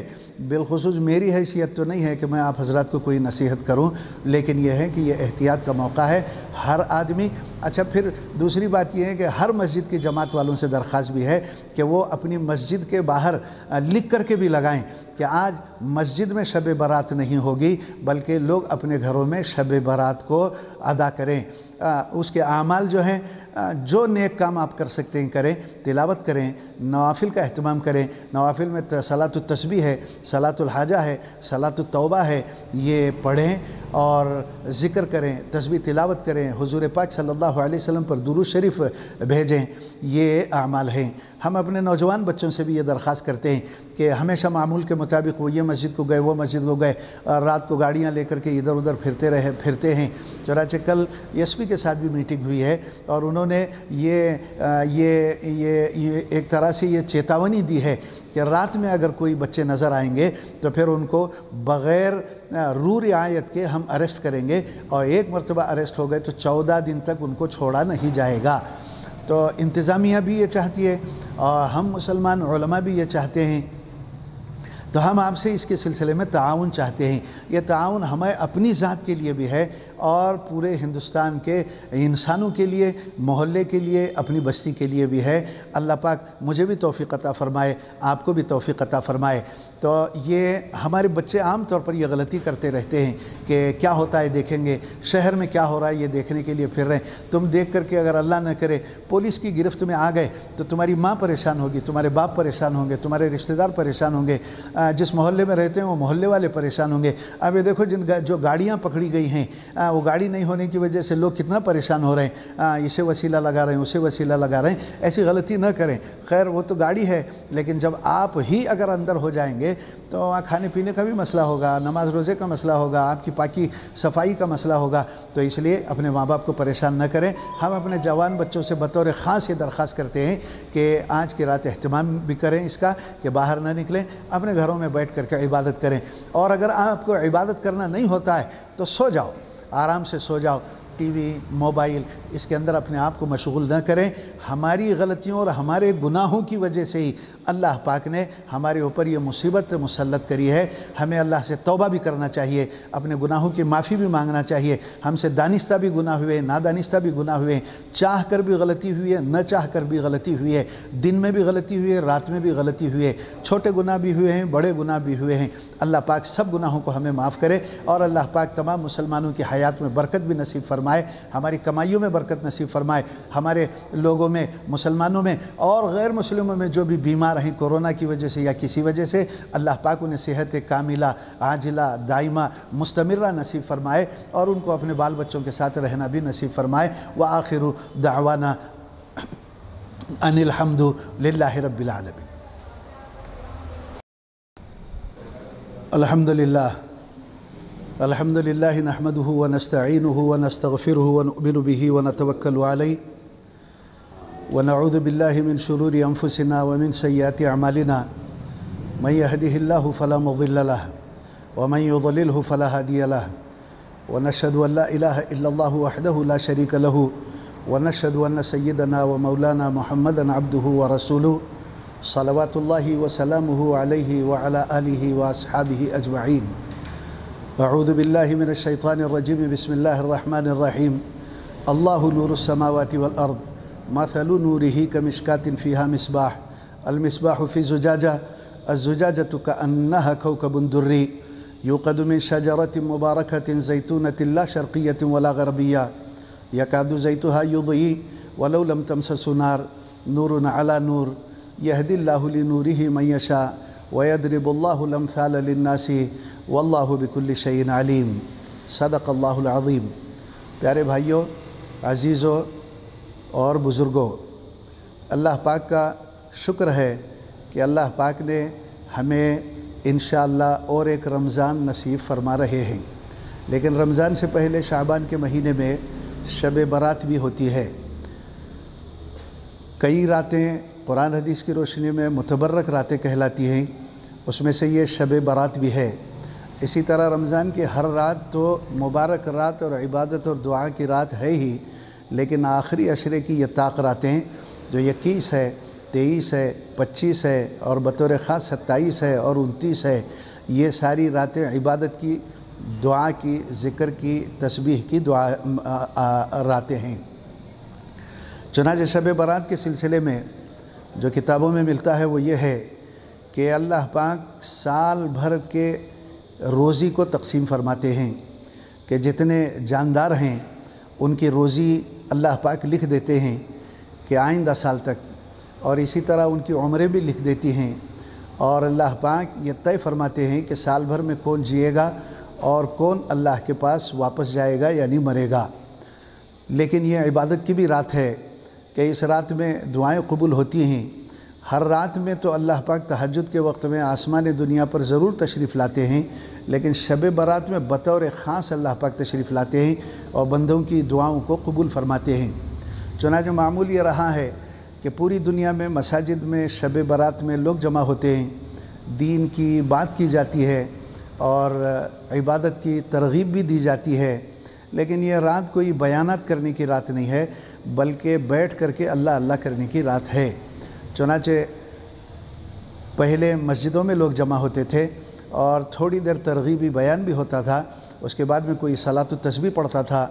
Speaker 5: बिलखसूस मेरी हैसियत तो नहीं है कि मैं आप हजरात को कोई नसीहत करूँ लेकिन यह है कि यह एहतियात का मौका है हर आदमी अच्छा फिर दूसरी बात यह है कि हर मस्जिद की जमात वालों से दरख्वास्त भी है कि वो अपनी मस्जिद के बाहर लिख कर के भी लगाएं कि आज मस्जिद में शब बारात नहीं होगी बल्कि लोग अपने घरों में शब बारात को अदा करें आ, उसके आमाल जो हैं जो नेक काम आप कर सकते हैं करें तिलावत करें नवाफिल का अहतमाम करें नवाफिल में सलात तस्बी है सलातुल हाजा है सलात तौबा है ये पढ़ें और ज़िक्र करें तस्वीर तिलावत करें हुजूर पाक सल्लल्लाहु अलैहि वसल्लम पर दुरू शरीफ भेजें ये अमाल हैं हम अपने नौजवान बच्चों से भी ये दरख्वास्त करते हैं कि हमेशा मामूल के मुताबिक वो ये मस्जिद को गए वो मस्जिद को गए और रात को गाड़ियाँ लेकर के इधर उधर फिरते रहे फिरते हैं चौराचे कल एस के साथ भी मीटिंग हुई है और उन्होंने ये ये ये ये एक तरह से ये चेतावनी दी है कि रात में अगर कोई बच्चे नज़र आएंगे तो फिर उनको बग़ैर रू रियायत के हम अरेस्ट करेंगे और एक मरतबा अरेस्ट हो गए तो चौदह दिन तक उनको छोड़ा नहीं जाएगा तो इंतज़ामिया भी ये चाहती है और हम मुसलमान भी ये चाहते हैं तो हम आपसे इसके सिलसिले में ताउन चाहते हैं ये ताउन हमें अपनी ज़ात के लिए भी है और पूरे हिंदुस्तान के इंसानों के लिए मोहल्ले के लिए अपनी बस्ती के लिए भी है अल्लाह पाक मुझे भी तोफ़ी अता फ़रमाए आपको भी तोफ़ी अता फ़रमाए तो ये हमारे बच्चे आम तौर पर यह गलती करते रहते हैं कि क्या होता है देखेंगे शहर में क्या हो रहा है ये देखने के लिए फिर रहे हैं तुम देख करके अगर अल्लाह न करे पुलिस की गिरफ्त में आ गए तो तुम्हारी माँ परेशान होगी तुम्हारे बाप परेशान होंगे तुम्हारे रिश्तेदार परेशान होंगे जिस मोहल्ले में रहते हैं वो मोहल्ले वाले परेशान होंगे अब ये देखो जिन जो गाड़ियाँ पकड़ी गई हैं वो गाड़ी नहीं होने की वजह से लोग कितना परेशान हो रहे हैं हाँ, इसे वसीला लगा रहे हैं उसे वसीला लगा रहे हैं ऐसी गलती ना करें खैर वो तो गाड़ी है लेकिन जब आप ही अगर अंदर हो जाएंगे तो वहाँ खाने पीने का भी मसला होगा नमाज रोज़े का मसला होगा आपकी पाकि सफाई का मसला होगा तो इसलिए अपने माँ बाप को परेशान न करें हम अपने जवान बच्चों से बतौर ख़ास ये दरख्वास्त करते हैं कि आज की रात अहतमाम भी करें इसका कि बाहर ना निकलें अपने घरों में बैठ कर के इबादत करें और अगर आपको इबादत करना नहीं होता है तो सो जाओ आराम से सो जाओ टीवी मोबाइल इसके अंदर अपने आप को मशगूल न करें हमारी गलतियों और हमारे गुनाहों की वजह से ही अल्लाह पाक ने हमारे ऊपर ये मुसीबत मुसलत करी है हमें अल्लाह से तौबा भी करना चाहिए अपने गुनाहों की माफ़ी भी मांगना चाहिए हमसे दानिस्ता भी गुना हुए नादानिस्ता भी गुना हुए चाह कर भी गलती हुई है न चाह कर भी गलती हुई है दिन में भी गलती हुई है रात में भी गलती हुई है छोटे गुनाह भी हुए हैं बड़े गुनाह भी हुए हैं अल्लाह पाक सब गुनाहों को हमें माफ़ करे और अल्लाह पाक तमाम मुसलमानों की हयात में बरकत भी नसीब फरमाए हमारी कमाइयों में बरकत नसीब फरमाए हमारे लोगों में मुसलमानों में और गैर मुसलमों में जो भी बीमार बीमार हैं कोरोना की वजह से या किसी वजह से अल्लाह पाक उन्हें सेहत कामिला आजिला दाइमा मुस्तमर नसीब फरमाए और उनको अपने बाल बच्चों के साथ रहना भी नसीब फरमाए व आखिर दावाना अनिल अनिलहमद ला रबालमी अलहमदिल्ला الحمد لله نحمده ونستعينه ونستغفره ونؤمن व ونتوكل عليه ونعوذ بالله من شرور أنفسنا ومن سيئات أعمالنا من يهده الله فلا مضل له ومن يضلله فلا هادي له ونشهد أن لا إله إلا الله وحده لا شريك له ونشهد أن سيدنا ومولانا محمدا عبده ورسوله صلوات الله وسلامه عليه وعلى آله وأصحابه أجمعين أعوذ بالله من الشيطان الرجيم بسم الله الرحمن الرحيم الله نور السماوات والأرض مثل نوره كمشكات فيها مصباح المصباح في زجاجة الزجاجة كأنها كوكب دري يوقد من شجرة مباركة زيتونة لا شرقية ولا غربية يكاد زيتها يضيء ولو لم تمسس نار نور على نور يهدي الله لنوره من يشاء ويدرب الله الأمثال للناس والله بكل شيء عليم صدق الله العظيم प्यारे भाइयों عزيزو और बुज़ुर्गों अल्लाह पाक का शुक्र है कि अल्लाह पाक ने हमें इन और एक रमज़ान नसीब फरमा रहे हैं लेकिन रमज़ान से पहले शाबान के महीने में शब बारात भी होती है कई रातें कुरान हदीस की रोशनी में मुतबर्रक रातें कहलाती हैं उसमें से ये शब बारात भी है इसी तरह रमज़ान की हर रात तो मुबारक रात और इबादत और दुआ की रात है ही लेकिन आखिरी अशरे की ये ताक रातें जो इक्कीस है तेईस है पच्चीस है और बतौर ख़ास सत्ताईस है और उनतीस है ये सारी रातें इबादत की दुआ की ज़िक्र की तस्बीह की दुआ रातें हैं चुनाच शब बारात के सिलसिले में जो किताबों में मिलता है वो ये है कि अल्लाह पाक साल भर के रोज़ी को तकसीम फरमाते हैं कि जितने जानदार हैं उनकी रोज़ी अल्लाह पाक लिख देते हैं कि आइंदा साल तक और इसी तरह उनकी उम्रें भी लिख देती हैं और अल्लाह पाक ये तय फरमाते हैं कि साल भर में कौन जिएगा और कौन अल्लाह के पास वापस जाएगा यानी मरेगा लेकिन यह इबादत की भी रात है कि इस रात में दुआएं कबूल होती हैं हर रात में तो अल्लाह पाक तहजद के वक्त में आसमान दुनिया पर ज़रूर तशरीफ़ लाते हैं लेकिन शब बारात में बतौर ख़ास अल्लाह पाक तशरीफ़ लाते हैं और बंदों की दुआओं को कबूल फरमाते हैं चुनाच मामूल ये रहा है कि पूरी दुनिया में मसाजिद में शब बारात में लोग जमा होते हैं दीन की बात की जाती है और इबादत की तरगीब भी दी जाती है लेकिन यह रात कोई बयान करने की रात नहीं है बल्कि बैठ करके अल्लाह अल्लाह करने की रात है चुनाचे पहले मस्जिदों में लोग जमा होते थे और थोड़ी देर तरगीबी बयान भी होता था उसके बाद में कोई सलात तस्बी पढ़ता था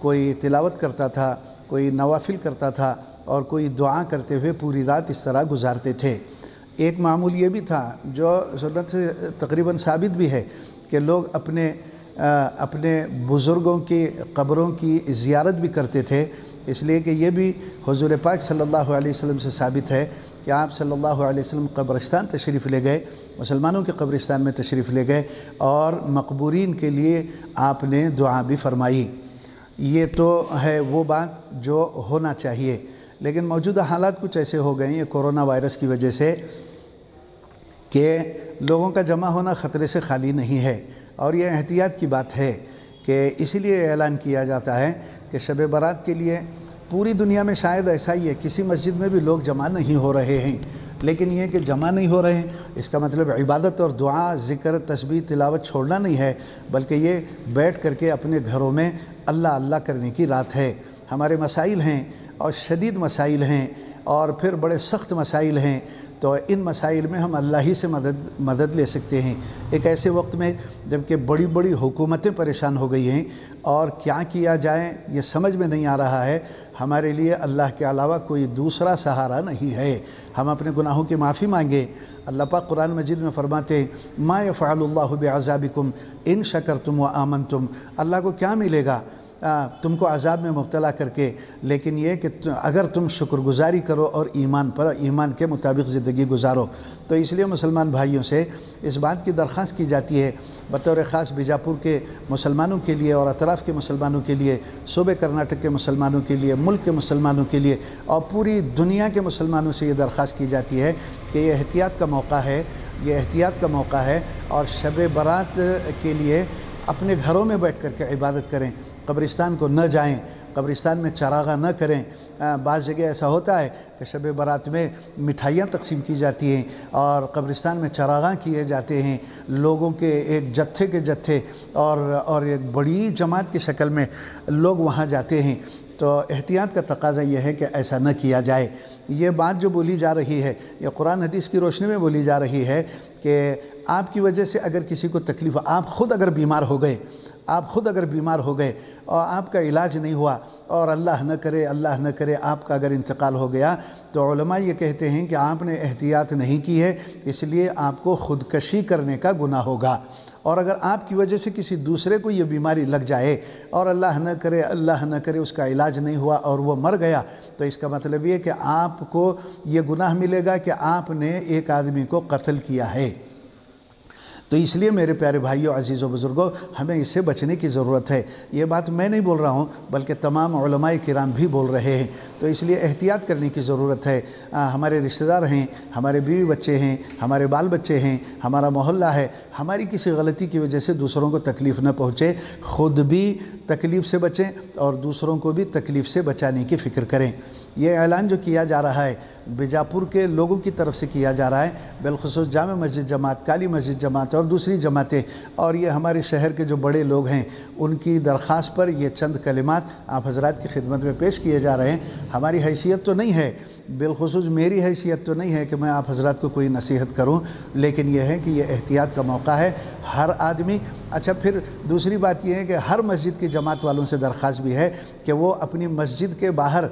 Speaker 5: कोई तिलावत करता था कोई नवाफिल करता था और कोई दुआ करते हुए पूरी रात इस तरह गुजारते थे एक मामूल ये भी था जो सुनत से तकरीबन साबित भी है कि लोग अपने अपने बुज़ुर्गों की कब्रों की ज़ियारत भी करते थे इसलिए कि ये भी हजूर पाक सल्लल्लाहु अलैहि वसल्लम से साबित है कि आप सल्लल्लाहु अलैहि वसल्लम कब्रिस्तान तशरीफ़ ले गए मुसलमानों के कब्रिस्तान में तशरीफ़ ले गए और मकबूरीन के लिए आपने दुआ भी फरमाई ये तो है वो बात जो होना चाहिए लेकिन मौजूदा हालात कुछ ऐसे हो गए हैं कोरोना वायरस की वजह से कि लोगों का जमा होना ख़तरे से खाली नहीं है और ये एहतियात की बात है कि इसीलिए ऐलान किया जाता है कि शब बारात के लिए पूरी दुनिया में शायद ऐसा ही है किसी मस्जिद में भी लोग जमा नहीं हो रहे हैं लेकिन यह कि जमा नहीं हो रहे हैं इसका मतलब इबादत और दुआ ज़िक्र तस्बी तिलावत छोड़ना नहीं है बल्कि ये बैठ करके अपने घरों में अल्लाह अल्लाह करने की रात है हमारे मसाइल हैं और शदीद मसाइल हैं और फिर बड़े सख्त मसाइल हैं तो इन मसाइल में हम अल्लाह ही से मदद मदद ले सकते हैं एक ऐसे वक्त में जबकि बड़ी बड़ी हुकूमतें परेशान हो गई हैं और क्या किया जाए ये समझ में नहीं आ रहा है हमारे लिए अल्लाह के अलावा कोई दूसरा सहारा नहीं है हम अपने गुनाहों की माफ़ी मांगें अल्लाह पाक कुरान मजीद में फरमाते हैं माँ फ़ाल्ला बेआज़ाबिकुम इन शकर तुम व आमन तुम अल्लाह को क्या मिलेगा तुमको अजाब में मुबला करके लेकिन ये कि अगर तुम शुक्रगुजारी करो और ईमान पर ईमान के मुताबिक ज़िंदगी गुजारो तो इसलिए मुसलमान भाइयों से इस बात की दरख्वास्त की जाती है बतौर ख़ास बीजापुर के मुसलमानों के लिए और अतराफ़ के मुसलमानों के लिए सूबे कर्नाटक के मुसलमानों के लिए मुल्क के मुसलमानों के लिए और पूरी दुनिया के मुसलमानों से ये दरख्वास्त की जाती है कि ये एहतियात का मौका है ये एहतियात का मौका है और शब बारात के लिए अपने घरों में बैठ कर के इबादत करें कब्रिस्तान को न जाएं कब्रिस्तान में चरागा न करें बाज़ जगह ऐसा होता है कि शब बारात में मिठाइयाँ तकसीम की जाती हैं और कब्रिस्तान में चरागा किए जाते हैं लोगों के एक जत्थे के जत्थे और और एक बड़ी जमात की शक्ल में लोग वहाँ जाते हैं तो एहतियात का तकाजा यह है कि ऐसा न किया जाए ये बात जो बोली जा रही है यह कुरान हदीस की रोशनी में बोली जा रही है कि आपकी वजह से अगर किसी को तकलीफ़ आप ख़ुद अगर बीमार हो गए आप ख़ुद अगर बीमार हो गए और आपका इलाज नहीं हुआ और अल्लाह न करे अल्लाह न करे आपका अगर इंतकाल हो गया तो ये कहते हैं कि आपने एहतियात नहीं की है इसलिए आपको ख़ुदकशी करने का गुना होगा और अगर आपकी वजह से किसी दूसरे को ये बीमारी लग जाए और अल्लाह न करे अल्लाह न करे उसका इलाज नहीं हुआ और वह मर गया तो इसका मतलब ये कि आपको ये गुनाह मिलेगा कि आपने एक आदमी को कत्ल किया है तो इसलिए मेरे प्यारे भाइयों अजीज़ बुज़ुर्गों हमें इससे बचने की ज़रूरत है ये बात मैं नहीं बोल रहा हूँ बल्कि तमाम कराम भी बोल रहे हैं तो इसलिए एहतियात करने की ज़रूरत है आ, हमारे रिश्तेदार हैं हमारे बीवी बच्चे हैं हमारे बाल बच्चे हैं हमारा मोहल्ला है हमारी किसी गलती की वजह से दूसरों को तकलीफ़ न पहुँचे ख़ुद भी तकलीफ़ से बचें और दूसरों को भी तकलीफ़ से बचाने की फ़िक्र करें ये ऐलान जो किया जा रहा है बीजापुर के लोगों की तरफ से किया जा रहा है बिलखसूस जाम मस्जिद जमात काली मस्जिद जमात और दूसरी जमातें और ये हमारे शहर के जो बड़े लोग हैं उनकी दरख्वास पर ये चंद कलिमात आप हजरात की खिदमत में पेश किए जा रहे हैं हमारी हैसियत तो नहीं है बिलखसूस मेरी हैसियत तो नहीं है कि मैं आप हजरत को कोई नसीहत करूं लेकिन यह है कि यह एहतियात का मौका है हर आदमी अच्छा फिर दूसरी बात यह है कि हर मस्जिद की जमात वालों से दरख्वास्त भी है कि वो अपनी मस्जिद के बाहर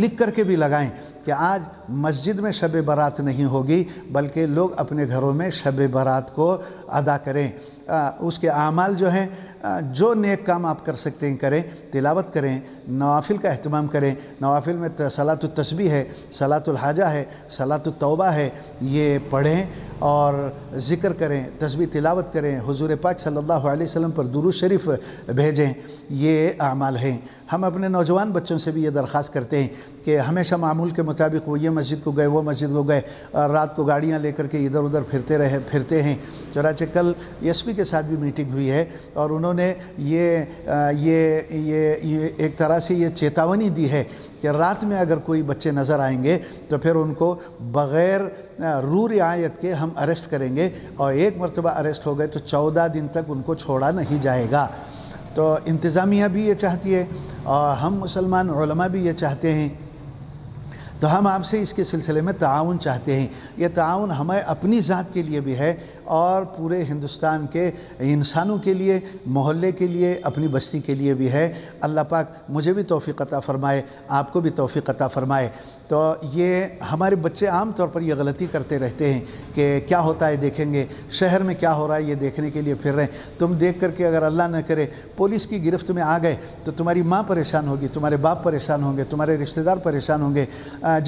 Speaker 5: लिख कर के भी लगाएं कि आज मस्जिद में शब बारात नहीं होगी बल्कि लोग अपने घरों में शब बारात को अदा करें उसके अमाल जो हैं जो नेक काम आप कर सकते हैं करें तिलावत करें नवाफिल का अहतमाम करें नवाफिल में सलात तस्बी है सलातुल हाजा है सलात तौबा है ये पढ़ें और ज़िक्र करें तस्वी तिलावत करें हुजूर पाक सल्लल्लाहु अलैहि वसल्लम पर दुरू शरीफ भेजें ये अमाल हैं हम अपने नौजवान बच्चों से भी ये दरख्वास्त करते हैं कि हमेशा मामूल के मुताबिक वो ये मस्जिद को गए वो मस्जिद को गए रात को गाड़ियाँ लेकर के इधर उधर फिरते रहे फिरते हैं चराचे कल एस के साथ भी मीटिंग हुई है और उन्होंने ये ये ये ये एक तरह से ये चेतावनी दी है कि रात में अगर कोई बच्चे नज़र आएंगे तो फिर उनको बग़ैर रू रियायत के हम अरेस्ट करेंगे और एक मरतबा अरेस्ट हो गए तो चौदह दिन तक उनको छोड़ा नहीं जाएगा तो इंतज़ामिया भी ये चाहती है और हम मुसलमान भी ये चाहते हैं तो हम आपसे इसके सिलसिले में ताउन चाहते हैं ये ताउन हमें अपनी ज़ात के लिए भी है और पूरे हिंदुस्तान के इंसानों के लिए मोहल्ले के लिए अपनी बस्ती के लिए भी है अल्लाह पाक मुझे भी तोफ़ी अता फ़रमाए आपको भी तोफ़ी अता फ़रमाए तो ये हमारे बच्चे आम तौर पर यह गलती करते रहते हैं कि क्या होता है देखेंगे शहर में क्या हो रहा है ये देखने के लिए फिर रहे तुम देख करके अगर अल्लाह न करे पुलिस की गिरफ्त में आ गए तो तुम्हारी माँ परेशान होगी तुम्हारे बाप परेशान होंगे तुम्हारे रिश्तेदार परेशान होंगे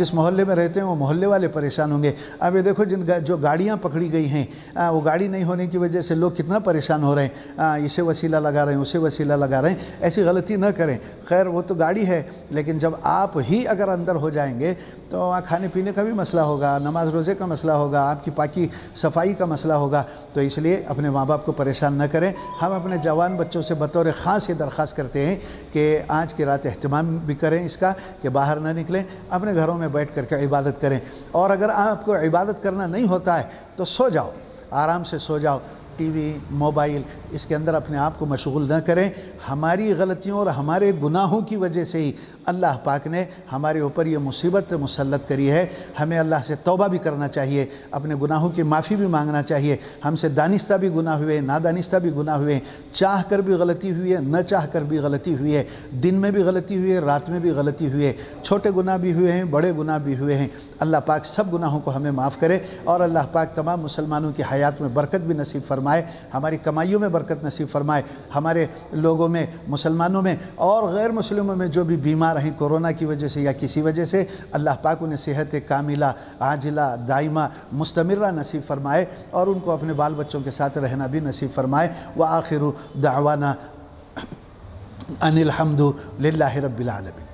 Speaker 5: जिस मोहल्ले में रहते हैं वो मोहल्ले वाले परेशान होंगे अब ये देखो जिन जो गाड़ियाँ पकड़ी गई हैं वो गाड़ी नहीं होने की वजह से लोग कितना परेशान हो रहे हैं आ, इसे वसीला लगा रहे हैं उसे वसीला लगा रहे हैं ऐसी गलती ना करें खैर वो तो गाड़ी है लेकिन जब आप ही अगर अंदर हो जाएंगे तो वहाँ खाने पीने का भी मसला होगा नमाज रोज़े का मसला होगा आपकी पाकि सफाई का मसला होगा तो इसलिए अपने माँ बाप को परेशान न करें हम अपने जवान बच्चों से बतौर ख़ास ये दरख्वास्त करते हैं कि आज की रात अहतमाम भी करें इसका कि बाहर ना निकलें अपने घरों में बैठ करके इबादत करें और अगर आपको इबादत करना नहीं होता है तो सो जाओ आराम से सो जाओ टीवी मोबाइल इसके अंदर अपने आप को मशगूल न करें हमारी गलतियों और हमारे गुनाहों की वजह से ही अल्लाह पाक ने हमारे ऊपर ये मुसीबत मुसलत करी है हमें अल्लाह से तौबा भी करना चाहिए अपने गुनाहों की माफ़ी भी मांगना चाहिए हमसे दानिस्ता भी गुना हुए ना दानिस्ता भी गुना हुए चाह कर भी गलती हुई है न चाह कर भी गलती हुई है दिन में भी गलती हुई है रात में भी गलती हुई है छोटे गुनाह भी हुए हैं बड़े गुनाह भी हुए हैं अल्लाह पाक सब गुनाहों को हमें माफ़ करे और अल्लाह पाक तमाम मुसलमानों की हयात में बरकत भी नसीब फरमाए हमारी कमाइयों में बरकत नसीब फरमाए हमारे लोगों में मुसलमानों में और गैर मुस्लिमों में जो भी बीमार हैं कोरोना की वजह से या किसी वजह से अल्लाह पाक उन्हें सेहत कामिला आजिला दाइमा मुस्तमर नसीब फरमाए और उनको अपने बाल बच्चों के साथ रहना भी नसीब फरमाए व आखिर दावाना अनिलहमद ला रबालबी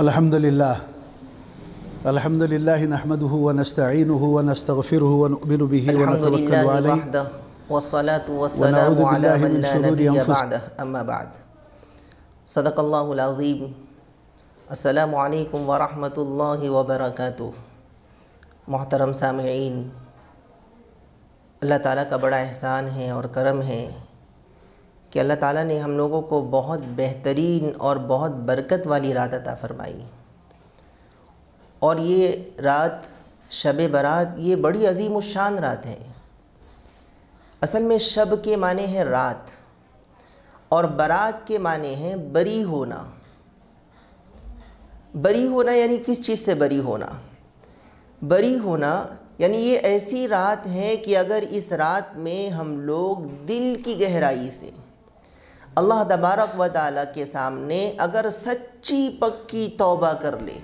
Speaker 5: अलहमदिल्ला الحمد لله نحمده ونستعينه ونستغفره ونؤمن به ونتوكل عليه
Speaker 6: والصلاة والسلام على من لا نبي بعده أما بعد صدق الله العظيم السلام عليكم ورحمة الله وبركاته محترم سامعين अल्लाह ताला का बड़ा एहसान है और करम है कि अल्लाह ताला ने हम लोगों को बहुत बेहतरीन और बहुत बरकत वाली रात अता फ़रमाई और ये रात शब बारात ये बड़ी अजीम शान रात है असल में शब के माने हैं रात और बारात के माने हैं बरी होना बरी होना यानी किस चीज़ से बरी होना बरी होना यानी ये ऐसी रात है कि अगर इस रात में हम लोग दिल की गहराई से अल्लाह तबारक व ताली के सामने अगर सच्ची पक्की तौबा कर ले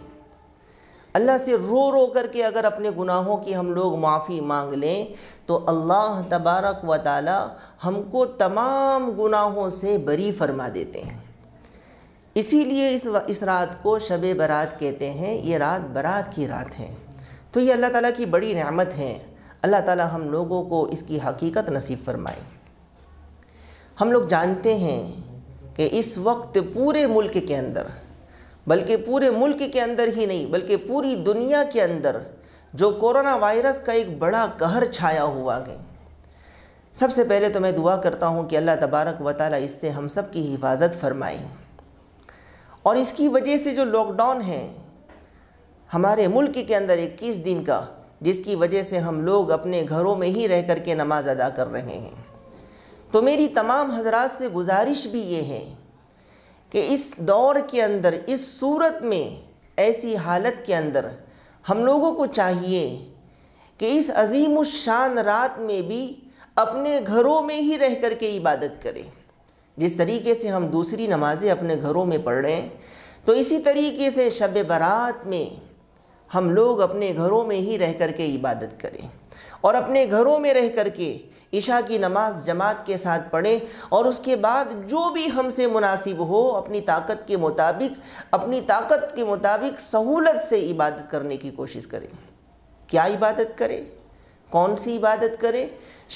Speaker 6: अल्लाह से रो रो करके अगर अपने गुनाहों की हम लोग माफ़ी मांग लें तो अल्लाह तबारक व ताली हमको तमाम गुनाहों से बरी फरमा देते हैं इसीलिए इस इस रात को शब बरात कहते हैं ये रात बारात की रात है तो ये अल्लाह ताला की बड़ी नेमत है अल्लाह ताला हम लोगों को इसकी हकीकत नसीब फरमाए हम लोग जानते हैं कि इस वक्त पूरे मुल्क के अंदर बल्कि पूरे मुल्क के अंदर ही नहीं बल्कि पूरी दुनिया के अंदर जो कोरोना वायरस का एक बड़ा कहर छाया हुआ है सबसे पहले तो मैं दुआ करता हूँ कि अल्लाह तबारक व ताली इससे हम सब की हिफाजत फरमाए और इसकी वजह से जो लॉकडाउन है हमारे मुल्क के अंदर इक्कीस दिन का जिसकी वजह से हम लोग अपने घरों में ही रह कर के नमाज़ अदा कर रहे हैं तो मेरी तमाम हजरात से गुजारिश भी ये है कि इस दौर के अंदर इस सूरत में ऐसी हालत के अंदर हम लोगों को चाहिए कि इस अजीम शान रात में भी अपने घरों में ही रह कर के इबादत करें जिस तरीके से हम दूसरी नमाज़ें अपने घरों में पढ़ रहे हैं तो इसी तरीके से शब बारात में हम लोग अपने घरों में ही रह कर के इबादत करें और अपने घरों में रह कर के ईशा की नमाज जमात के साथ पढ़ें और उसके बाद जो भी हमसे मुनासिब हो अपनी ताकत के मुताबिक अपनी ताकत के मुताबिक सहूलत से इबादत करने की कोशिश करें क्या इबादत करें कौन सी इबादत करें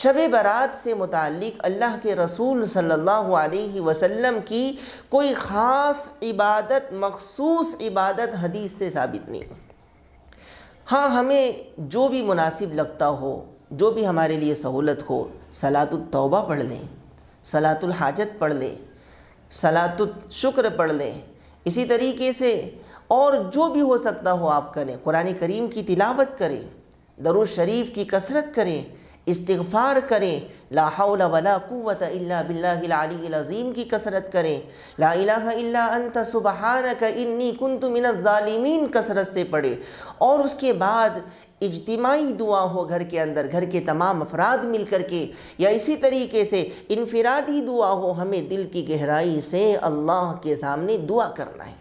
Speaker 6: शब बारात से मुतक़ अल्लाह के रसूल सल्लल्लाहु अलैहि वसल्लम की कोई ख़ास इबादत मखसूस इबादत हदीस से साबित नहीं हाँ हमें जो भी मुनासिब लगता हो जो भी हमारे लिए सहूलत हो तौबा पढ़ लें सलातुल हाजत पढ़ लें सलातुल शुक्र पढ़ लें इसी तरीके से और जो भी हो सकता हो आप करें कुरान करीम की तिलावत करें दरुज शरीफ की कसरत करें इस्तफ़ार करें लाहौल वला क़वत अल्लाबीम की कसरत करें ला इला अंत सुबहानक इन्नी कुन तुमिनज़ालिमीन कसरत से पढ़े और उसके बाद इजतमाही दुआ हो घर के अंदर घर के तमाम अफराद मिल कर के या इसी तरीके से इनफरादी दुआ हो हमें दिल की गहराई से अल्लाह के सामने दुआ करना है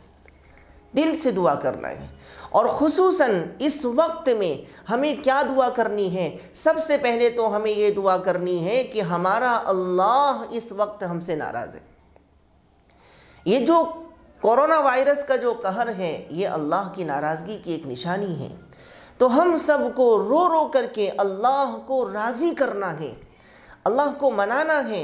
Speaker 6: दिल से दुआ करना है और खसूस इस वक्त में हमें क्या दुआ करनी है सबसे पहले तो हमें ये दुआ करनी है कि हमारा अल्लाह इस वक्त हमसे नाराज़ है ये जो कोरोना वायरस का जो कहर है ये अल्लाह की नाराज़गी की एक निशानी है तो हम सबको रो रो करके अल्लाह को राज़ी करना है अल्लाह को मनाना है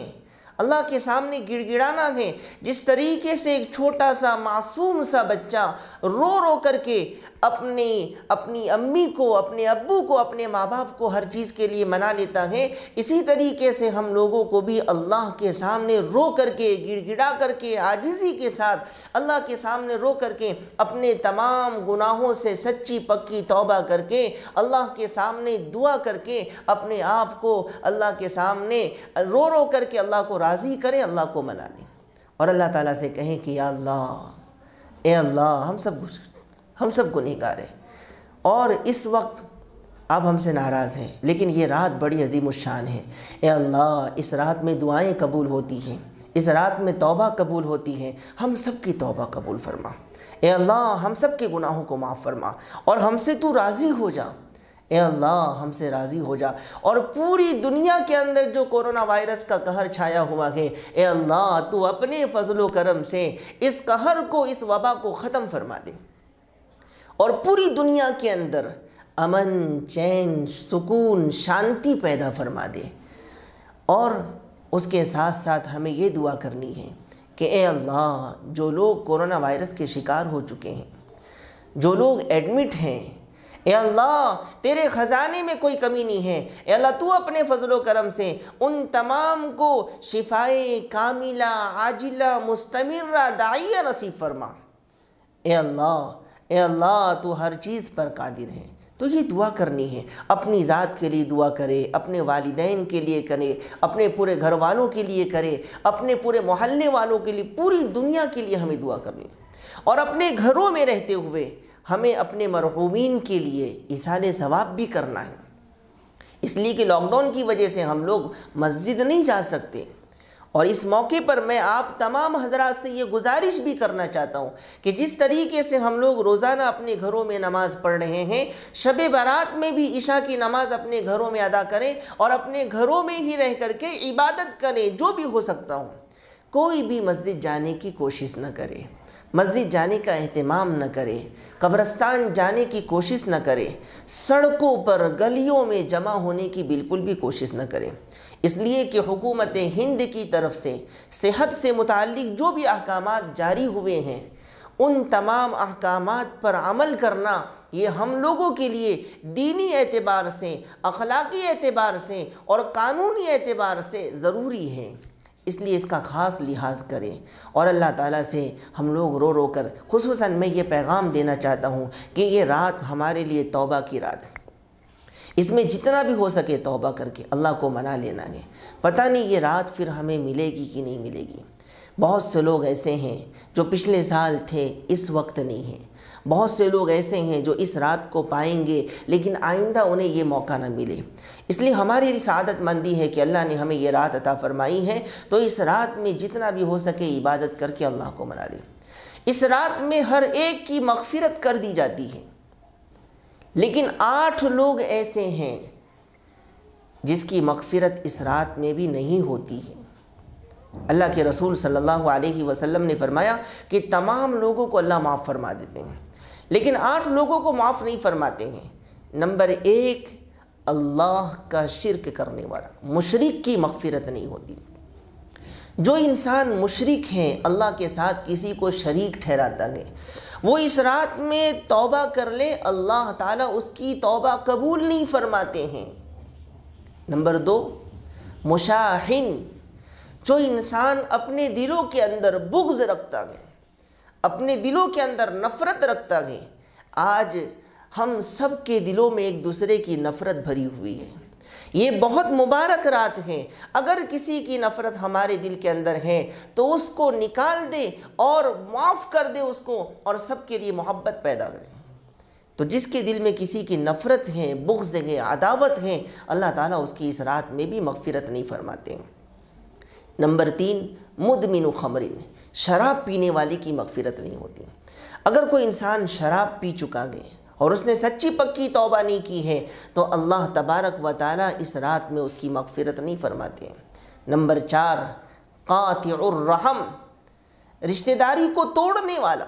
Speaker 6: अल्लाह के सामने गिड़गिड़ाना है जिस तरीके से एक छोटा सा मासूम सा बच्चा रो रो करके अपने अपनी अम्मी को अपने अब्बू को अपने माँ बाप को हर चीज़ के लिए मना लेता है इसी तरीके से हम लोगों को भी अल्लाह के सामने रो करके गिड़गिड़ा करके आजिज़ी के साथ अल्लाह के सामने रो करके अपने तमाम गुनाहों से सच्ची पक्की तोबा करके अल्लाह के सामने दुआ करके अपने आप को अल्लाह के सामने रो रो करके अल्लाह को राज़ राज़ी करें अल्लाह को मना लें और अल्लाह ताला से कहें कि या अल्लाह ए अल्लाह हम सब हम सब गुनहगार हैं और इस वक्त आप हमसे नाराज़ हैं लेकिन ये रात बड़ी अजीम शान है ए अल्लाह इस रात में दुआएं कबूल होती हैं इस रात में तौबा कबूल होती है हम सब की तौबा कबूल फरमा ए अल्लाह हम सब के गुनाहों को माफ़ फरमा और हमसे तू राज़ी हो जा ए अल्लाह हमसे राज़ी हो जा और पूरी दुनिया के अंदर जो कोरोना वायरस का कहर छाया हुआ है ए अल्लाह तू अपने फजलो करम से इस कहर को इस वबा को ख़त्म फरमा दे और पूरी दुनिया के अंदर अमन चैन सुकून शांति पैदा फरमा दे और उसके साथ साथ हमें ये दुआ करनी है कि ए अल्लाह जो लोग कोरोना वायरस के शिकार हो चुके हैं जो लोग एडमिट हैं ए अल्लाह तेरे ख़जाने में कोई कमी नहीं है ए अल्लाह तू अपने फजल करम से उन तमाम को शिफाए कामिला आजिला मुस्तमर दाइया नसीब फरमा ए अल्लाह ए अल्लाह तू हर चीज़ पर कादिर है तो ये दुआ करनी है अपनी ज़ात के लिए दुआ करे अपने वालदान के लिए करे अपने पूरे घर वालों के लिए करे अपने पूरे मोहल्ले वालों के लिए पूरी दुनिया के लिए हमें दुआ करनी है और अपने घरों में रहते हुए हमें अपने मरहूमिन के लिए इशार जवाब भी करना है इसलिए कि लॉकडाउन की वजह से हम लोग मस्जिद नहीं जा सकते और इस मौके पर मैं आप तमाम हजरात से ये गुजारिश भी करना चाहता हूँ कि जिस तरीके से हम लोग रोज़ाना अपने घरों में नमाज़ पढ़ रहे हैं शब बारात में भी ईशा की नमाज़ अपने घरों में अदा करें और अपने घरों में ही रह करके इबादत करें जो भी हो सकता हूँ कोई भी मस्जिद जाने की कोशिश न करे मस्जिद जाने का अहतमाम न करे कब्रस्तान जाने की कोशिश न करे सड़कों पर गलियों में जमा होने की बिल्कुल भी कोशिश न करें इसलिए कि हुकूमत हिंद की तरफ से सेहत से मुतल जो भी अहकाम जारी हुए हैं उन तमाम अहकाम पर अमल करना ये हम लोगों के लिए दीनी एतबार से अखलाक़ी एतबार से और कानूनी एतबार से ज़रूरी है इसलिए इसका ख़ास लिहाज करें और अल्लाह ताला से हम लोग रो रो कर खसूस मैं ये पैगाम देना चाहता हूँ कि ये रात हमारे लिए तौबा की रात है इसमें जितना भी हो सके तौबा करके अल्लाह को मना लेना है पता नहीं ये रात फिर हमें मिलेगी कि नहीं मिलेगी बहुत से लोग ऐसे हैं जो पिछले साल थे इस वक्त नहीं हैं बहुत से लोग ऐसे हैं जो इस रात को पाएंगे लेकिन आइंदा उन्हें ये मौका ना मिले इसलिए हमारी इस आदत मंदी है कि अल्लाह ने हमें ये रात अता फरमाई है तो इस रात में जितना भी हो सके इबादत करके अल्लाह को मना लें इस रात में हर एक की मगफिरत कर दी जाती है लेकिन आठ लोग ऐसे हैं जिसकी मगफिरत इस रात में भी नहीं होती है अल्लाह के रसूल सल्लल्लाहु अलैहि वसल्लम ने फरमाया कि तमाम लोगों को अल्लाह माफ़ फरमा देते हैं लेकिन आठ लोगों को माफ़ नहीं फरमाते हैं नंबर एक अल्लाह का शिरक करने वाला मुशरक की मगफिरत नहीं होती जो इंसान मुशरक हैं अल्लाह के साथ किसी को शरीक ठहराता गए वो इस रात में तौबा कर ले अल्लाह ताला उसकी तौबा कबूल नहीं फरमाते हैं नंबर दो मुशाहिन जो इंसान अपने दिलों के अंदर बुग्ज रखता गए अपने दिलों के अंदर नफ़रत रखता गए आज हम सब के दिलों में एक दूसरे की नफ़रत भरी हुई है ये बहुत मुबारक रात है अगर किसी की नफ़रत हमारे दिल के अंदर है तो उसको निकाल दे और माफ़ कर दे उसको और सबके लिए मोहब्बत पैदा करें तो जिसके दिल में किसी की नफ़रत है बुग्ज़ है अदावत है अल्लाह ताला उसकी इस रात में भी मगफ़िरत नहीं फरमाते नंबर तीन मुदमिन खमरिन शराब पीने वाले की मगफिरत नहीं होती अगर कोई इंसान शराब पी चुका है और उसने सच्ची पक्की तौबा नहीं की है तो अल्लाह तबारक व ताली इस रात में उसकी मगफरत नहीं फरमाते नंबर चार क़ातरहम रिश्तेदारी को तोड़ने वाला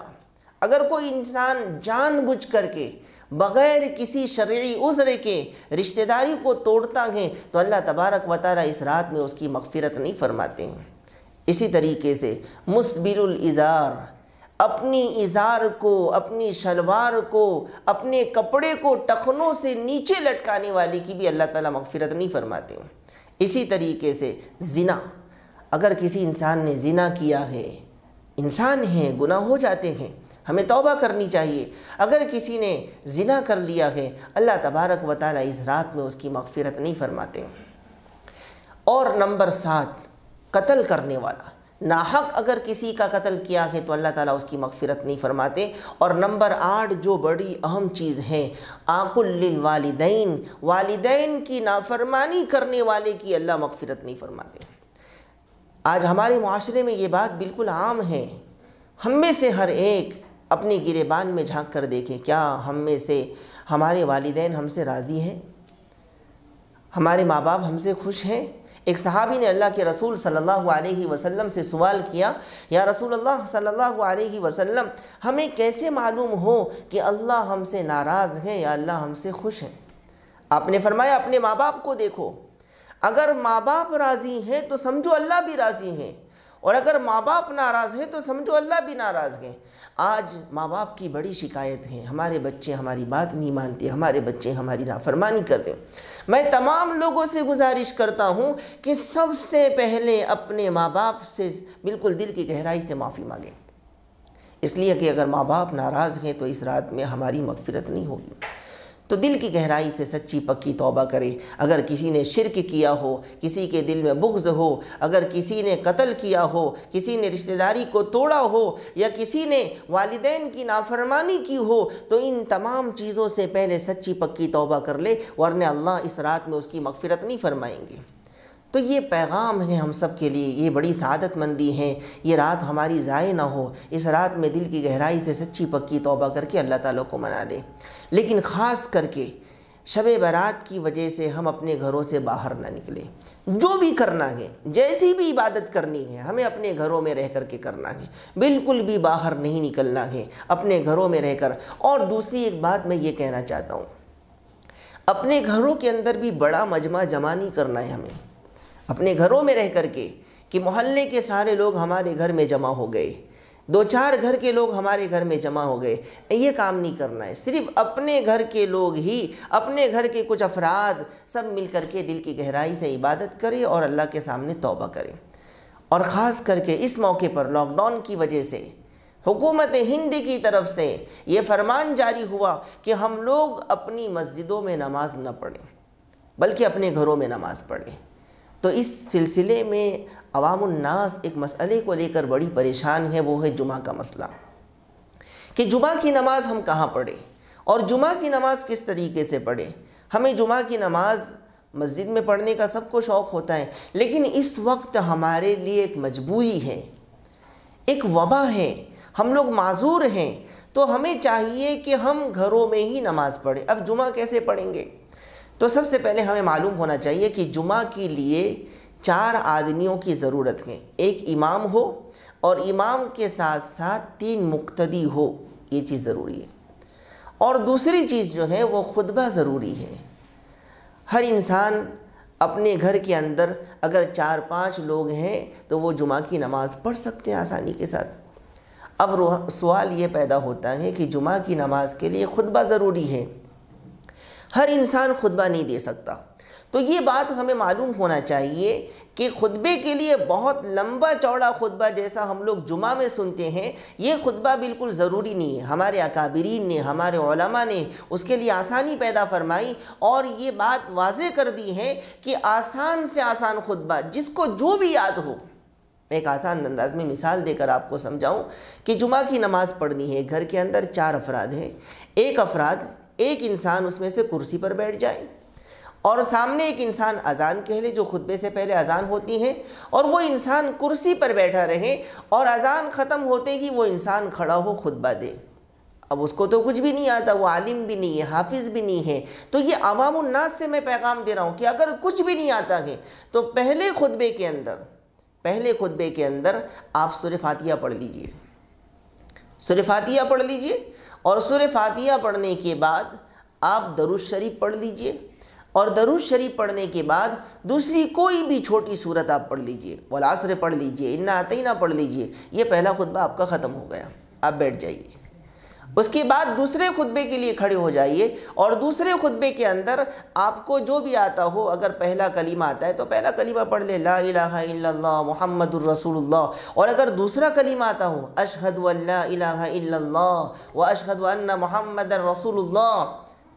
Speaker 6: अगर कोई इंसान जानबूझ करके बग़ैर किसी शर्य उज़र के रिश्तेदारी को तोड़ता है तो अल्लाह तबारक व ताली इस रात में उसकी मगफरत नहीं फरमाते हैं इसी तरीके से इज़ार अपनी इज़ार को अपनी शलवार को अपने कपड़े को टखनों से नीचे लटकाने वाले की भी अल्लाह ताला मगफिरत नहीं फरमाते इसी तरीके से ज़िना अगर किसी इंसान ने ज़िना किया है इंसान हैं गुना हो जाते हैं हमें तौबा करनी चाहिए अगर किसी ने ज़िना कर लिया है अल्लाह तबारक व ताली इस रात में उसकी मगफिरत नहीं फरमाते और नंबर सात कत्ल करने वाला नाहक अगर किसी का कत्ल किया है तो अल्लाह ताला उसकी मगफिरत नहीं फरमाते और नंबर आठ जो बड़ी अहम चीज़ है आकुल वालदेन वालदेन की नाफरमानी करने वाले की अल्लाह मगफिरत नहीं फरमाते आज हमारे माशरे में ये बात बिल्कुल आम है हम में से हर एक अपने गिरेबान में झांक कर देखें क्या हम में से हमारे वालदे हमसे राज़ी हैं हमारे माँ बाप हमसे खुश हैं एक सहाबी ने अल्लाह के रसूल सल्लल्लाहु अलैहि वसल्लम से सवाल किया या रसूल अल्लाह सल्लल्लाहु अलैहि वसल्लम हमें कैसे मालूम हो कि अल्लाह हमसे नाराज़ है या अल्लाह हमसे खुश है आपने फरमाया अपने माँ बाप को देखो अगर माँ बाप राज़ी हैं तो समझो अल्लाह भी राज़ी हैं और अगर माँ बाप नाराज़ हैं तो समझो अल्लाह भी नाराज़ हैं आज माँ बाप की बड़ी शिकायत है हमारे बच्चे हमारी बात नहीं मानते हमारे बच्चे हमारी नाफरमानी करते मैं तमाम लोगों से गुजारिश करता हूँ कि सबसे पहले अपने माँ बाप से बिल्कुल दिल की गहराई से माफ़ी मांगें इसलिए कि अगर माँ बाप नाराज़ हैं तो इस रात में हमारी मगफिरत नहीं होगी तो दिल की गहराई से सच्ची पक्की तौबा करे अगर किसी ने शिरक किया हो किसी के दिल में बुग्ज़ हो अगर किसी ने कत्ल किया हो किसी ने रिश्तेदारी को तोड़ा हो या किसी ने वालदेन की नाफरमानी की हो तो इन तमाम चीज़ों से पहले सच्ची पक्की तौबा कर ले वरना अल्लाह इस रात में उसकी मगफिरत नहीं फरमाएंगे तो ये पैगाम है हम सब के लिए ये बड़ी सदतमंदी मंदी है ये रात हमारी ज़ाय ना हो इस रात में दिल की गहराई से सच्ची पक्की तौबा करके अल्लाह ताला को मना लें लेकिन ख़ास करके शब बारात की वजह से हम अपने घरों से बाहर ना निकलें जो भी करना है जैसी भी इबादत करनी है हमें अपने घरों में रह कर के करना है बिल्कुल भी बाहर नहीं निकलना है अपने घरों में रहकर और दूसरी एक बात मैं ये कहना चाहता हूँ अपने घरों के अंदर भी बड़ा मजमा जमा नहीं करना है हमें अपने घरों में रह कर के कि मोहल्ले के सारे लोग हमारे घर में जमा हो गए दो चार घर के लोग हमारे घर में जमा हो गए ये काम नहीं करना है सिर्फ अपने घर के लोग ही अपने घर के कुछ अफराद सब मिल कर के दिल की गहराई से इबादत करें और अल्लाह के सामने तौबा करें और ख़ास करके इस मौके पर लॉकडाउन की वजह से हुकूमत हिंद की तरफ से ये फरमान जारी हुआ कि हम लोग अपनी मस्जिदों में नमाज न पढ़ें बल्कि अपने घरों में नमाज़ पढ़ें तो इस सिलसिले में अवामनास एक मसले को लेकर बड़ी परेशान है वो है जुमा का मसला कि जुमा की नमाज़ हम कहाँ पढ़ें और जुमा की नमाज़ किस तरीके से पढ़ें हमें जुमा की नमाज़ मस्जिद में पढ़ने का सबको शौक़ होता है लेकिन इस वक्त हमारे लिए एक मजबूरी है एक वबा है हम लोग माजूर हैं तो हमें चाहिए कि हम घरों में ही नमाज़ पढ़ें अब जुमा कैसे पढ़ेंगे तो सबसे पहले हमें मालूम होना चाहिए कि जुमा के लिए चार आदमियों की ज़रूरत है एक इमाम हो और इमाम के साथ साथ तीन मुक्तदी हो ये चीज़ ज़रूरी है और दूसरी चीज़ जो है वो खुतबा ज़रूरी है हर इंसान अपने घर के अंदर अगर चार पांच लोग हैं तो वो जुमा की नमाज़ पढ़ सकते हैं आसानी के साथ अब सवाल ये पैदा होता है कि जुमा की नमाज़ के लिए खुतबा ज़रूरी है हर इंसान खुतबा नहीं दे सकता तो ये बात हमें मालूम होना चाहिए कि खुतबे के लिए बहुत लंबा चौड़ा खुतबा जैसा हम लोग जुमा में सुनते हैं ये खुतबा बिल्कुल ज़रूरी नहीं है हमारे अकाबरीन ने हमारे ओलमा ने उसके लिए आसानी पैदा फरमाई और ये बात वाज कर दी है कि आसान से आसान खुतबा जिसको जो भी याद हो मैं एक आसान अंदाज में मिसाल देकर आपको समझाऊँ कि जुमा की नमाज़ पढ़नी है घर के अंदर चार अफराद हैं एक अफराद एक इंसान उसमें से कुर्सी पर बैठ जाए और सामने एक इंसान अजान कह ले जो खुतबे से पहले अजान होती है और वो इंसान कुर्सी पर बैठा रहे और अजान ख़त्म होते ही वो इंसान खड़ा हो खुतबा दे अब उसको तो कुछ भी नहीं आता वो आलिम भी नहीं है हाफिज़ भी नहीं है तो ये अवामनास से मैं पैगाम दे रहा हूँ कि अगर कुछ भी नहीं आता है तो पहले खुतबे के अंदर पहले खुतबे के अंदर आप सुर फातिया पढ़ लीजिए सुर फातिया पढ़ लीजिए और सुर फातिया पढ़ने के बाद आप दरुज शरीफ पढ़ लीजिए और दरुज शरीफ पढ़ने के बाद दूसरी कोई भी छोटी सूरत आप पढ़ लीजिए वलासर पढ़ लीजिए इन्ना आते ही ना पढ़ लीजिए ये पहला खुतबा आपका ख़त्म हो गया आप बैठ जाइए उसके बाद दूसरे खुतबे के लिए खड़े हो जाइए और दूसरे खुतबे के अंदर आपको जो भी आता हो अगर पहला कलीमा आता है तो पहला कलीमा पढ़ ले ला इलाहा मुहम्मदुर रसूलुल्लाह और अगर दूसरा कलीमा आता हो अशहद व अशहद मोहम्मद रसूलुल्लाह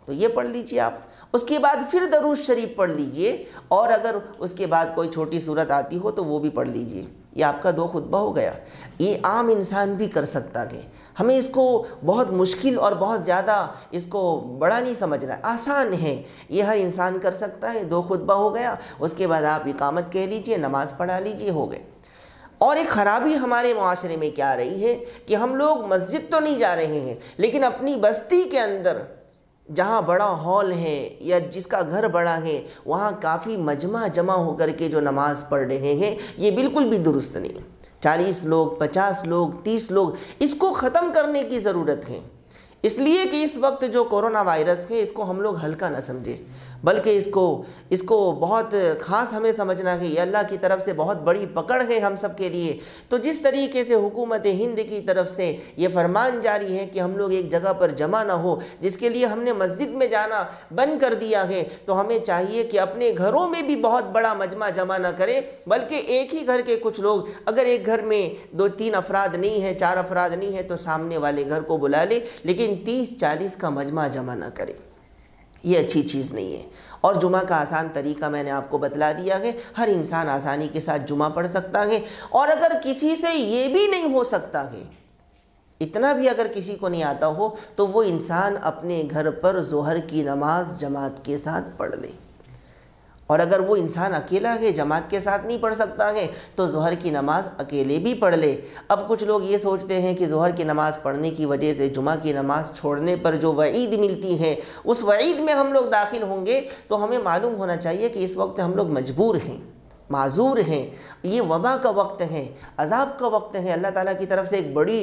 Speaker 6: तो ये पढ़ लीजिए आप उसके बाद फिर दरुज शरीफ पढ़ लीजिए और अगर उसके बाद कोई छोटी सूरत आती हो तो वो भी पढ़ लीजिए ये आपका दो खुतबा हो गया ये आम इंसान भी कर सकता है हमें इसको बहुत मुश्किल और बहुत ज़्यादा इसको बड़ा नहीं समझना आसान है ये हर इंसान कर सकता है दो खुतबा हो गया उसके बाद आप इकामत कह लीजिए नमाज़ पढ़ा लीजिए हो गए और एक ख़राबी हमारे माशरे में क्या रही है कि हम लोग मस्जिद तो नहीं जा रहे हैं लेकिन अपनी बस्ती के अंदर जहाँ बड़ा हॉल है या जिसका घर बड़ा है वहाँ काफ़ी मजमा जमा होकर के जो नमाज़ पढ़ रहे हैं ये बिल्कुल भी दुरुस्त नहीं चालीस लोग पचास लोग तीस लोग इसको ख़त्म करने की ज़रूरत है इसलिए कि इस वक्त जो कोरोना वायरस है इसको हम लोग हल्का ना समझें बल्कि इसको इसको बहुत ख़ास हमें समझना है ये अल्लाह की तरफ से बहुत बड़ी पकड़ है हम सब के लिए तो जिस तरीके से हुकूमत हिंद की तरफ से ये फरमान जारी है कि हम लोग एक जगह पर जमा ना हो जिसके लिए हमने मस्जिद में जाना बंद कर दिया है तो हमें चाहिए कि अपने घरों में भी बहुत बड़ा मजमा जमा ना करें बल्कि एक ही घर के कुछ लोग अगर एक घर में दो तीन अफराद नहीं है चार अफराद नहीं है तो सामने वाले घर को बुला लें लेकिन तीस चालीस का मजमा जमा ना करें ये अच्छी चीज़ नहीं है और जुमा का आसान तरीका मैंने आपको बतला दिया है हर इंसान आसानी के साथ जुमा पढ़ सकता है और अगर किसी से ये भी नहीं हो सकता है इतना भी अगर किसी को नहीं आता हो तो वो इंसान अपने घर पर जोहर की नमाज जमात के साथ पढ़ ले और अगर वो इंसान अकेला है जमात के साथ नहीं पढ़ सकता है तो जहर की नमाज़ अकेले भी पढ़ ले अब कुछ लोग ये सोचते हैं कि जहर की नमाज़ पढ़ने की वजह से जुमा की नमाज़ छोड़ने पर जो वईद मिलती है उस वईद में हम लोग दाखिल होंगे तो हमें मालूम होना चाहिए कि इस वक्त हम लोग मजबूर हैं माजूर हैं ये वबा का वक्त है अजाब का वक्त है अल्लाह ताला की तरफ से एक बड़ी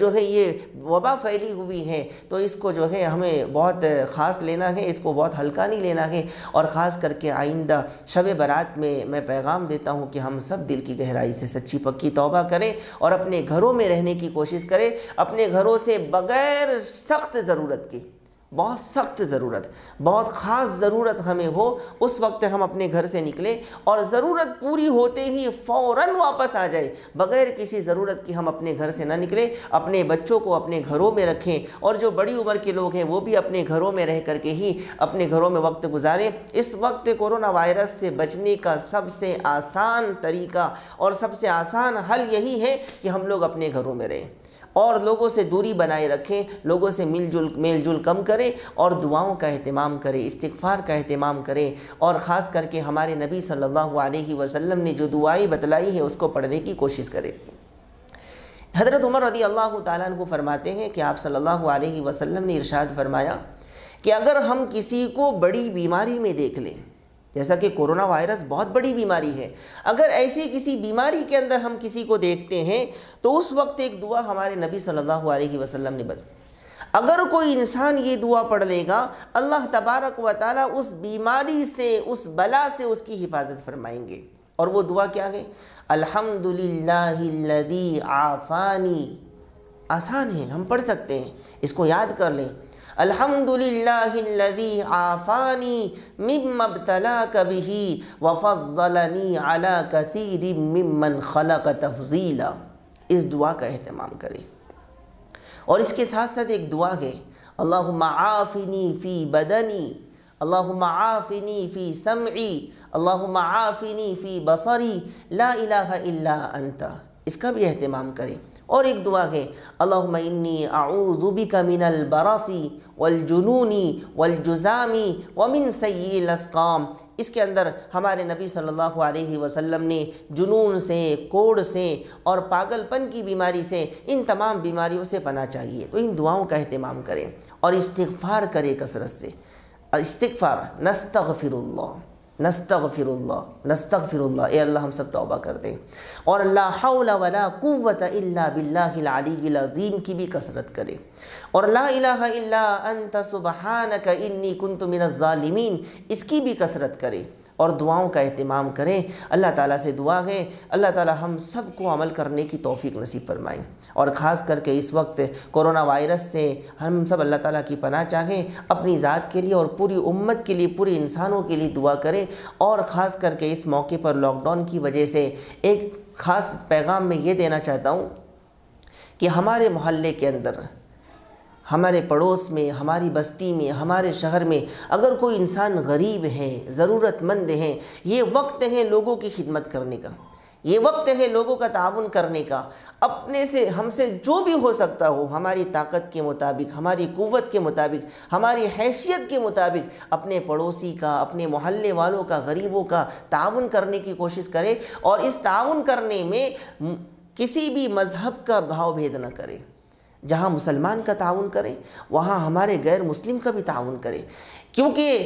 Speaker 6: जो है ये वबा फैली हुई है तो इसको जो है हमें बहुत ख़ास लेना है इसको बहुत हल्का नहीं लेना है और ख़ास करके आइंदा शब बारात में मैं पैगाम देता हूँ कि हम सब दिल की गहराई से सच्ची पक्की तोबा करें और अपने घरों में रहने की कोशिश करें अपने घरों से बग़ैर सख्त ज़रूरत की बहुत सख्त ज़रूरत बहुत ख़ास ज़रूरत हमें हो उस वक्त हम अपने घर से निकलें और ज़रूरत पूरी होते ही फ़ौर वापस आ जाए बग़ैर किसी ज़रूरत की हम अपने घर से ना निकलें अपने बच्चों को अपने घरों में रखें और जो बड़ी उम्र के लोग हैं वो भी अपने घरों में रह करके ही अपने घरों में वक्त गुजारें इस वक्त कोरोना वायरस से बचने का सबसे आसान तरीका और सबसे आसान हल यही है कि हम लोग अपने घरों में रहें और लोगों से दूरी बनाए रखें लोगों से मिलजुल मेलजुल कम करें और दुआओं का अहतमाम करें इस्तफ़ार का अहतमाम करें और ख़ास करके हमारे नबी सल्लल्लाहु अलैहि वसल्लम ने जो दुआई बतलाई है उसको पढ़ने की कोशिश करें हज़रत उमर रदी अल्लाह तु फरमाते हैं कि आप सल्लल्लाहु अलैहि वसल्लम ने इरशाद फरमाया कि अगर हम किसी को बड़ी बीमारी में देख लें जैसा कि कोरोना वायरस बहुत बड़ी बीमारी है अगर ऐसी किसी बीमारी के अंदर हम किसी को देखते हैं तो उस वक्त एक दुआ हमारे नबी सल्लल्लाहु अलैहि वसल्लम ने बदल अगर कोई इंसान ये दुआ पढ़ लेगा अल्लाह तबारक व ताली उस बीमारी से उस बला से उसकी हिफाजत फरमाएंगे और वो दुआ क्या है अल्हम्दुलिल्लाहिल्लज़ी आफ़ानी आसान है हम पढ़ सकते हैं इसको याद कर लें अलहमदिल्लाजी आफ़ानी वफ़लनी अला कसर ममन इस दुआ का अहतमाम करें और इसके साथ साथ एक दुआ है आफ़िनी फ़ी बदनी आफ़िनी फ़ी समी आफ़िनी फ़ी बसरी ला इला अंता इसका भी अहतमाम करें और एक दुआ है अल्लाह इन्नी आऊज़ुबी का मिनल बरासी वलजुनूनी वलजुज़ामी वमिन सैलसकाम इसके अंदर हमारे नबी सल्लल्लाहु अलैहि वसल्लम ने जुनून से कोड़ से और पागलपन की बीमारी से इन तमाम बीमारियों से पना चाहिए तो इन दुआओं का अहतमाम करें और इस्तफ़ार करें कसरत से इस्तफ़ार नस्तफ़िरल्ला नस्तफ़िरल्ला नस्तफ़िरल्ला ए अल्लाह हम सब तौबा कर दें और ला हौला वला कुव्वत इल्ला बिल्लाहिल अलीज़ीम की भी कसरत करें और ला अंत सुबहान का इसकी भी कसरत करें और दुआओं का अहतमाम करें अल्लाह ताला से दुआ है अल्लाह ताला हम सब को अमल करने की तौफीक नसीब फरमाएँ और ख़ास करके इस वक्त कोरोना वायरस से हम सब अल्लाह ताला की पनाह चाहें अपनी ज़ात के लिए और पूरी उम्मत के लिए पूरे इंसानों के लिए दुआ करें और ख़ास करके इस मौके पर लॉकडाउन की वजह से एक ख़ास पैगाम मैं ये देना चाहता हूँ कि हमारे मोहल्ले के अंदर हमारे पड़ोस में हमारी बस्ती में हमारे शहर में अगर कोई इंसान गरीब है ज़रूरतमंद है ये वक्त है लोगों की खिदमत करने का ये वक्त है लोगों का ताउन करने का अपने से हमसे जो भी हो सकता हो हमारी ताकत के मुताबिक हमारी क़वत के मुताबिक हमारी हैसियत के मुताबिक अपने पड़ोसी का अपने मोहल्ले वालों का गरीबों का ताउन करने की कोशिश करें और इस ताउन करने में किसी भी मज़हब का भाव भेद न करें जहाँ मुसलमान का ताउन करें वहाँ हमारे गैर मुस्लिम का भी ताउन करें क्योंकि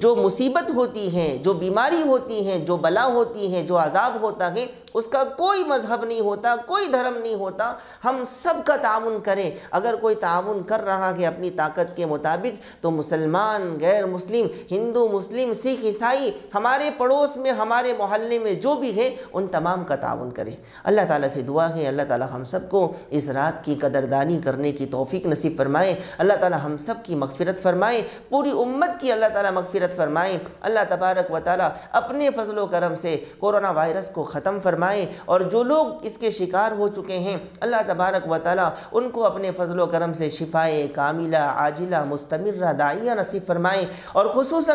Speaker 6: जो मुसीबत होती हैं जो बीमारी होती हैं जो बला होती हैं जो अजाब होता है उसका कोई मज़हब नहीं होता कोई धर्म नहीं होता हम सब का ताउन करें अगर कोई ताउन कर रहा है अपनी ताकत के मुताबिक तो मुसलमान गैर मुस्लिम हिंदू मुस्लिम सिख ईसाई हमारे पड़ोस में हमारे मोहल्ले में जो भी है उन तमाम का तान करें अल्लाह ताला से दुआ है अल्लाह ताला हम सबको इस रात की कदरदानी करने की तौफीक नसीब फरमाए अल्लाह ताला हम सब की मगफिरत फरमाए पूरी उम्मत की अल्लाह ताला मगफिरत फरमाए अल्लाह तबारक व ताली अपने फजलो करम से कोरोना वायरस को ख़त्म फरमाए फरमाए और जो लोग इसके शिकार हो चुके हैं अल्लाह तबारक व ताली उनको अपने फ़जल करम से शिफाए कामिला आजिला मुस्तमर दाइया नसीब फरमाए और खसूस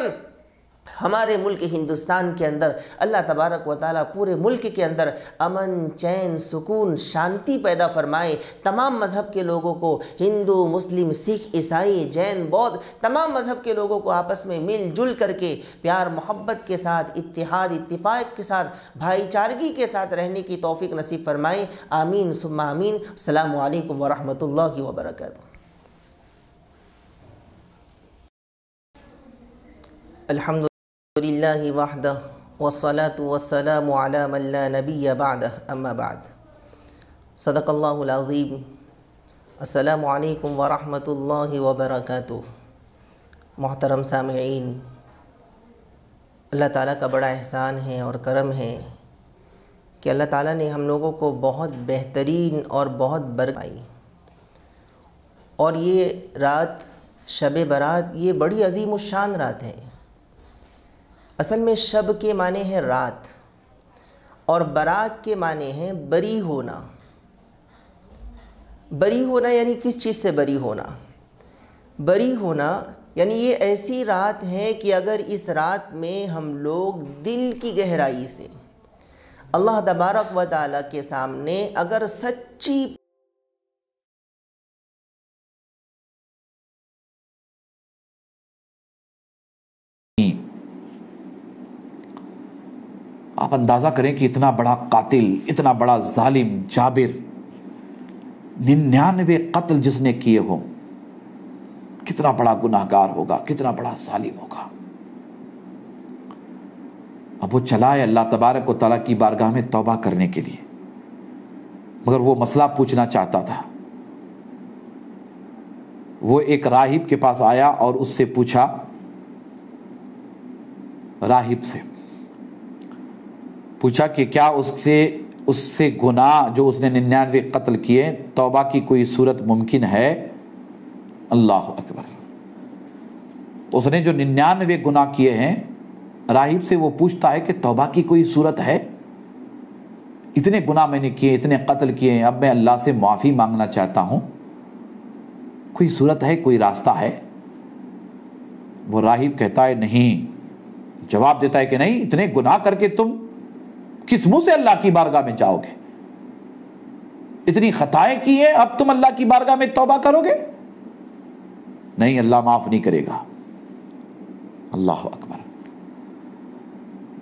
Speaker 6: हमारे मुल्क हिंदुस्तान के अंदर अल्लाह तबारक व ताली पूरे मुल्क के अंदर अमन चैन सुकून शांति पैदा फरमाए तमाम मज़हब के लोगों को हिंदू मुस्लिम सिख ईसाई जैन बौद्ध तमाम मज़हब के लोगों को आपस में मिलजुल करके प्यार मोहब्बत के साथ इतिहाद इतफ़ाक़ के साथ भाईचारगी के साथ रहने की तोफ़ी नसीब फरमाए आमीन सुब आमीन अल्लाम वरहमल वबरक अलहमद वहद वसलात वसलाम मल्ला नबी बाद अम्मा बाद सदकल्लाज़ीम असलकम वरहमल वबरक मोहतरम सामीन अल्लाह ताला का बड़ा एहसान है और करम है कि अल्लाह ताला ने हम लोगों को बहुत बेहतरीन और बहुत बरकत और ये रात शब बारात ये बड़ी अजीम शान रात है असल में शब के माने हैं रात और बरात के माने हैं बरी होना बरी होना यानी किस चीज़ से बरी होना बरी होना यानी ये ऐसी रात है कि अगर इस रात में हम लोग दिल की गहराई से अल्लाह
Speaker 2: तबारक व ताली के सामने अगर सच्ची आप अंदाज़ा करें कि इतना बड़ा
Speaker 7: कातिल इतना बड़ा जालिम जाबिर निन्यानवे कत्ल जिसने किए हो कितना बड़ा गुनाहगार होगा कितना बड़ा जालिम होगा अब वो चला है अल्लाह तबारक तला की बारगाह में तौबा करने के लिए मगर वो मसला पूछना चाहता था वो एक राहिब के पास आया और उससे पूछा राहिब से पूछा कि क्या उससे उससे गुनाह जो उसने निन्यानवे कत्ल किए तौबा की कोई सूरत मुमकिन है अल्लाह अकबर उसने जो निन्यानवे गुनाह किए हैं राहिब से वो पूछता है कि तौबा की कोई सूरत है इतने गुनाह मैंने किए इतने कत्ल किए हैं अब मैं अल्लाह से माफ़ी मांगना चाहता हूँ कोई सूरत है कोई रास्ता है वो राहिब कहता है नहीं जवाब देता है कि नहीं इतने गुनाह करके तुम किस मुंह से अल्लाह की बारगाह में जाओगे इतनी खताएं की है अब तुम अल्लाह की बारगाह में तोबा करोगे नहीं अल्लाह माफ नहीं करेगा अल्लाह अकबर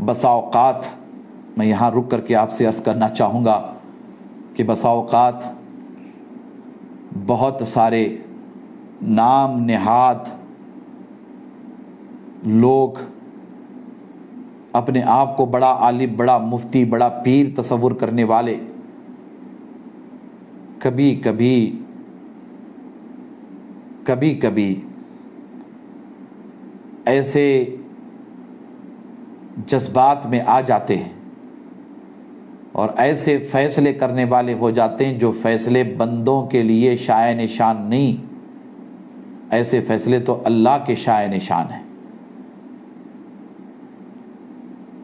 Speaker 7: बसाओकात मैं यहां रुक करके आपसे अर्ज करना चाहूंगा कि बसाओकात बहुत सारे नाम नेहाद लोग अपने आप को बड़ा आलिम बड़ा मुफ्ती बड़ा पीर तस्वुर करने वाले कभी कभी कभी कभी ऐसे जज्बात में आ जाते हैं और ऐसे फैसले करने वाले हो जाते हैं जो फैसले बंदों के लिए शाय निशान नहीं ऐसे फैसले तो अल्लाह के शाय निशान हैं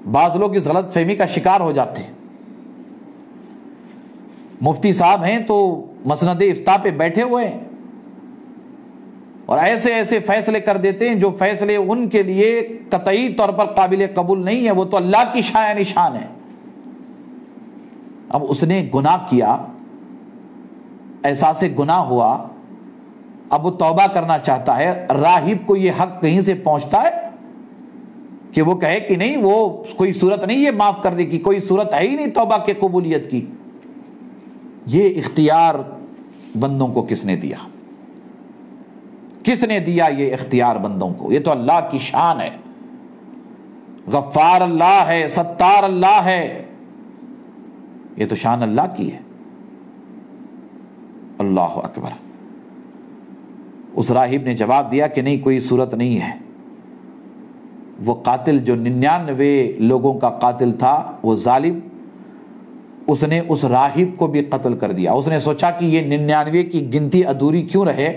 Speaker 7: बाज़ लोग इस गलत फहमी का शिकार हो जाते मुफ्ती साहब हैं तो मसनद इफ्ताह पे बैठे हुए हैं और ऐसे ऐसे फैसले कर देते हैं जो फैसले उनके लिए कतई तौर पर काबिल कबूल नहीं है वो तो अल्लाह की शाया निशान है अब उसने गुनाह किया एहसास गुनाह हुआ अब वो तौबा करना चाहता है राहिब को ये हक कहीं से पहुंचता है कि वो कहे कि नहीं वो कोई सूरत नहीं है माफ़ करने की कोई सूरत है ही नहीं तोबा के कबूलियत की ये इख्तियार बंदों को किसने दिया किसने दिया ये इख्तियार बंदों को ये तो अल्लाह की शान है गफ्फार अल्लाह है सत्तार अल्लाह है ये तो शान अल्लाह की है अल्लाह अकबर उस राहिब ने जवाब दिया कि नहीं कोई सूरत नहीं है वो कातिल जो निन्यानवे लोगों का कातिल था वो जालिम उसने उस राहिब को भी कत्ल कर दिया उसने सोचा कि ये निन्यानवे की गिनती अधूरी क्यों रहे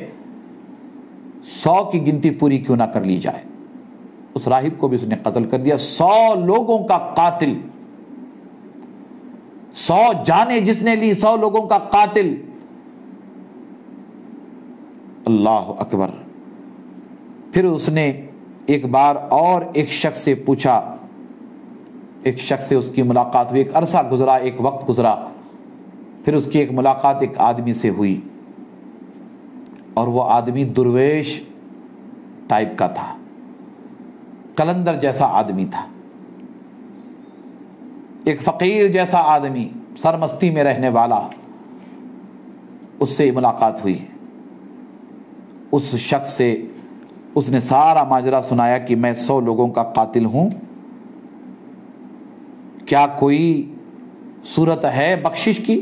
Speaker 7: सौ की गिनती पूरी क्यों ना कर ली जाए उस राहिब को भी उसने कत्ल कर दिया सौ लोगों का कातिल सौ जाने जिसने ली सौ लोगों का कातिल अल्लाह अकबर फिर उसने एक बार और एक शख्स से पूछा एक शख्स से उसकी मुलाकात हुई एक अरसा गुजरा एक वक्त गुजरा फिर उसकी एक मुलाकात एक आदमी से हुई और वह आदमी दुर्वेश टाइप का था कलंदर जैसा आदमी था एक फ़कीर जैसा आदमी सरमस्ती में रहने वाला उससे मुलाकात हुई उस शख्स से उसने सारा माजरा सुनाया कि मैं सौ लोगों का कातिल हूं क्या कोई सूरत है बख्शिश की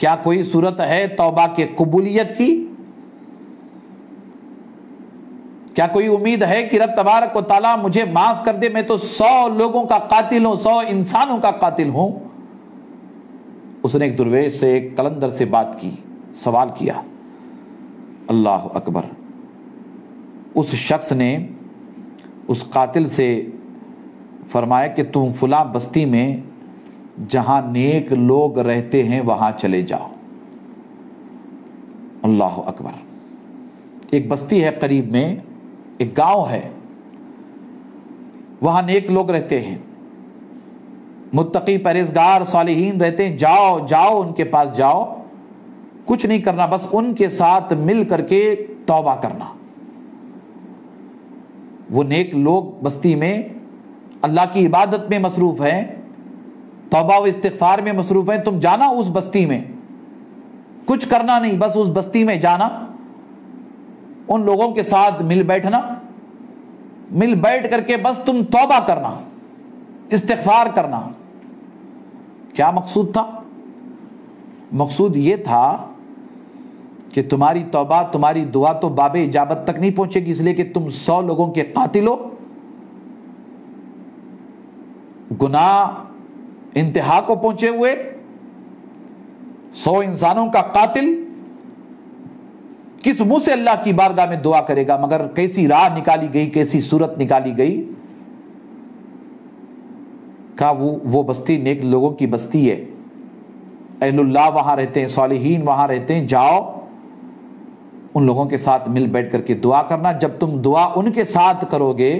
Speaker 7: क्या कोई सूरत है तौबा के कबूलियत की क्या कोई उम्मीद है कि रब तबारक ताला मुझे माफ कर दे मैं तो सौ लोगों का कातिल हूं सौ इंसानों का कातिल हूं उसने एक दुर्वेश से एक कलंदर से बात की सवाल किया अल्लाह अकबर उस शख्स ने उस कातिल से फरमाया कि तुम फुला बस्ती में जहाँ नेक लोग रहते हैं वहाँ चले जाओ अल्लाह अकबर एक बस्ती है करीब में एक गांव है वहाँ नेक लोग रहते हैं मुत्तकी परहेजगार सालहीन रहते हैं जाओ जाओ उनके पास जाओ कुछ नहीं करना बस उनके साथ मिल करके तौबा करना वो नेक लोग बस्ती में अल्लाह की इबादत में मसरूफ हैं तौबा व इस्तफार में मसरूफ हैं तुम जाना उस बस्ती में कुछ करना नहीं बस उस बस्ती में जाना उन लोगों के साथ मिल बैठना मिल बैठ करके बस तुम तौबा करना इस्तफार करना क्या मकसूद था मकसूद ये था कि तुम्हारी तौबा तुम्हारी दुआ तो बाबे इजाबत तक नहीं पहुंचेगी इसलिए कि तुम सौ लोगों के कातिल हो गुनाह इंतहा को पहुंचे हुए सौ इंसानों का कातिल किस मुंह से अल्लाह की बारगाह में दुआ करेगा मगर कैसी राह निकाली गई कैसी सूरत निकाली गई का वो वो बस्ती नेक लोगों की बस्ती है अहलुल्लाह वहां रहते हैं सालहीन वहां रहते हैं जाओ उन लोगों के साथ मिल बैठ करके दुआ करना जब तुम दुआ उनके साथ करोगे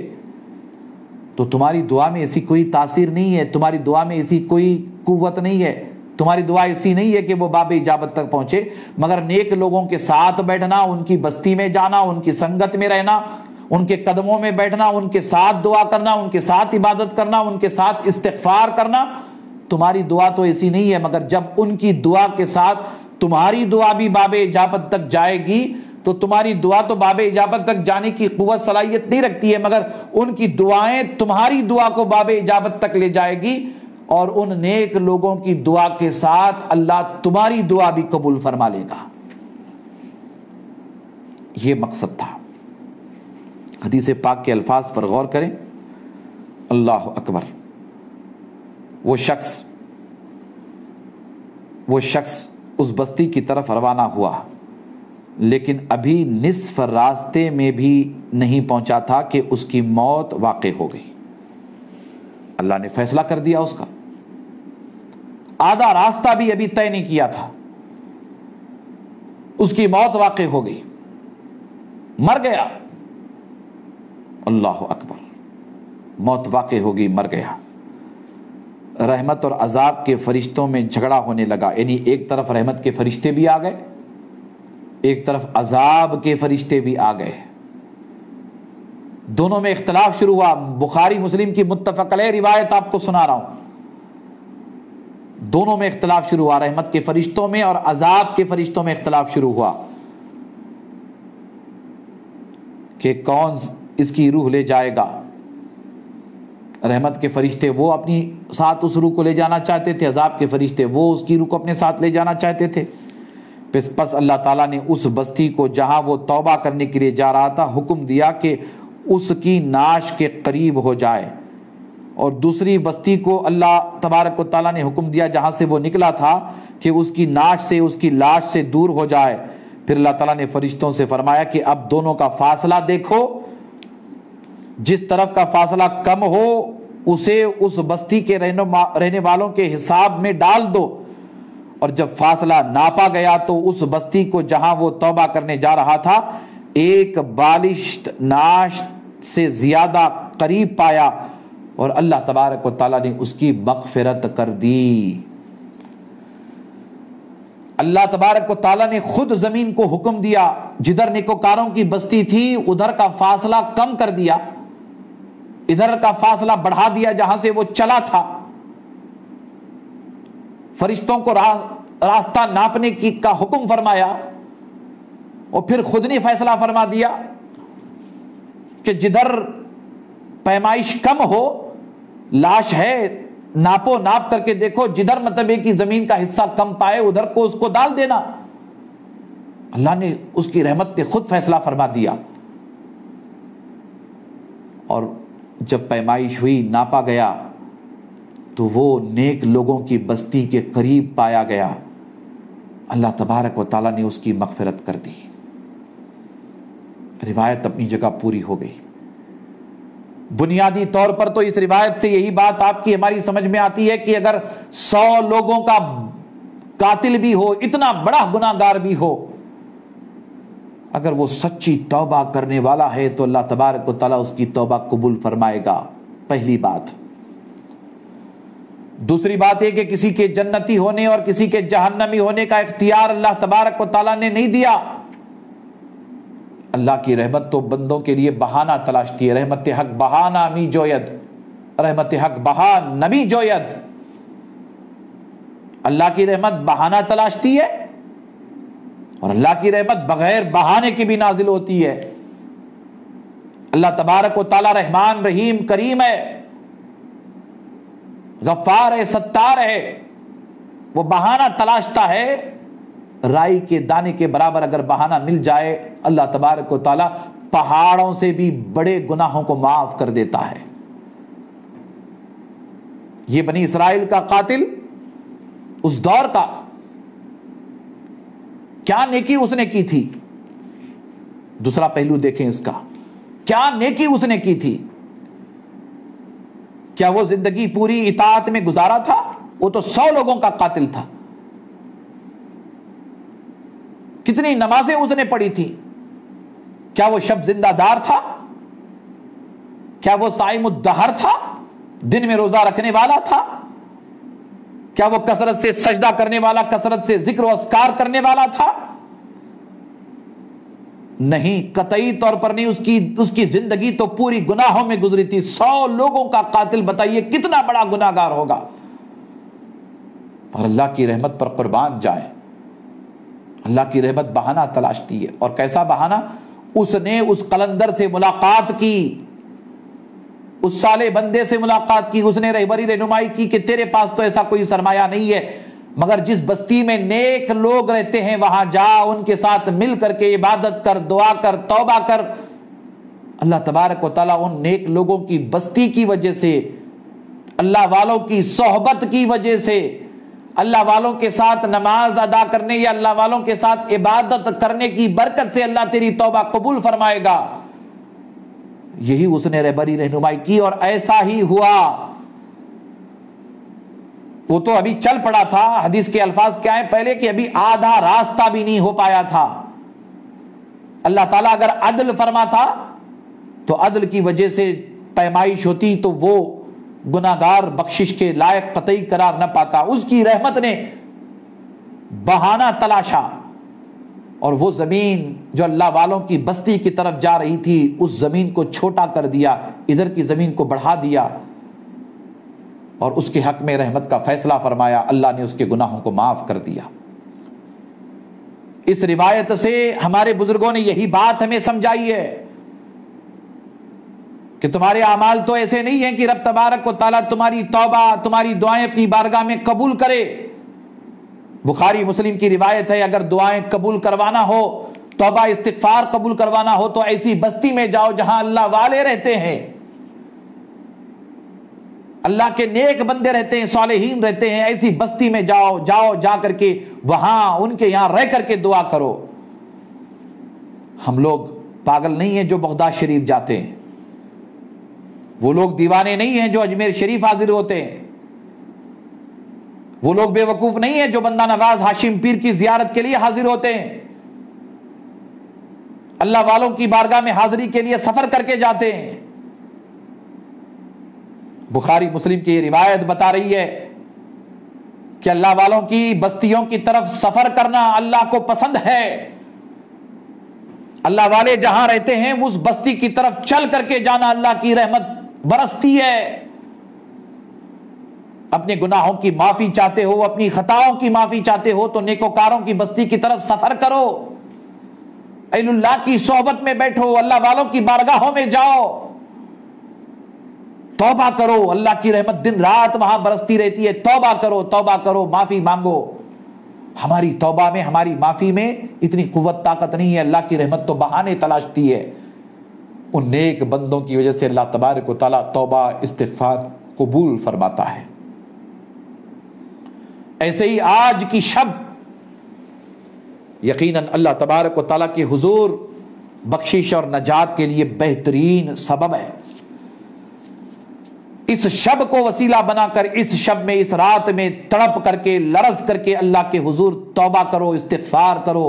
Speaker 7: तो तुम्हारी दुआ में ऐसी कोई तासीर नहीं है तुम्हारी दुआ में ऐसी कोई कुवत नहीं है तुम्हारी दुआ ऐसी नहीं है कि वो बाबे इजाबत तक पहुंचे मगर नेक लोगों के साथ बैठना उनकी बस्ती में जाना उनकी संगत में रहना उनके कदमों में बैठना उनके साथ दुआ करना उनके साथ इबादत करना उनके साथ इस्तफार करना तुम्हारी दुआ तो ऐसी नहीं है मगर जब उनकी दुआ के साथ तुम्हारी दुआ भी बाबे इजाबत तक जाएगी तो तुम्हारी दुआ तो बाबे इजाबत तक जाने की कुत सलाहियत नहीं रखती है मगर उनकी दुआएं तुम्हारी दुआ को बाबे इजाबत तक ले जाएगी और उन नेक लोगों की दुआ के साथ अल्लाह तुम्हारी दुआ भी कबूल फरमा लेगा यह मकसद था हदीस पाक के अल्फाज पर गौर करें अल्लाह अकबर वो शख्स वो शख्स उस बस्ती की तरफ रवाना हुआ लेकिन अभी निसफ रास्ते में भी नहीं पहुंचा था कि उसकी मौत वाक़ हो गई अल्लाह ने फैसला कर दिया उसका आधा रास्ता भी अभी तय नहीं किया था उसकी मौत वाक़ हो गई मर गया अल्लाह अकबर मौत वाक़ हो गई मर गया रहमत और अजाब के फरिश्तों में झगड़ा होने लगा यानी एक तरफ रहमत के फरिश्ते भी आ गए एक तरफ अजाब के फरिश्ते भी आ गए दोनों में इख्तलाफ शुरू हुआ बुखारी मुस्लिम की मुतफकल रिवायत आपको सुना रहा हूं दोनों में इख्तलाफ शुरू हुआ रहमत के फरिश्तों में और अजाब के फरिश्तों में इख्तलाफ शुरू हुआ कि कौन इसकी रूह ले जाएगा रहमत के फरिश्ते वो अपनी साथ उस रूह को ले जाना चाहते थे अजाब के फरिश्ते वो उसकी रूह को अपने साथ ले जाना चाहते थे बस अल्लाह ताला ने उस बस्ती को जहाँ वो तौबा करने के लिए जा रहा था हुक्म दिया कि उसकी नाश के करीब हो जाए और दूसरी बस्ती को अल्लाह तबारक ताला ने हुक्म दिया जहाँ से वो निकला था कि उसकी नाश से उसकी लाश से दूर हो जाए फिर अल्लाह ताला ने फरिश्तों से फरमाया कि अब दोनों का फासला देखो जिस तरफ का फासला कम हो उसे उस बस्ती के रहने वालों के हिसाब में डाल दो और जब फासला नापा गया तो उस बस्ती को जहां वो तौबा करने जा रहा था एक बालिश नाश से ज्यादा करीब पाया और अल्लाह तबारक ने उसकी मगफिरत कर दी अल्लाह तबारक को ताला ने खुद जमीन को हुक्म दिया जिधर निकोकारों की बस्ती थी उधर का फासला कम कर दिया इधर का फासला बढ़ा दिया जहां से वो चला था फरिश्तों को रास्ता नापने की का हुक्म फरमाया और फिर खुद ने फैसला फरमा दिया कि जिधर पैमाइश कम हो लाश है नापो नाप करके देखो जिधर मतलब एक की जमीन का हिस्सा कम पाए उधर को उसको डाल देना अल्लाह ने उसकी रहमत ने खुद फैसला फरमा दिया और जब पैमाइश हुई नापा गया तो वो नेक लोगों की बस्ती के करीब पाया गया अल्लाह तबारक व ताला ने उसकी मगफरत कर दी रिवायत अपनी जगह पूरी हो गई बुनियादी तौर पर तो इस रिवायत से यही बात आपकी हमारी समझ में आती है कि अगर सौ लोगों का कातिल भी हो इतना बड़ा गुनागार भी हो अगर वो सच्ची तौबा करने वाला है तो अल्लाह तबारक ताला उसकी तौबा कबूल फरमाएगा पहली बात दूसरी बात यह कि किसी के जन्नती होने और किसी के जहन्नमी होने का इख्तियार अल्लाह तबारक व ताला ने नहीं दिया अल्लाह की रहमत तो बंदों के लिए बहाना तलाशती है रहमत हक बहाना मी जोयद रहमत हक बहान नबी जोयद अल्लाह की रहमत बहाना तलाशती है और अल्लाह की रहमत बगैर बहाने की भी नाजिल होती है अल्लाह तबारक व ताला रहमान रहीम करीम है गफ्फार है सत्तार है वो बहाना तलाशता है राई के दाने के बराबर अगर बहाना मिल जाए अल्लाह तबारक को ताला पहाड़ों से भी बड़े गुनाहों को माफ कर देता है ये बनी इसराइल का कातिल उस दौर का क्या नेकी उसने की थी दूसरा पहलू देखें इसका क्या नेकी उसने की थी क्या वो जिंदगी पूरी इतात में गुजारा था वो तो सौ लोगों का कातिल था कितनी नमाजें उसने पढ़ी थी क्या वो शब जिंदादार था क्या वो साइमुद्दहर था दिन में रोजा रखने वाला था क्या वो कसरत से सजदा करने वाला कसरत से जिक्र अस्कार करने वाला था नहीं कतई तौर पर नहीं उसकी उसकी जिंदगी तो पूरी गुनाहों में गुजरी थी सौ लोगों का कातिल बताइए कितना बड़ा गुनागार होगा और अल्लाह की रहमत पर कुर्बान जाए अल्लाह की रहमत बहाना तलाशती है और कैसा बहाना उसने उस कलंदर से मुलाकात की उस साले बंदे से मुलाकात की उसने रहबरी रहनुमाई की कि तेरे पास तो ऐसा कोई सरमाया नहीं है मगर जिस बस्ती में नेक लोग रहते हैं वहां जा उनके साथ मिल करके इबादत कर दुआ कर तौबा कर अल्लाह तबारक वाली उन नेक लोगों की बस्ती की वजह से अल्लाह वालों की सोहबत की वजह से अल्लाह वालों के साथ नमाज अदा करने या अल्लाह वालों के साथ इबादत करने की बरकत से अल्लाह तेरी तौबा कबूल फरमाएगा यही उसने रहबरी रहनुमाई की और ऐसा ही हुआ वो तो अभी चल पड़ा था हदीस के अल्फाज क्या है पहले कि अभी आधा रास्ता भी नहीं हो पाया था अल्लाह ताला अगर अदल फरमा था तो अदल की वजह से पैमाइश होती तो वो गुनागार बख्शिश के लायक कतई करार ना पाता उसकी रहमत ने बहाना तलाशा और वो ज़मीन जो अल्लाह वालों की बस्ती की तरफ जा रही थी उस ज़मीन को छोटा कर दिया इधर की ज़मीन को बढ़ा दिया और उसके हक में रहमत का फैसला फरमाया अल्लाह ने उसके गुनाहों को माफ़ कर दिया इस रिवायत से हमारे बुजुर्गों ने यही बात हमें समझाई है कि तुम्हारे अमाल तो ऐसे नहीं है कि रब तबारक को ताला तुम्हारी तौबा तुम्हारी दुआएं अपनी बारगाह में कबूल करे बुखारी मुस्लिम की रिवायत है अगर दुआएं कबूल करवाना हो तोबा इस्तफार कबूल करवाना हो तो ऐसी बस्ती में जाओ जहां अल्लाह वाले रहते हैं अल्लाह के नेक बंदे रहते हैं सालहीन रहते हैं ऐसी बस्ती में जाओ जाओ जा करके वहां उनके यहां रह करके दुआ करो हम लोग पागल नहीं है जो बगदाद शरीफ जाते हैं वो लोग दीवाने नहीं हैं जो अजमेर शरीफ हाजिर होते हैं वो लोग बेवकूफ नहीं है जो बंदा नवाज हाशिम पीर की जियारत के लिए हाजिर होते हैं अल्लाह वालों की बारगाह में हाजिरी के लिए सफर करके जाते हैं बुखारी मुस्लिम की रिवायत बता रही है कि अल्लाह वालों की बस्तियों की तरफ सफर करना अल्लाह को पसंद है अल्लाह वाले जहां रहते हैं उस बस्ती की तरफ चल करके जाना अल्लाह की रहमत बरसती है अपने गुनाहों की माफी चाहते हो अपनी खताओं की माफी चाहते हो तो नेकोकारों की बस्ती की तरफ सफर करो अल्लाह की सोहबत में बैठो अल्लाह वालों की बारगाहों में जाओ तौबा करो अल्लाह की रहमत दिन रात वहां बरसती रहती है तौबा करो तौबा करो माफी मांगो हमारी तौबा में हमारी माफी में इतनी कुत ताकत नहीं है अल्लाह की रहमत तो बहाने तलाशती है उन नेक बंदों की वजह से अल्लाह तबारक ताला तौबा इस्तफार कबूल फरमाता है ऐसे ही आज की शब यकीनन अल्लाह तबारक ताला के हुजूर बख्शिश और नजात के लिए बेहतरीन सबब है इस शब को वसीला बनाकर इस शब में इस रात में तड़प करके लरस करके अल्लाह के हुजूर तौबा करो इस्तफार करो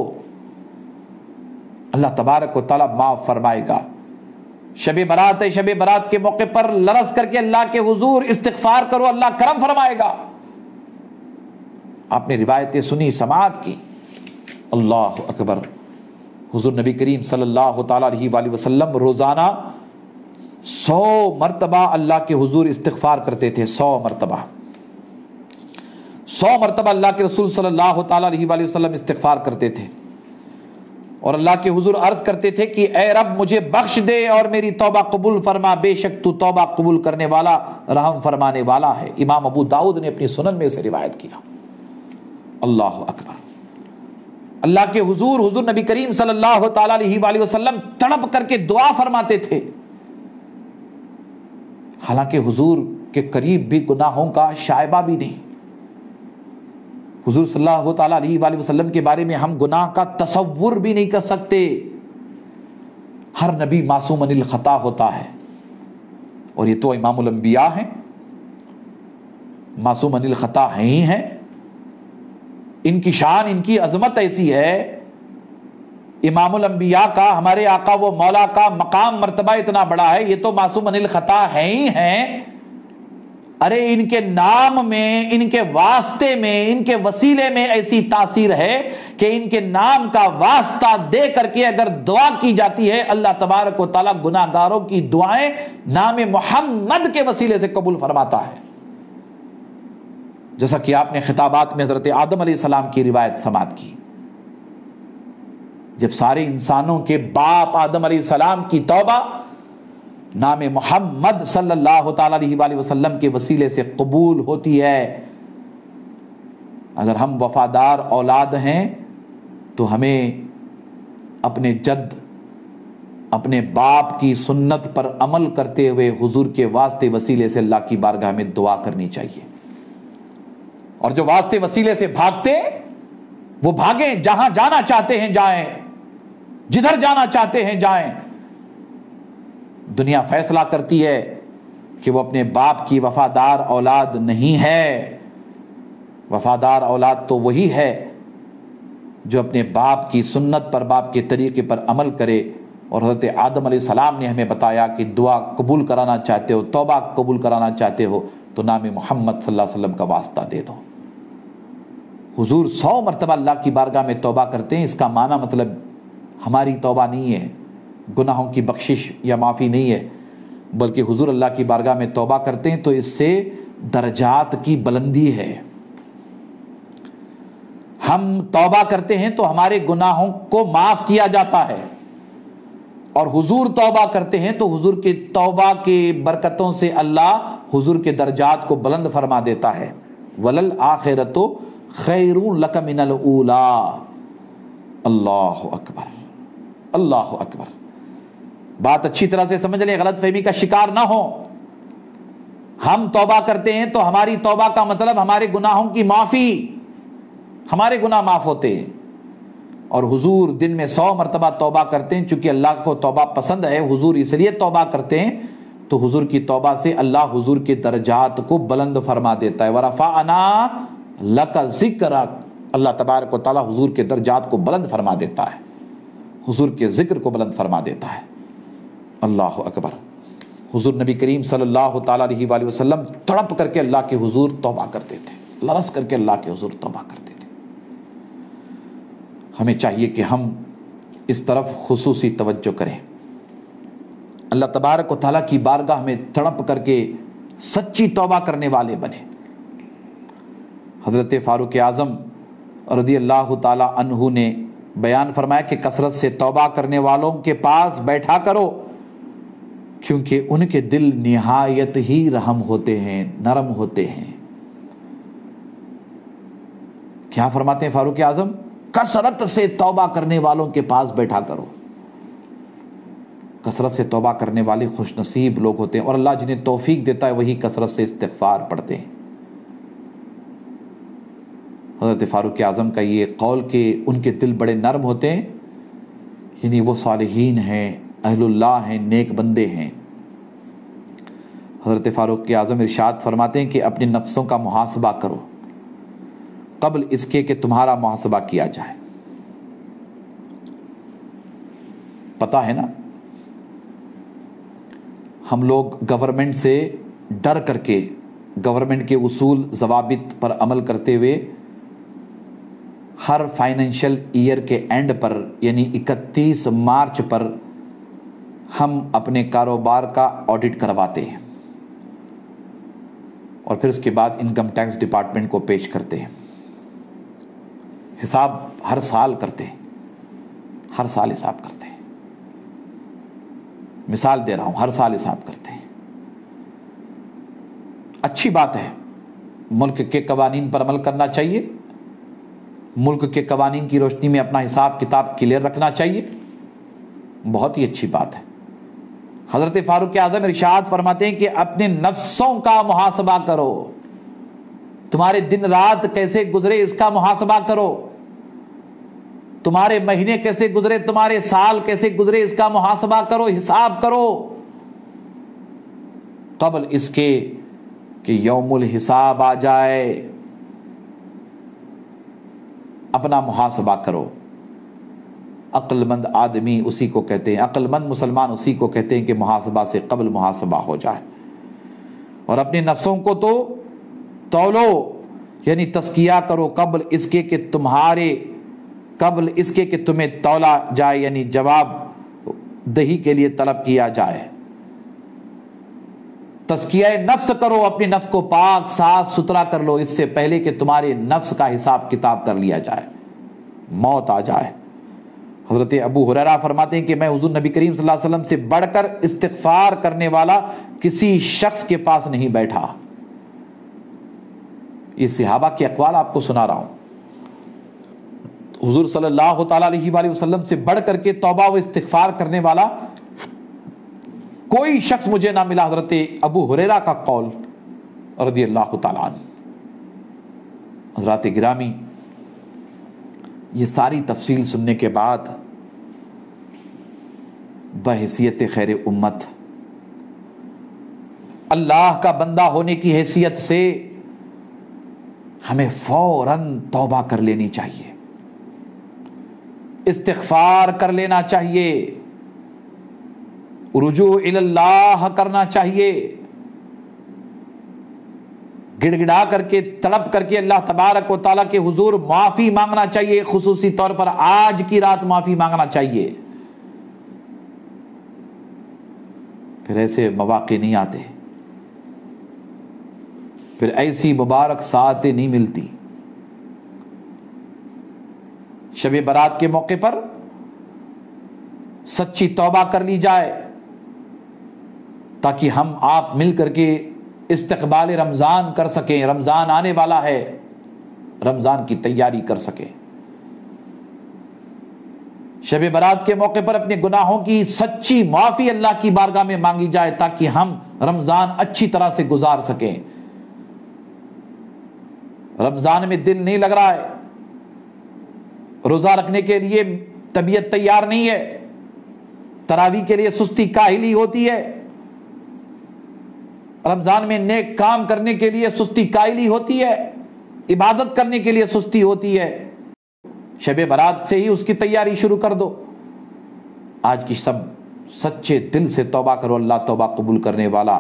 Speaker 7: अल्लाह तबारक को ताला माफ फरमाएगा शब बरात है शब बरात के मौके पर लरस करके अल्लाह के हुजूर इस्तफार करो अल्लाह करम फरमाएगा आपने रिवायतें सुनी समात की अल्लाह अकबर हुजूर नबी करीम सल्लल्लाहु अलैहि वसल्लम रोज़ाना सौ मरतबा अल्लाह के हुजूर इस्तफार करते थे सौ मरतबा सौ मरतबा अल्लाह के रसूल सल्लल्लाहु वसल्लम इस्तफार करते थे और अल्लाह के हुजूर अर्ज करते थे कि ए रब मुझे बख्श दे और मेरी तौबा कबूल फरमा बेशक तू तौबा कबूल करने वाला रहम फरमाने वाला है इमाम अबू दाऊद ने अपनी सुनन में इसे रिवायत किया अल्लाह अकबर अल्लाह के हुजूर हुजूर नबी करीम सल्लल्लाहु वसल्लम तड़प करके दुआ फरमाते थे हालांकि हुजूर के करीब भी गुनाहों का शायबा भी नहीं हुजूर सल्लल्लाहु अलैहि वसल्लम के बारे में हम गुनाह का तस्वुर भी नहीं कर सकते हर नबी मासूम अनिल ख़ता होता है और ये तो इमाम अम्बिया हैं मासूम अनिल ख़ता हैं ही हैं इनकी शान इनकी अजमत ऐसी है इमामुल अंबिया का हमारे आका वो मौला का मकाम मर्तबा इतना बड़ा है ये तो मासूम अनिल खता है ही हैं अरे इनके नाम में इनके वास्ते में इनके वसीले में ऐसी तासीर है कि इनके नाम का वास्ता दे करके अगर दुआ की जाती है अल्लाह तबारक ताला गुनागारों की दुआएं नाम मोहम्मद के वसीले से कबूल फरमाता है जैसा कि आपने खिताबात में हजरत आदम सलाम की रिवायत समाप्त की जब सारे इंसानों के बाप आदम सलाम की तौबा नाम मोहम्मद सल्लल्लाहु अलैहि वसल्लम के वसीले से कबूल होती है अगर हम वफादार औलाद हैं तो हमें अपने जद अपने बाप की सुन्नत पर अमल करते हुए हुजूर के वास्ते वसीले से अल्लाह की बारगाह में दुआ करनी चाहिए और जो वास्ते वसीले से भागते वो भागें जहां जाना चाहते हैं जाएं जिधर जाना चाहते हैं जाएं दुनिया फैसला करती है कि वो अपने बाप की वफादार औलाद नहीं है वफादार औलाद तो वही है जो अपने बाप की सुन्नत पर बाप के तरीके पर अमल करे और हजरत आदम सलाम ने हमें बताया कि दुआ कबूल कराना चाहते हो तोबा कबूल कराना चाहते हो तो नाम मोहम्मद वसल्लम का वास्ता दे दो हुजूर सौ मरतबा अल्लाह की बारगाह में तोबा करते हैं इसका माना मतलब हमारी तोबा नहीं है गुनाहों की बख्शिश या माफ़ी नहीं है बल्कि हुजूर अल्लाह की बारगाह में तोबा करते हैं तो इससे दर्जात की बुलंदी है हम तोबा करते हैं तो हमारे गुनाहों को माफ़ किया जाता है और हुजूर तोबा करते हैं तो हुजूर के तोबा के बरकतों से अल्लाह हुजूर के दर्जात को बुलंद फरमा देता है वलल आखिरतो खैरू लकमिनल ऊला अल्लाह अकबर अल्लाह अकबर बात अच्छी तरह से समझ लें गलत फहमी का शिकार ना हो हम तोबा करते हैं तो हमारी तोबा का मतलब हमारे गुनाहों की माफ़ी हमारे गुनाह माफ़ होते हैं और हुजूर दिन में सौ मरतबा तोबा करते हैं चूंकि अल्लाह को तोबा पसंद है हुजूर इसलिए तोबा करते हैं तो हुजूर की तोबा से अल्लाह हुजूर के दर्जात को बुलंद फरमा देता है वरफा अना लक जिक्र अल्लाह तबारक ताली हुजूर के दर्जात को बुलंद फरमा देता है हुजूर के ज़िक्र को बुलंद फरमा देता है अल्लाह अकबर हुजूर नबी करीम सल्लल्लाहु अलैहि वसल्लम तड़प करके अल्लाह के हुजूर तोबा करते थे लरस करके अल्लाह के हुजूर तोबा करते थे हमें चाहिए कि हम इस तरफ खसूसी तवज्जो करें अल्लाह तबारक व की बारगाह में तड़प करके सच्ची तोबा करने वाले बने हज़रत फ़ारूक आज़म रजी अल्लाह तला ने बयान फरमाया कि कसरत से तौबा करने वालों के पास बैठा करो क्योंकि उनके दिल निहायत ही रहम होते हैं नरम होते हैं क्या फरमाते हैं फारूक आजम कसरत से तौबा करने वालों के पास बैठा करो कसरत से तौबा करने वाले खुशनसीब लोग होते हैं और अल्लाह जिन्हें तोफीक देता है वही कसरत से इस्तफार पढ़ते हैं हज़रत फ़ारूक आज़म का ये कौल कि उनके दिल बड़े नरम होते हैं यानी वो सालहीन हैं अहलुल्लाह हैं नेक बंदे हैं हज़रत फ़ारूक आज़म इरशाद फरमाते हैं कि अपने नफ्सों का मुहासबा करो कबल इसके कि तुम्हारा मुहासबा किया जाए पता है ना हम लोग गवर्नमेंट से डर करके गवर्नमेंट के उसूल जवाबित पर अमल करते हुए हर फाइनेंशियल ईयर के एंड पर यानी 31 मार्च पर हम अपने कारोबार का ऑडिट करवाते हैं और फिर उसके बाद इनकम टैक्स डिपार्टमेंट को पेश करते हैं हिसाब हर साल करते हैं हर साल हिसाब करते हैं मिसाल दे रहा हूं हर साल हिसाब करते हैं अच्छी बात है मुल्क के कवानीन पर अमल करना चाहिए मुल्क के कवानीन की रोशनी में अपना हिसाब किताब क्लियर रखना चाहिए बहुत ही अच्छी बात है हज़रत फ़ारूक आज़म इर्शाद फरमाते हैं कि अपने नफ्सों का मुहासबा करो तुम्हारे दिन रात कैसे गुजरे इसका मुहासबा करो तुम्हारे महीने कैसे गुजरे तुम्हारे साल कैसे गुजरे इसका मुहासबा करो हिसाब करो कबल इसके कि यौमुल हिसाब आ जाए अपना मुहासबा करो अक्लमंद आदमी उसी को कहते हैं अक्लमंद मुसलमान उसी को कहते हैं कि मुहासबा से कबल मुहासबा हो जाए और अपने नफ्सों को तो तोलो यानी तस्किया करो कबल इसके कि तुम्हारे कबल इसके कि तुम्हें तोला जाए यानी जवाब दही के लिए तलब किया जाए तस्किया नफ्स करो अपने नफ्स को पाक साफ सुथरा कर लो इससे पहले कि तुम्हारे नफ्स का हिसाब किताब कर लिया जाए मौत आ जाए हज़रत अबू हुररा फरमाते हैं कि मैं हजूर नबी करीम वसल्लम से बढ़कर इस्तफार करने वाला किसी शख्स के पास नहीं बैठा ये सिहाबा के अकवाल आपको सुना रहा हूँ हजूर सल्ला वसम से बढ़ करके तोबा व इस्तफार करने वाला कोई शख्स मुझे ना मिला हजरत अबू हुरेरा का कौल रदी अल्लाह तन हजरत गिरामी ये सारी तफसील सुनने के बाद बहसीत खैर उम्मत अल्लाह का बंदा होने की हैसियत से हमें फौरन तौबा कर लेनी चाहिए इस्तफार कर लेना चाहिए रुजू इल्लाह करना चाहिए गिड़गिड़ा करके तड़प करके अल्लाह तबारक व ताला के हुजूर माफ़ी मांगना चाहिए खसूसी तौर पर आज की रात माफ़ी मांगना चाहिए फिर ऐसे मवाके नहीं आते फिर ऐसी मुबारक सातें नहीं मिलती शब बारात के मौके पर सच्ची तौबा कर ली जाए ताकि हम आप मिल कर के इस्तबाल रमज़ान कर सकें रमज़ान आने वाला है रमज़ान की तैयारी कर सकें शब बरात के मौके पर अपने गुनाहों की सच्ची माफ़ी अल्लाह की बारगाह में मांगी जाए ताकि हम रमज़ान अच्छी तरह से गुजार सकें रमज़ान में दिल नहीं लग रहा है रोज़ा रखने के लिए तबीयत तैयार नहीं है तरावी के लिए सुस्ती काहिली होती है रमज़ान में नेक काम करने के लिए सुस्ती कायली होती है इबादत करने के लिए सुस्ती होती है शब बारात से ही उसकी तैयारी शुरू कर दो आज की सब सच्चे दिल से तोबा करो अल्लाह तोबा कबूल करने वाला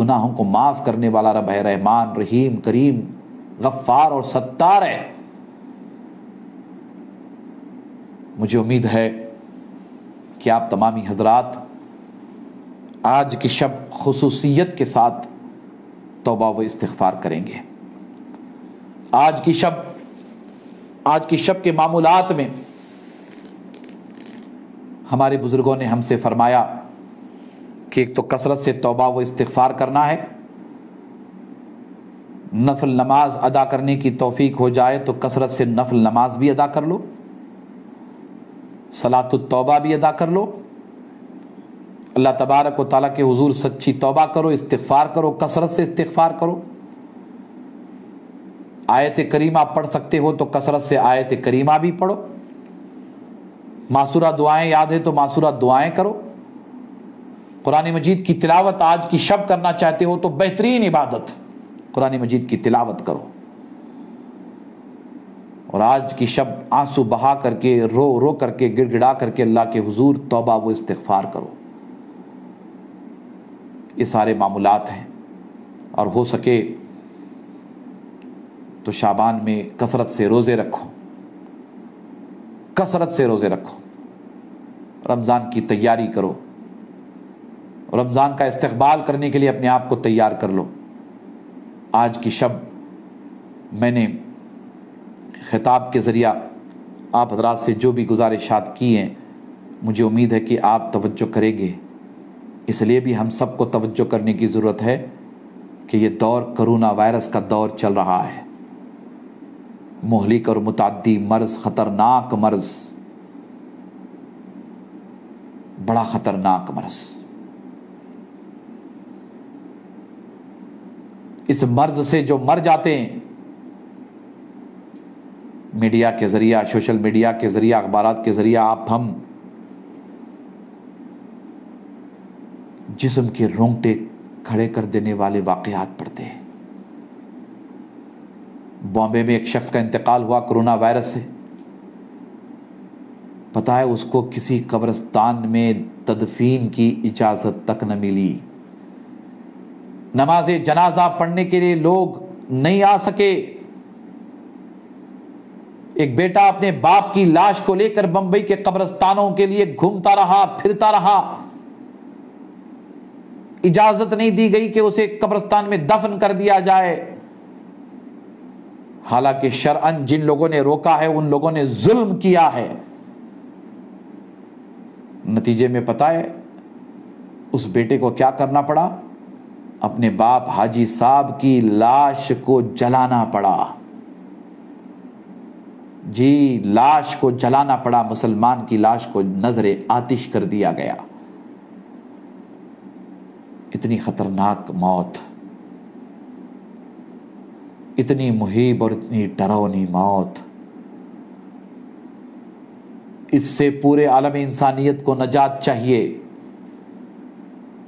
Speaker 7: गुनाहों को माफ़ करने वाला रब है रहमान रहीम करीम गफ्फार और सत्तार है मुझे उम्मीद है कि आप तमामी हजरात आज की शब खसूसियत के साथ तोबा व इस्तफार करेंगे आज की शब आज की शब के मामूलत में हमारे बुज़ुर्गों ने हमसे फरमाया कि एक तो कसरत से तोबा व इस्तफार करना है नफल नमाज अदा करने की तोफ़ी हो जाए तो कसरत से नफल नमाज भी अदा कर लो सलातुल तौबा भी अदा कर लो अल्लाह तबारक व ताली के हजूर सच्ची तोबा करो इस्तफ़ार करो कसरत से इस्तफ़ार करो आयत करीमा पढ़ सकते हो तो कसरत से आयत करीमा भी पढ़ो मासूरा दुआएं याद है तो मासूरा दुआएं करो कुरान मजीद की तिलावत आज की शब करना चाहते हो तो बेहतरीन इबादत कुरान मजीद की तिलावत करो और आज की शब आंसू बहा करके रो रो करके गिड़गिड़ा करके अल्लाह के हुजूर तौबा व इस्तफ़ार करो ये सारे मामूलत हैं और हो सके तो शाबान में कसरत से रोज़े रखो कसरत से रोज़े रखो रमज़ान की तैयारी करो रमज़ान का इस्तबाल करने के लिए अपने आप को तैयार कर लो आज की शब मैंने खिताब के ज़रिया आप हजरात से जो भी गुजारिशात की हैं मुझे उम्मीद है कि आप तवज्जो करेंगे इसलिए भी हम सबको तवज्जो करने की ज़रूरत है कि ये दौर करोना वायरस का दौर चल रहा है मोहलिक और मुतदी मर्ज ख़तरनाक मर्ज बड़ा ख़तरनाक मर्ज़ इस मर्ज से जो मर जाते हैं मीडिया के ज़रिया सोशल मीडिया के ज़रिया अखबार के ज़रिया आप हम जिस्म के रोंगटे खड़े कर देने वाले वाकयात पड़ते हैं बॉम्बे में एक शख्स का इंतकाल हुआ कोरोना वायरस से पता है उसको किसी कब्रस्तान में तदफीन की इजाज़त तक न मिली नमाज जनाजा पढ़ने के लिए लोग नहीं आ सके एक बेटा अपने बाप की लाश को लेकर बंबई के कब्रस्तानों के लिए घूमता रहा फिरता रहा इजाजत नहीं दी गई कि उसे कब्रस्तान में दफन कर दिया जाए हालांकि शरअन जिन लोगों ने रोका है उन लोगों ने जुल्म किया है नतीजे में पता है उस बेटे को क्या करना पड़ा अपने बाप हाजी साहब की लाश को जलाना पड़ा जी लाश को जलाना पड़ा मुसलमान की लाश को नजरे आतिश कर दिया गया इतनी खतरनाक मौत इतनी मुहिब और इतनी डरावनी मौत इससे पूरे आलम इंसानियत को नजात चाहिए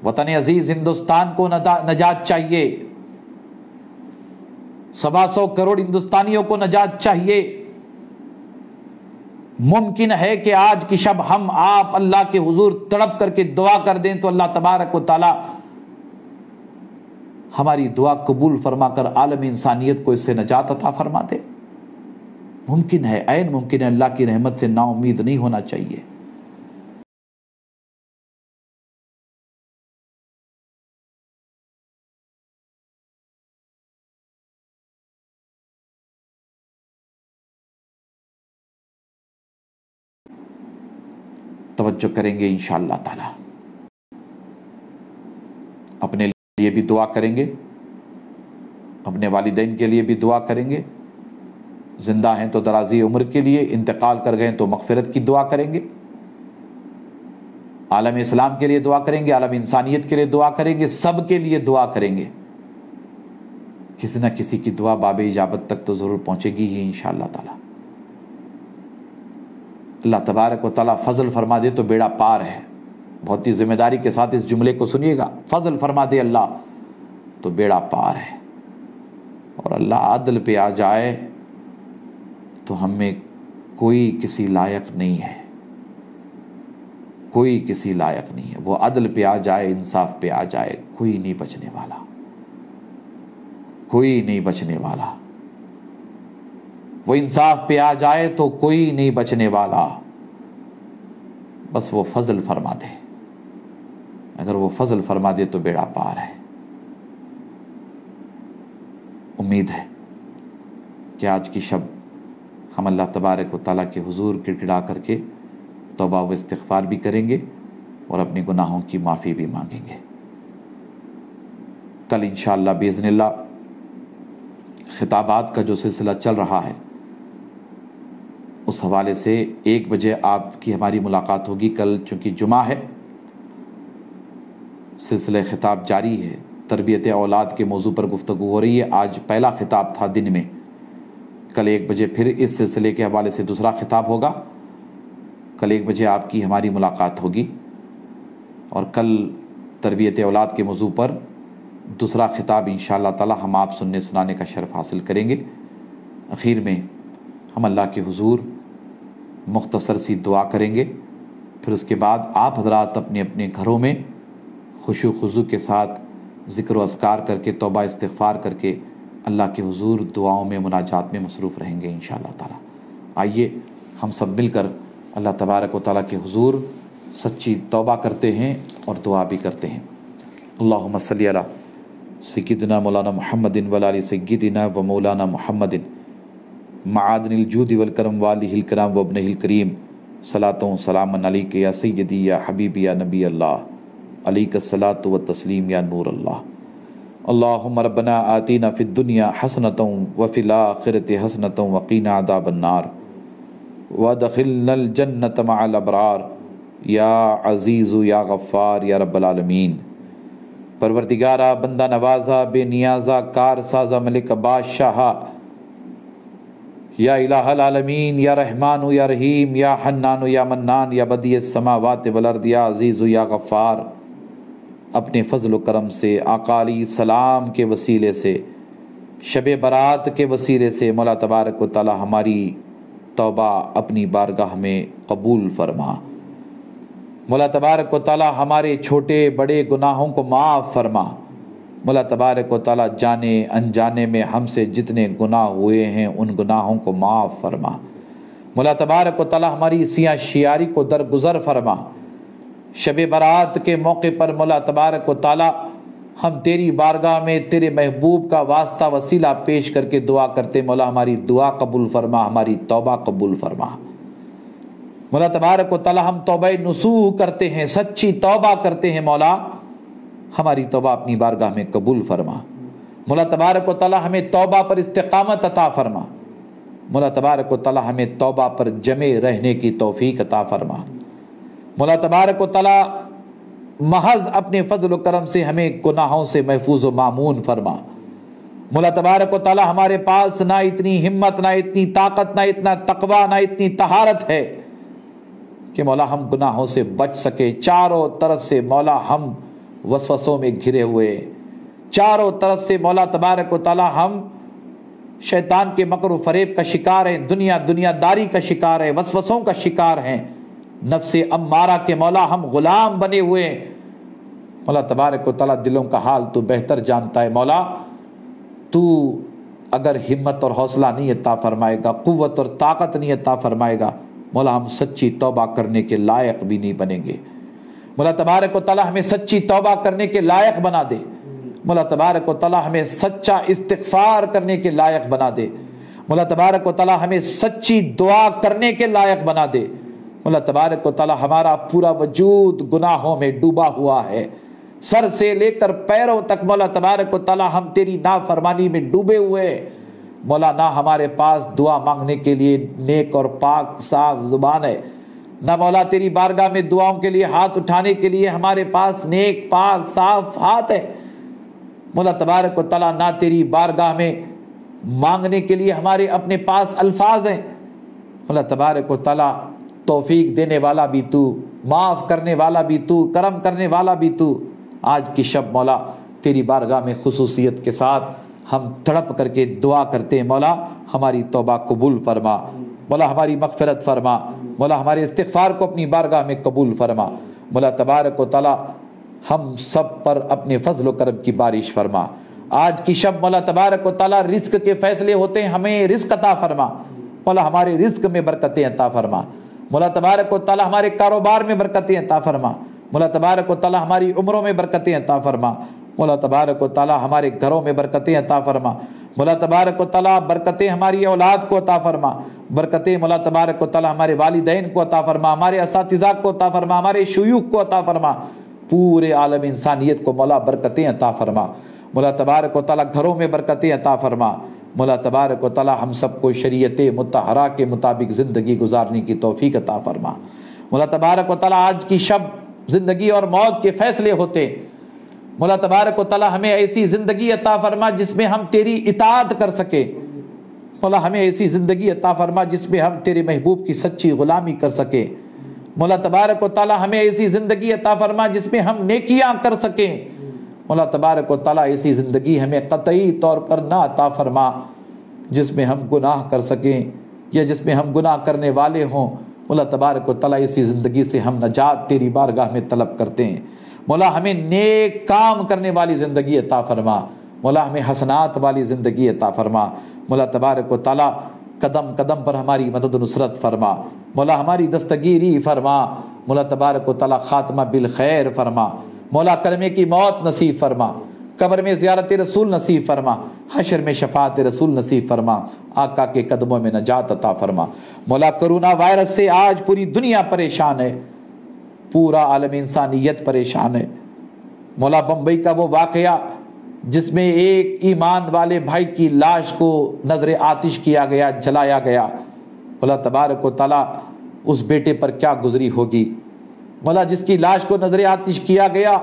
Speaker 7: वतन अजीज हिंदुस्तान को नजात चाहिए सवा सौ करोड़ हिंदुस्तानियों को नजात चाहिए मुमकिन है कि आज की शब हम आप अल्लाह के हुजूर तड़प करके दुआ कर दें तो अल्लाह तबारक ताला हमारी दुआ कबूल फरमाकर आलम इंसानियत को इससे नजात अता फरमा दे मुमकिन है ऐन मुमकिन है अल्लाह की रहमत से उम्मीद नहीं होना
Speaker 2: चाहिए तवज्जो करेंगे इंशाला ताला
Speaker 7: अपने लिए भी दुआ करेंगे अपने वालदेन के लिए भी दुआ करेंगे ज़िंदा हैं तो दराजी उम्र के लिए इंतकाल कर गए तो मगफरत की दुआ करेंगे आलम इस्लाम के लिए दुआ करेंगे आलम इंसानियत के लिए दुआ करेंगे सब के लिए दुआ करेंगे किसी न किसी की दुआ बाब इजाबत तक तो ज़रूर पहुँचेगी ही इन ताला अल्लाह तबारक व ताली फजल फरमा दे तो बेड़ा पार है बहुत ही जिम्मेदारी के साथ इस जुमले को सुनिएगा फजल फरमा दे अल्लाह तो बेड़ा पार है और अल्लाह आदल पे आ जाए तो हम में कोई किसी लायक नहीं है कोई किसी लायक नहीं है वो अदल पे आ जाए इंसाफ पे आ जाए कोई नहीं बचने वाला कोई नहीं बचने वाला वो इंसाफ पे आ जाए तो कोई नहीं बचने वाला बस वो फजल फरमा दे अगर वो फजल फरमा दे तो बेड़ा पार है उम्मीद है कि आज की शब हम अल्लाह तबारक व के हुजूर किड़किड़ा करके तोबा व इस्तफ़ार भी करेंगे और अपने गुनाहों की माफ़ी भी मांगेंगे कल इन शेज़नला खिताबात का जो सिलसिला चल रहा है उस हवाले से एक बजे आपकी हमारी मुलाकात होगी कल चूँकि जुमा है सिलसिले ख़िताब जारी है तरबियत औलाद के मौजू पर गुफ्तु हो रही है आज पहला खिताब था दिन में कल एक बजे फिर इस सिलसिले के हवाले से दूसरा खिताब होगा कल एक बजे आपकी हमारी मुलाकात होगी और कल तरबियत औलाद के मौजू पर दूसरा खिताब इन ताला हम आप सुनने सुनाने का शर्फ हासिल करेंगे अखीर में हम अल्लाह के हुजूर मुख्तसर सी दुआ करेंगे फिर उसके बाद आप हजरात अपने अपने घरों में खुश खजू के साथ ज़िक्र असकार करके तोबा इस्तफ़ार करके अल्लाह के हजूर दुआओं में मुनाजात में मसरूफ़ रहेंगे इन ताला आइए हम सब मिलकर अल्लाह तबारक व ताली के हजूर सच्ची तोबा करते हैं और दुआ भी करते हैं अल्लाह सगदना मौलाना महमदिन वलाल सगदना व मौलाना महमदिन मादनिलजूद वलकरम वालकराम वबन करीम सलातों सलामन अली के या सैदी या हबीबिया नबी अल्लाह अली सलात व तस्लीम या नूर अल्लाह अल्लाम रबना आतीना फ़िद दुनिया हसनतों व फ़िला आखिरत हसनतों वकीना आदाबन्नार व दखिल जन्नत मालबरार या अज़ीज़ या गफ़ार या रबालमीन परवरदिगारा बंदा नवाजा बे नियाजा कार साजा मलिक बादशाह या इलामीन या रहमान या रहीम या हन्नान या मन्नान या बदी समावत वलर्द या अज़ीज़ या गफ़ार अपने फजल करम से अकाली सलाम के वसीले से शब बारात के वसीले से मौला तबारक ताली हमारी तोबा अपनी बारगाह में कबूल फरमा मौला तबारक ताली हमारे छोटे बड़े गुनाहों को माफ़ फरमा मौला तबारक ताली जाने अनजाने में हमसे जितने गुनाह हुए हैं उन गुनाहों को माफ़ फरमा मौला तबारक ताली हमारी सियाँ शियारी को दरगुजर फरमा शब बारात के मौके पर मौला तबारक व ताली हम तेरी बारगाह में तेरे महबूब का वास्ता वसीला पेश करके दुआ करते मौला हमारी दुआ कबूल फरमा हमारी तोबा कबूल फरमा मौला तबारक व ताली हम तोबा नसूह करते हैं सच्ची तोबा करते हैं मौला हमारी तोबा अपनी बारगाह में कबूल फरमा मौला तबारक व ताली हमें तोबा पर इस्तकामत अता फरमा मौला तबारक व ताली हमें तोबा पर जमे रहने की तोफ़ी अता फरमा मौला तबारक तला महज अपने फजल करम से हमें गुनाहों से महफूज मामून फरमा मौला तबारक ताली हमारे पास ना इतनी हिम्मत ना इतनी ताकत ना इतना तकवा ना इतनी तहारत है कि मौला हम गुनाहों से बच सके चारों तरफ से मौला हम वसवसों में घिरे हुए चारों तरफ से मौला तबारक ताली हम शैतान के मकर फरेब का शिकार हैं दुनिया दुनियादारी का शिकार है वसवसों का शिकार हैं नफ्स अम्मारा के मौला हम गुलाम बने हुए हैं मौला तबारक तला दिलों का हाल तो बेहतर जानता है मौला तू अगर हिम्मत और हौसला नहीं अता फरमाएगा कुत और ताकत नहीं अता फरमाएगा मौला हम सच्ची तोबा करने के लायक भी नहीं बनेंगे मौला तबारक तला हमें सच्ची तोबा करने के लायक बना दे मौला तबारक तला हमें सच्चा इस्तफार करने के लायक बना दे मौला तबारक तला हमें सच्ची दुआ करने के लायक बना दे मुला तबारक तला हमारा पूरा वजूद गुनाहों में डूबा हुआ है सर से लेकर पैरों तक मौला तबारक तला हम तेरी नाफरमानी में डूबे हुए मौला ना हमारे पास दुआ मांगने के लिए नेक और पाक साफ जुबान है ना मौला तेरी बारगाह में दुआओं के लिए हाथ उठाने के लिए हमारे पास नेक पाक साफ हाथ है मौला तबारक तला ना तेरी बारगाह में मांगने के लिए हमारे अपने पास अल्फाज हैं मौला तबारक तला तोफीक देने वाला भी तू माफ़ करने वाला भी तू करम करने वाला भी तू आज की शब मौला तेरी बारगाह में खसूसियत के साथ हम तड़प करके दुआ करते हैं मौला हमारी तोबा कबूल फरमा मौला हमारी मगफरत फरमा मौला हमारे इस्तफ़ार को अपनी बारगाह में कबूल फरमा मौला तबारक ताली हम सब पर अपने फजल करम की बारिश फरमा आज की शब मौला तबारक ताली रिस्क के फैसले होते हैं हमें रिस्क अता फरमा मौला हमारे रिस्क में बरकतें अता फरमा मौला तबारक वाली हमारे कारोबार में बरकतें ताफरमा मौला तबारक वाली हमारी उम्रों में बरकतें ताफरमा मौला तबारक वाली हमारे घरों में बरकतें ताफरमा फरमा मौला तबारक ताली बरकतें हमारी औलाद को ताफरमा बरकतें मौला तबारक ताली हमारे वालदेन को अता फरमा हमारे इस को अता फरमा हमारे शयूक को अता फरमा पूरे आलम इंसानियत को मौला बरकतें अता फरमा मौला तबारक वाली घरों में बरकतें अता फरमा मौला तबारक वाली हम सबको शरीत मतहरा के मुताबिक ज़िंदगी गुजारने की तोफ़ी अता फरमा मौला तबारक वाली आज की शब ज़िंदगी और मौत के फ़ैसले होते मौला तबारक वाली हमें ऐसी ज़िंदगी अता फरमा जिसमें हम तेरी इतात कर सकें मौला हमें ऐसी ज़िंदगी अता फरमा जिसमें हम तेरे महबूब की सच्ची ग़ुलामी कर सकें मौला तबारक वाली हमें ऐसी ज़िंदगी अता फरमा जिसमें हम नेकियाँ कर सकें मौला तबारक व ताली ऐसी ज़िंदगी हमें कतई तौर पर ना अता फरमा जिसमें हम गुनाह कर सकें या जिसमें हम गुनाह करने वाले हों मौला तबारक व ऐसी ज़िंदगी से हम नजात तेरी बारगाह में तलब करते हैं मौला हमें नेक काम करने वाली ज़िंदगी अता फरमा मौला हमें हसनात वाली ज़िंदगी अता फरमा मौला तबारक व ताली कदम कदम पर हमारी मदद नुसरत फरमा मौला हमारी दस्तगीरी फरमा मौला तबारक व ताली ख़ात्मा बिल खैर फरमा मौला कलमे की मौत नसीब फरमा कबर में ज़्यारत रसूल नसीब फरमा हशर में शफात रसूल नसीब फरमा आका के कदमों में नजात अता फरमा मौला करोना वायरस से आज पूरी दुनिया परेशान है पूरा आलम इंसानियत परेशान है मौला बम्बई का वो वाक़ जिसमें एक ईमान वाले भाई की लाश को नजर आतिश किया गया जलाया गया बोला तबारक तला उस बेटे पर क्या गुजरी होगी मौला जिसकी लाश को नजर आतिश किया गया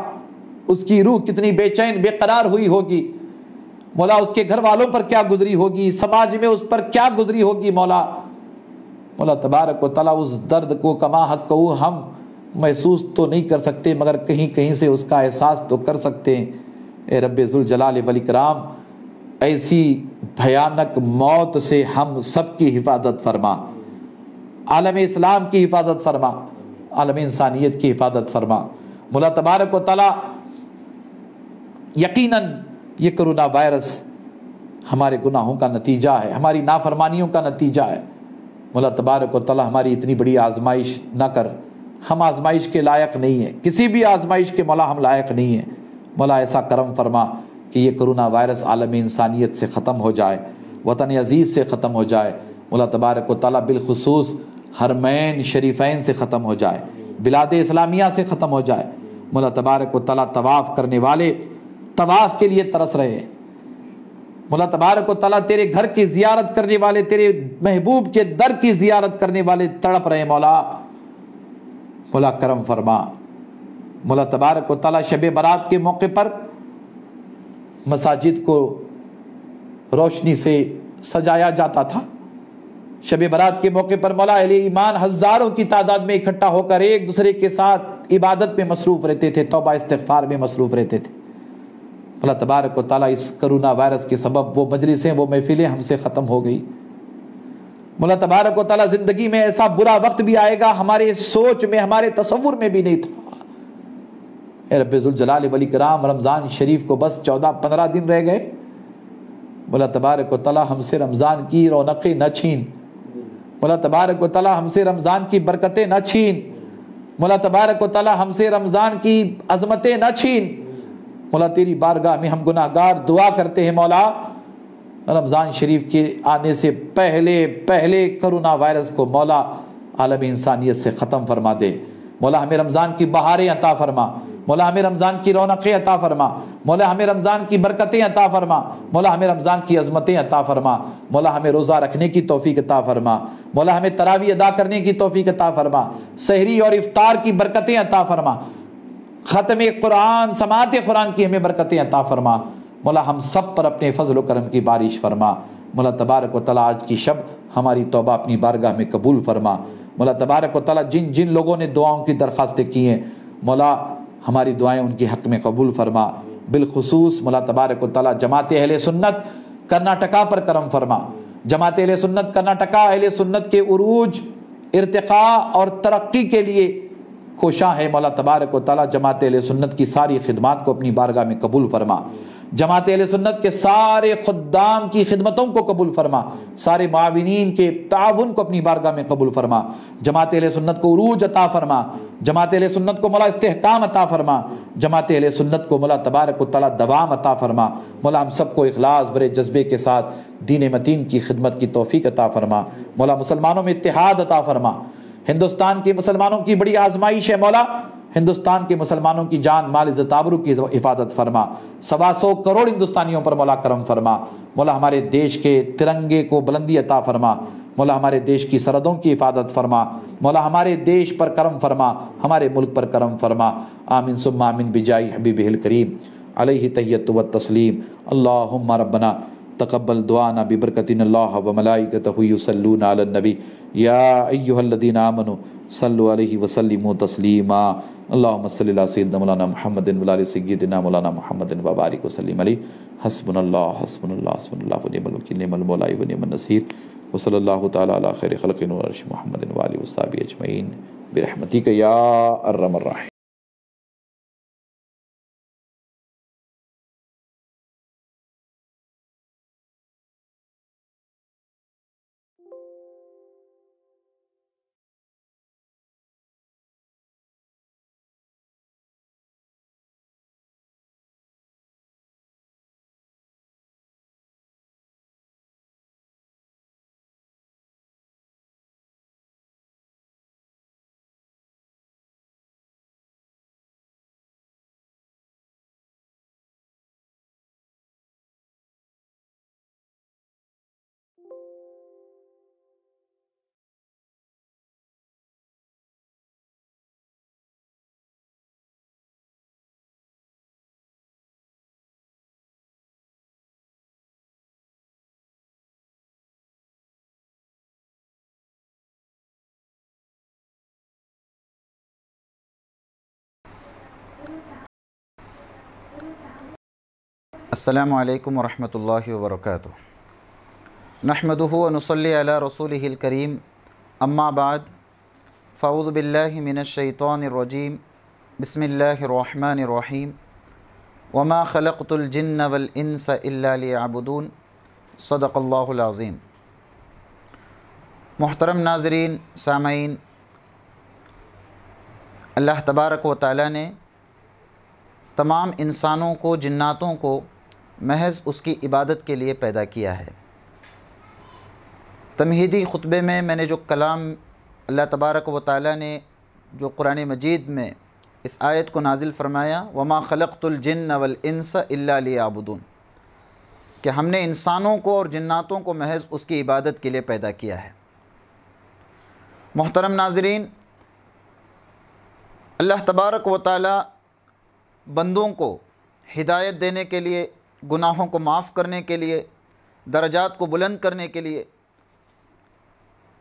Speaker 7: उसकी रूह कितनी बेचैन बेकरार हुई होगी मौला उसके घर वालों पर क्या गुजरी होगी समाज में उस पर क्या गुजरी होगी मौला मौला तबारक तला उस दर्द को कमा हक को हम महसूस तो नहीं कर सकते मगर कहीं कहीं से उसका एहसास तो कर सकते हैं ए रबाल वलिक्राम ऐसी भयानक मौत से हम सब की हिफाजत फरमा आलम इस्लाम की हिफाजत फरमा आलम इंसानियत की हिफाजत फरमा मुला तबारक तला यकीन ये करोना वायरस हमारे गुनाहों का नतीजा है हमारी नाफरमानियों का नतीजा है मुला तबारक तला हमारी इतनी बड़ी आजमाइश ना कर हम आजमाइश के लायक नहीं हैं किसी भी आजमाइश के मौला हम लायक नहीं हैं मौला ऐसा करम फरमा कि ये करोना वायरस आलम इंसानियत से ख़त्म हो जाए वतन अजीज़ से ख़त्म हो जाए मुला तबारक वाली बिलखसूस हरमैन शरीफैन से ख़त्म हो जाए बिलाद इस्लामिया से ख़त्म हो जाए मुला तबारक तला तवाफ़ करने वाले तवाफ़ के लिए तरस रहे हैं मुला तबारक तला तेरे घर की जियारत करने वाले तेरे महबूब के दर की जियारत करने वाले तड़प रहे मौला मुला करम फरमा मुला तबारक वाली शब बारात के मौके पर मसाजिद को रोशनी से सजाया जाता था शब बारात के मौके पर मौला ईमान हज़ारों की तादाद में इकट्ठा होकर एक दूसरे के साथ इबादत में मसरूफ़ रहते थे तोबा इस्तफार में मसरूफ़ रहते थे अल्लाह तबारक को ताला इस करोना वायरस के सबब वो मजलिसें वो महफिलें हमसे ख़त्म हो गई मुला तबारक को ताला ज़िंदगी में ऐसा बुरा वक्त भी आएगा हमारे सोच में हमारे तस्वुर में भी नहीं था रबाल वली कराम रमज़ान शरीफ को बस चौदह पंद्रह दिन रह गए मुला तबारक को ताला हमसे रमज़ान की रौनक न छीन मौला तबारक वाली हमसे रमज़ान की बरकतें न छीन मौला तबारक वाली हमसे रमज़ान की अजमतें न छीन मौला तेरी बारगाह में हम गुनागार दुआ करते हैं मौला रमज़ान शरीफ के आने से पहले पहले करोना वायरस को मौला आलम इंसानियत से ख़त्म फरमा दे मौला हमें रमज़ान की बहारें अता फरमा मौला हमें रमज़ान की रौनकें अता फरमा मौला हमें रमज़ान की बरकतें अता फरमा मौला हमें रमज़ान की अजमतें अता फरमा मौला हमें रोज़ा रखने की तोफ़ी अता फरमा मौला हमें तरावी अदा करने की तोफ़ी अता फरमा सहरी और इफ़ार की बरकतें अता फरमा ख़त्म कुरान समात कुरान की हमें बरकतें अता फरमा मौला हम सब पर अपने फजल करम की बारिश फरमा मौला तबारक व आज की शब हमारी तोबा अपनी बारगाह में कबूल फरमा मौला तबारक व जिन जिन लोगों ने दुआओं की दरख्वास्तें की हैं मौला हमारी दुआएं उनके हक में कबूल फरमा बिलखसूस मुला तबारक तला जमात अहल सुन्नत कर्नाटका पर करम फरमा जमात अहल सुन्नत कर्नाटका अहल सुन्नत के अरूज इरतका और तरक्की के लिए कोशा है मौला तबारक वाली जमात अल सुन्नत की सारी खिदमत को अपनी बारगाह में कबूल फरमा जमात अल सुन्नत के सारे खुदाम की खिदमतों को कबूल फरमा सारे माविन के ताउन को अपनी बारगाह में कबूल फरमा जमात अल सुन्नत को रूज अता फरमा जमात अल सुन्नत को मौला इस्तेहकाम अता फरमा जमात अल सुन्नत को मौला तबारक तला दवाम अता फरमा मौला हम सबको अखलास बड़े जज्बे के साथ दीन मतीन की खिदमत की तोफ़ी अता फरमा मौला मुसलमानों में इतिहाद अता फरमा हिंदुस्तान के मुसलमानों की बड़ी आजमाइश है मौला हिंदुस्तान के मुसलमानों की जान माल जताबरू की हिफाजत फरमा सवा सौ करोड़ हिंदुस्तानियों पर मौला करम फरमा मौला हमारे देश के तिरंगे को बुलंदी अता फरमा मौला हमारे देश की सरहदों की हिफाजत फरमा मौला हमारे देश पर करम फरमा हमारे मुल्क पर करम फरमा आमिन सुम आमिन बिजाई हबीब हिल करीम अलही तैयत व तस्लीम अल्लाह रबना तकबल दुआना बिबरकतिन अल्लाह व मलाइकतहूसलून आलनबी या अय्युहल्लदीन आमनु सल्लु अलैहि वसल्लिम तस्लीमा अल्लाहुम सल्ली अला सय्यिदना मौलाना मुहम्मदिन व अला सय्यिदना मौलाना मुहम्मदिन व وسلم عليه حسبنا الله حسبنا الله व الله ونعم الوكيل ونعم المولى ونعم النصير वसल तैर खलक महमद वाली वसाबी अजमैन बरहमती
Speaker 2: या अर्रम
Speaker 3: अल्लाम वरहमल वर्क नहमदनसल रसूलकरीम अम्माबाद फ़ाउदबिल्लिमिनशैतरजीम बसमीम वमा ख़लतुलजन्न वलस अबूदून सदक़ल्लाज़ीम मोहतरम नाजरीन सामीन अल्लाह तबारक व ताली ने तमाम इंसानों को जन्नातों को महज उसकी इबादत के लिए पैदा किया है तमहीदी ख़ुतबे में मैंने जो कलाम अल्लाह तबारक व ताली ने जो कुरान मजीद में इस आयत को नाजिल फ़रमाया वमा ख़लक़ुलजन्न वलस अबुदून कि हमने इंसानों को और जन्नातों को महज उसकी इबादत के लिए पैदा किया है मोहतरम नाजरीन अल्लाह तबारक व ताली बंदों को हिदायत देने के लिए गुनाहों को माफ़ करने के लिए दर्जात को बुलंद करने के लिए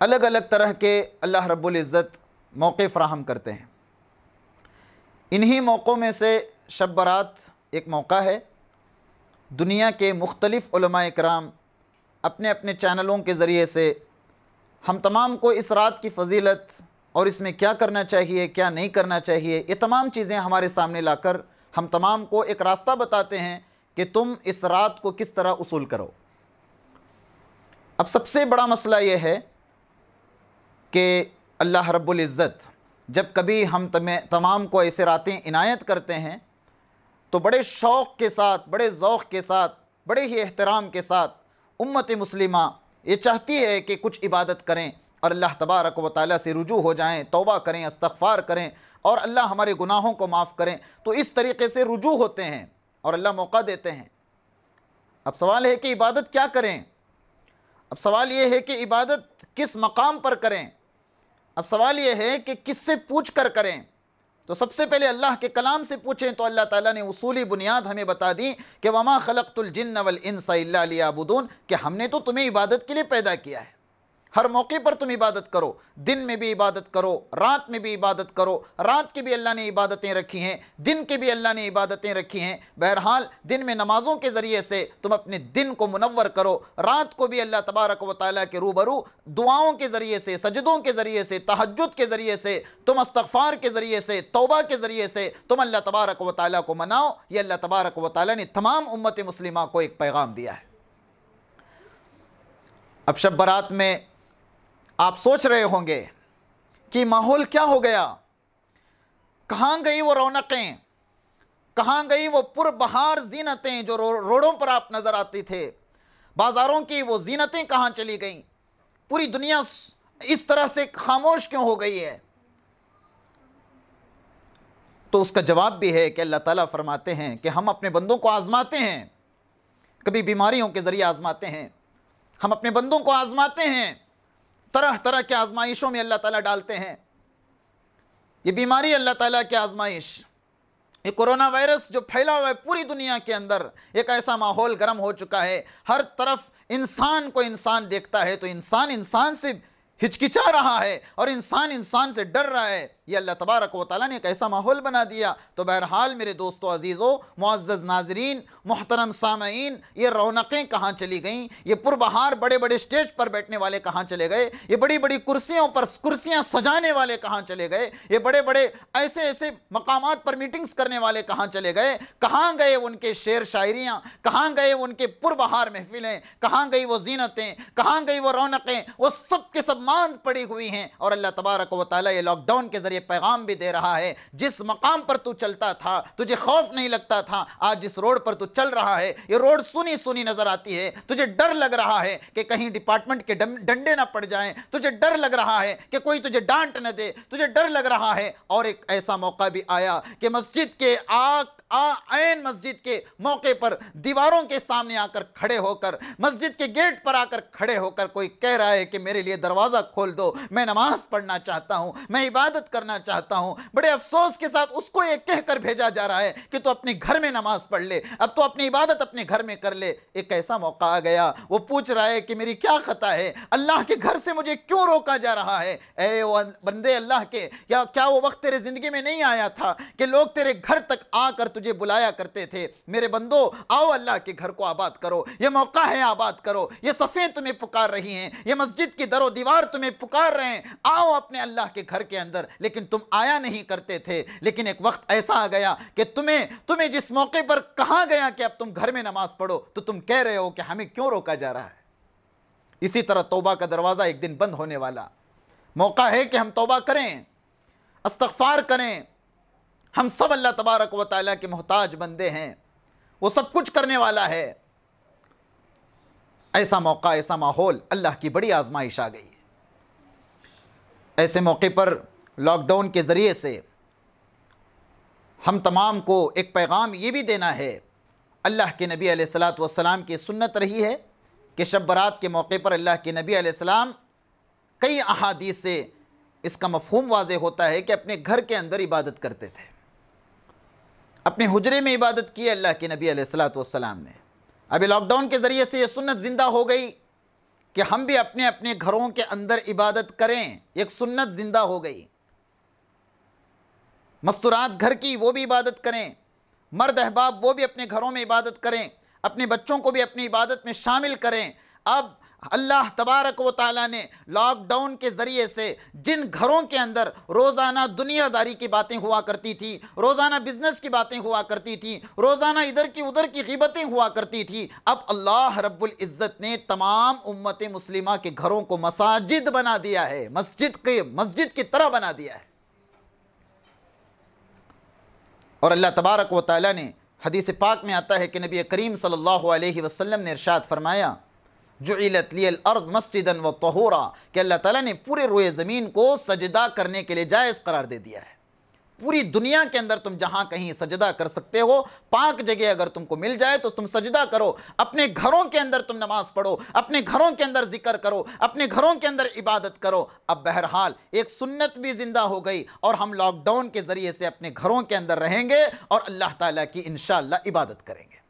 Speaker 3: अलग अलग तरह के अल्लाह रब्बुल इज़्ज़त मौक़े फ़राहम करते हैं इन्हीं मौक़ों में से शब एक मौका है दुनिया के मुख्तलिफ़ कराम अपने अपने चैनलों के ज़रिए से हम तमाम को इस रात की फजीलत और इसमें क्या करना चाहिए क्या नहीं करना चाहिए ये तमाम चीज़ें हमारे सामने लाकर हम तमाम को एक रास्ता बताते हैं कि तुम इस रात को किस तरह उसूल करो अब सबसे बड़ा मसला ये है कि अल्लाह रब्बुल इज़्ज़त जब कभी हम तमें तमाम को ऐसे रातें इनायत करते हैं तो बड़े शौक़ के साथ बड़े ओक़ के साथ बड़े ही एहतराम के साथ उम्मत मुस्लिमा ये चाहती है कि कुछ इबादत करें और अल्लाह तबारक व ताली से रुजू हो जाएं तोबा करें इस्तफ़ार करें और अल्लाह हमारे गुनाहों को माफ़ करें तो इस तरीके से रुजू होते हैं और अल्लाह मौका देते हैं अब सवाल है कि इबादत क्या करें अब सवाल ये है कि इबादत किस मकाम पर करें अब सवाल ये है कि किससे पूछ कर करें तो सबसे पहले अल्लाह के कलाम से पूछें तो अल्लाह ताला ने उसूली बुनियाद हमें बता दी कि वमा खलकतुल जिन्न वल इंसा लियाबुदून कि हमने तो तुम्हें इबादत के लिए पैदा किया है हर मौके पर तुम इबादत करो दिन में भी इबादत करो रात में भी इबादत करो रात की भी अल्लाह ने इबादतें रखी हैं दिन की भी अल्लाह ने इबादतें रखी हैं बहरहाल दिन में नमाज़ों के ज़रिए से तुम अपने दिन को मुनवर करो रात को भी अल्लाह तबारक व ताली के रूबरू दुआओं के ज़रिए से सजदों के ज़रिए से तहजद के ज़रिए से तुम अस्तफ़ार के ज़रिए से तोबा के ज़रिए से तुम अल्लाह तबारक व ताली को मनाओ ये अल्लाह तबारक व ताली ने तमाम उम्मत मुस्लिमा को एक पैगाम दिया है अब शब बारात में आप सोच रहे होंगे कि माहौल क्या हो गया कहाँ गई वो रौनकें कहाँ गई वो पुरबहार जीनतें जो रोडों पर आप नज़र आती थे बाज़ारों की वो जीनतें कहाँ चली गईं पूरी दुनिया इस तरह से खामोश क्यों हो गई है तो उसका जवाब भी है कि अल्लाह ताला फरमाते हैं कि हम अपने बंदों को आज़माते हैं कभी बीमारियों के ज़रिए आज़माते हैं हम अपने बंदों को आज़माते हैं तरह तरह के आजमाइशों में अल्लाह ताला डालते हैं ये बीमारी अल्लाह ताला की आजमाइश ये कोरोना वायरस जो फैला हुआ है पूरी दुनिया के अंदर एक ऐसा माहौल गर्म हो चुका है हर तरफ इंसान को इंसान देखता है तो इंसान इंसान से हिचकिचा रहा है और इंसान इंसान से डर रहा है ये अल्लाह तबारक व ने एक ऐसा माहौल बना दिया तो बहरहाल मेरे दोस्तों अजीज़ों मुआज़ नाजरीन मोहतरम सामीन ये रौनकें कहाँ चली गईं ये पुरबहार बड़े बड़े स्टेज पर बैठने वाले कहाँ चले गए ये बड़ी बड़ी कुर्सियों पर कुर्सियाँ सजाने वाले कहाँ चले गए ये बड़े बड़े ऐसे ऐसे मकाम पर मीटिंग्स करने वाले कहाँ चले गए कहाँ गए उनके शेर शायरियाँ कहाँ गए उनके पुरबहार महफिलें कहाँ गई वो जीनतें कहाँ गई वो रौनकें वो सब के सब मांद पड़ी हुई हैं और अल्लाह तबारक व ये लॉकडाउन के ज़रिए ये पैगाम भी दे रहा है जिस मकाम पर तू चलता था तुझे खौफ नहीं लगता था आज जिस रोड पर तू चल रहा है ये रोड सुनी सुनी नज़र आती है तुझे डर लग रहा है कि कहीं डिपार्टमेंट के डंडे ना पड़ जाएं तुझे डर लग रहा है कि कोई तुझे डांट ना दे तुझे डर लग रहा है और एक ऐसा मौका भी आया कि मस्जिद के आग आन मस्जिद के मौके पर दीवारों के सामने आकर खड़े होकर मस्जिद के गेट पर आकर खड़े होकर कोई कह रहा है कि मेरे लिए दरवाज़ा खोल दो मैं नमाज पढ़ना चाहता हूँ मैं इबादत करना चाहता हूँ बड़े अफसोस के साथ उसको ये कहकर भेजा जा रहा है कि तू तो अपने घर में नमाज पढ़ ले अब तो अपनी इबादत अपने घर में कर ले एक ऐसा मौका आ गया वो पूछ रहा है कि मेरी क्या खता है अल्लाह के घर से मुझे क्यों रोका जा रहा है अरे वो बंदे अल्लाह के या क्या वो वक्त तेरे ज़िंदगी में नहीं आया था कि लोग तेरे घर तक आकर तुझे बुलाया करते थे मेरे बंदो आओ अल्लाह के घर को आबाद करो ये मौका है आबाद करो ये सफ़ें तुम्हें पुकार रही हैं ये मस्जिद की दरो दीवार तुम्हें पुकार रहे हैं आओ अपने अल्लाह के घर के अंदर लेकिन तुम आया नहीं करते थे लेकिन एक वक्त ऐसा आ गया कि तुम्हें तुम्हें जिस मौके पर कहा गया कि अब तुम घर में नमाज पढ़ो तो तुम कह रहे हो कि हमें क्यों रोका जा रहा है इसी तरह तोबा का दरवाज़ा एक दिन बंद होने वाला मौका है कि हम तोबा करें अस्तफार करें हम सब अल्लाह तबारक व ताली के मोहताज बंदे हैं वो सब कुछ करने वाला है ऐसा मौका ऐसा माहौल अल्लाह की बड़ी आजमाइश आ गई है ऐसे मौके पर लॉकडाउन के ज़रिए से हम तमाम को एक पैगाम ये भी देना है अल्लाह के नबी सलात सलाम की सुन्नत रही है कि शब बरात के मौके पर अल्लाह के नबी आसमाम कई अहादीस से इसका मफहूम वाज होता है कि अपने घर के अंदर इबादत करते थे अपने हजरे में इबादत की अल्लाह के नबी सलाम ने अभी लॉकडाउन के ज़रिए से ये सुन्नत ज़िंदा हो गई कि हम भी अपने अपने घरों के अंदर इबादत करें एक सुन्नत ज़िंदा हो गई मस्तूरात घर की वो भी इबादत करें मर्द अहबाब वो भी अपने घरों में इबादत करें अपने बच्चों को भी अपनी इबादत में शामिल करें अब अल्लाह तबारक व ताली ने लॉकडाउन के ज़रिए से जिन घरों के अंदर रोज़ाना दुनियादारी की बातें हुआ करती थी रोज़ाना बिजनेस की बातें हुआ करती थी रोज़ाना इधर की उधर की गिबतें हुआ करती थी अब अल्लाह रब्बुल इज़्ज़त ने तमाम उम्मत मुस्लिमा के घरों को मसाजिद बना दिया है मस्जिद के मस्जिद की तरह बना दिया है और अल्लाह तबारक व ताली ने हदीस पाक में आता है कि नबी करीम सल्लल्लाहु अलैहि वसल्लम ने इरशाद फरमाया जुलतलियल अर्द मस्जिदन व तहूरा कि अल्लाह ताला ने पूरे रोए ज़मीन को सजदा करने के लिए जायज़ करार दे दिया है पूरी दुनिया के अंदर तुम जहाँ कहीं सजदा कर सकते हो पाक जगह अगर तुमको मिल जाए तो तुम सजदा करो अपने घरों के अंदर तुम नमाज़ पढ़ो अपने घरों के अंदर जिक्र करो अपने घरों के अंदर इबादत करो अब बहरहाल एक सुन्नत भी ज़िंदा हो गई और हम लॉकडाउन के ज़रिए से अपने घरों के अंदर रहेंगे और अल्लाह ताला की इन इबादत करेंगे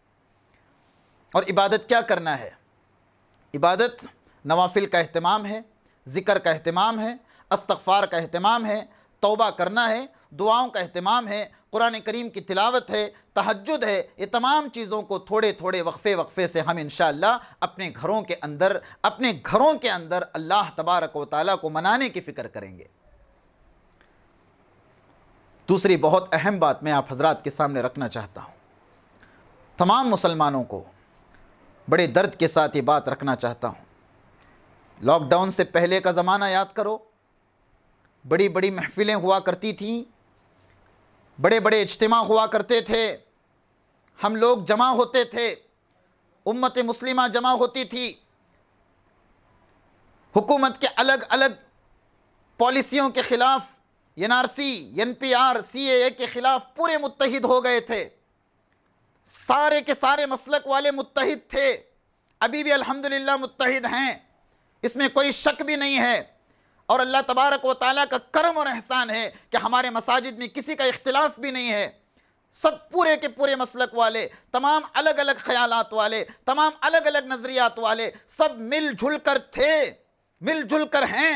Speaker 3: और इबादत क्या करना है इबादत नवाफिल का अहतमाम है ज़िक्र का अहतमाम है अस्तफ़ार का अहतमाम है तोबा करना है दुआओं का अहतमाम है कुरान करीम की तिलावत है तहजद है ये तमाम चीज़ों को थोड़े थोड़े वक्फ़े वक्फ़े से हम इन अपने घरों के अंदर अपने घरों के अंदर अल्लाह तबारक व ताली को मनाने की फ़िक्र करेंगे दूसरी बहुत अहम बात मैं आप हजरात के सामने रखना चाहता हूँ तमाम मुसलमानों को बड़े दर्द के साथ ये बात रखना चाहता हूँ लॉकडाउन से पहले का ज़माना याद करो बड़ी बड़ी महफ़िलें हुआ करती थीं बड़े बड़े इज्तम हुआ करते थे हम लोग जमा होते थे उम्मत मुस्लिमा जमा होती थी हुकूमत के अलग अलग पॉलिसियों के ख़िलाफ़ N R C N P R C A के ख़िलाफ़ पूरे मुतहद हो गए थे सारे के सारे मसलक वाले मुतहद थे अभी भी अल्हम्दुलिल्लाह मुतहद हैं इसमें कोई शक भी नहीं है और अल्लाह तबारक व ताली का करम और एहसान है कि हमारे मसाजिद में किसी का इख्तलाफ भी नहीं है सब पूरे के पूरे मसलक वाले तमाम अलग अलग ख्यालात वाले तमाम अलग अलग नज़रियात वाले सब मिलजुल कर थे मिलजुल कर हैं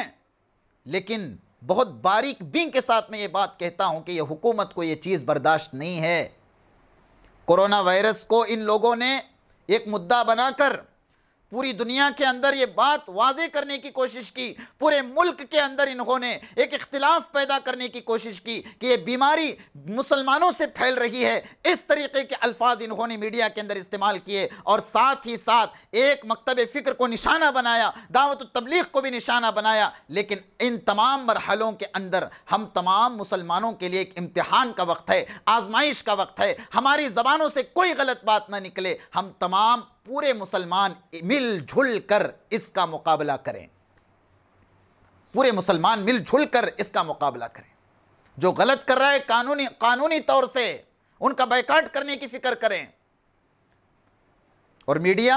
Speaker 3: लेकिन बहुत बारीक बिंग के साथ मैं ये बात कहता हूँ कि यह हुकूमत को ये चीज़ बर्दाश्त नहीं है कोरोना वायरस को इन लोगों ने एक मुद्दा बनाकर पूरी दुनिया के अंदर ये बात वाजे करने की कोशिश की पूरे मुल्क के अंदर इन्होंने एक इख्तिलाफ पैदा करने की कोशिश की कि ये बीमारी मुसलमानों से फैल रही है इस तरीके के अल्फाज इन्होंने मीडिया के अंदर इस्तेमाल किए और साथ ही साथ एक मकतब फ़िक्र को निशाना बनाया दावत तबलीग को भी निशाना बनाया लेकिन इन तमाम मरहलों के अंदर हम तमाम मुसलमानों के लिए एक इम्तहान का वक्त है आजमाइश का वक्त है हमारी ज़बानों से कोई गलत बात ना निकले हम तमाम पूरे मुसलमान मिलजुल कर इसका मुकाबला करें पूरे मुसलमान मिलजुल कर इसका मुकाबला करें जो गलत कर रहा है कानूनी कानूनी तौर से उनका बैकाट करने की फिक्र करें और मीडिया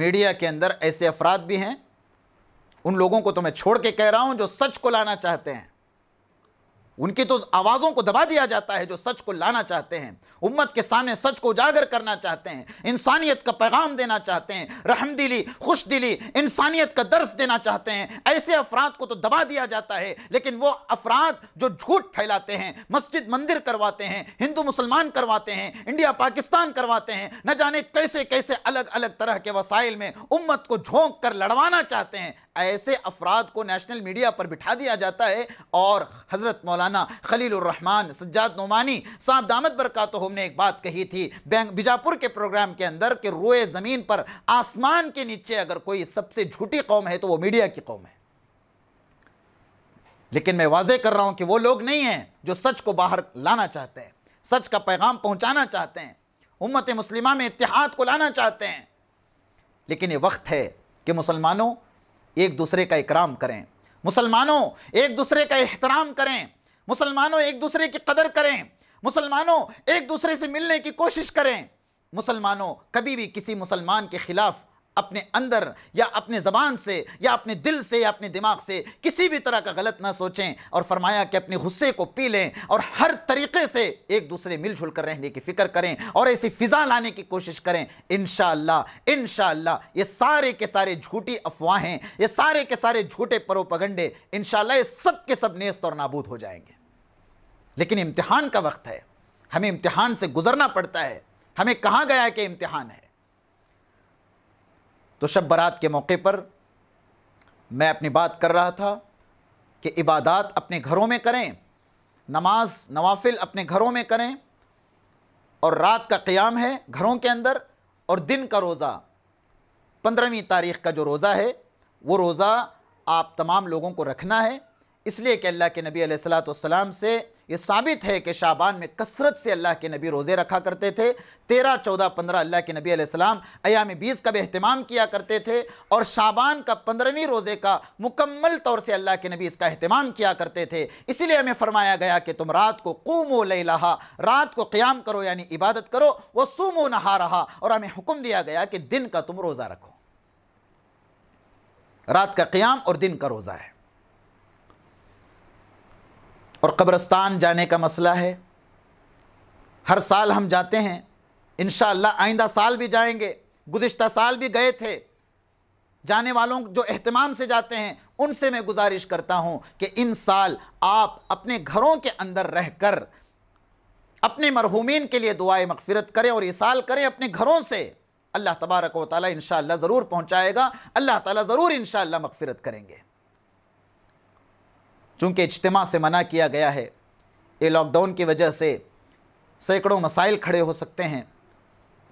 Speaker 3: मीडिया के अंदर ऐसे अफराद भी हैं उन लोगों को तो मैं छोड़ के कह रहा हूं जो सच को लाना चाहते हैं उनकी तो आवाज़ों को दबा दिया जाता है जो सच को लाना चाहते हैं उम्मत के सामने सच को उजागर करना चाहते हैं इंसानियत का पैगाम देना चाहते हैं रहमदिली खुश दिली इंसानियत का दर्श देना चाहते हैं ऐसे अफराद को तो दबा दिया जाता है लेकिन वो अफराद जो झूठ फैलाते हैं मस्जिद मंदिर करवाते हैं हिंदू मुसलमान करवाते हैं इंडिया पाकिस्तान करवाते हैं न जाने कैसे कैसे अलग अलग तरह के वसाइल में उम्मत को झोंक कर लड़वाना चाहते हैं ऐसे अफराद को नेशनल मीडिया पर बिठा दिया जाता है और हज़रत मौलाना मौलाना खलीलरहमान सज्जाद नुमानी साहब दामद बरका तो हमने एक बात कही थी बैंक बीजापुर के प्रोग्राम के अंदर कि रोए ज़मीन पर आसमान के नीचे अगर कोई सबसे झूठी कौम है तो वो मीडिया की कौम है लेकिन मैं वाजे कर रहा हूं कि वो लोग नहीं हैं जो सच को बाहर लाना चाहते हैं सच का पैगाम पहुंचाना चाहते हैं उम्मत मुस्लिमा में इतिहाद को लाना चाहते हैं लेकिन ये वक्त है कि मुसलमानों एक दूसरे का इकराम करें मुसलमानों एक दूसरे का एहतराम करें मुसलमानों एक दूसरे की कदर करें मुसलमानों एक दूसरे से मिलने की कोशिश करें मुसलमानों कभी भी किसी मुसलमान के खिलाफ अपने अंदर या अपने ज़बान से या अपने दिल से या अपने दिमाग से किसी भी तरह का गलत ना सोचें और फरमाया कि अपने गुस्से को पी लें और हर तरीके से एक दूसरे मिलजुल कर रहने की फ़िक्र करें और ऐसी फ़िज़ा लाने की कोशिश करें इन इन ये सारे के सारे झूठी अफवाहें ये सारे के सारे झूठे परोपगंडे इन ये सब के सब नेस्त और नाबूद हो जाएंगे लेकिन इम्तहान का वक्त है हमें इम्तहान से गुजरना पड़ता है हमें कहा गया कि इम्तहान है तो शब बारात के मौके पर मैं अपनी बात कर रहा था कि इबादत अपने घरों में करें नमाज नवाफिल अपने घरों में करें और रात का क़्याम है घरों के अंदर और दिन का रोज़ा पंद्रहवीं तारीख़ का जो रोज़ा है वो रोज़ा आप तमाम लोगों को रखना है इसलिए कि अल्लाह के नबी सलाम से ये साबित है कि शाबान में कसरत से अल्लाह के नबी रोज़े रखा करते थे तेरह चौदह पंद्रह अल्लाह के नबी आसमाम अयाम बीस का भी अहतमाम किया करते थे और शाबान का पंद्रहवीं रोज़े का मुकम्मल तौर से अल्लाह के नबी इसका अहतमाम किया करते थे इसीलिए हमें फरमाया गया कि तुम रात को ले लहा रात को क़्याम करो यानी इबादत करो वह सूमो नहा रहा और हमें हुक्म दिया गया कि दिन का तुम रोज़ा रखो रात का क़्याम और दिन का रोज़ा है और कब्रस्तान जाने का मसला है हर साल हम जाते हैं इन आइंदा साल भी जाएंगे गुज्त साल भी गए थे जाने वालों जो अहतमाम से जाते हैं उनसे मैं गुजारिश करता हूँ कि इन साल आप अपने घरों के अंदर रह कर अपने मरहूमिन के लिए दुआ मकफ़रत करें और ये साल करें अपने घरों से अल्लाह तबारक वाली इन ज़रूर पहुँचाएगा अल्लाह ताली ज़रूर इन मकफ़रत करेंगे चूँकि इज्तम से मना किया गया है ये लॉकडाउन की वजह से सैकड़ों मसाइल खड़े हो सकते हैं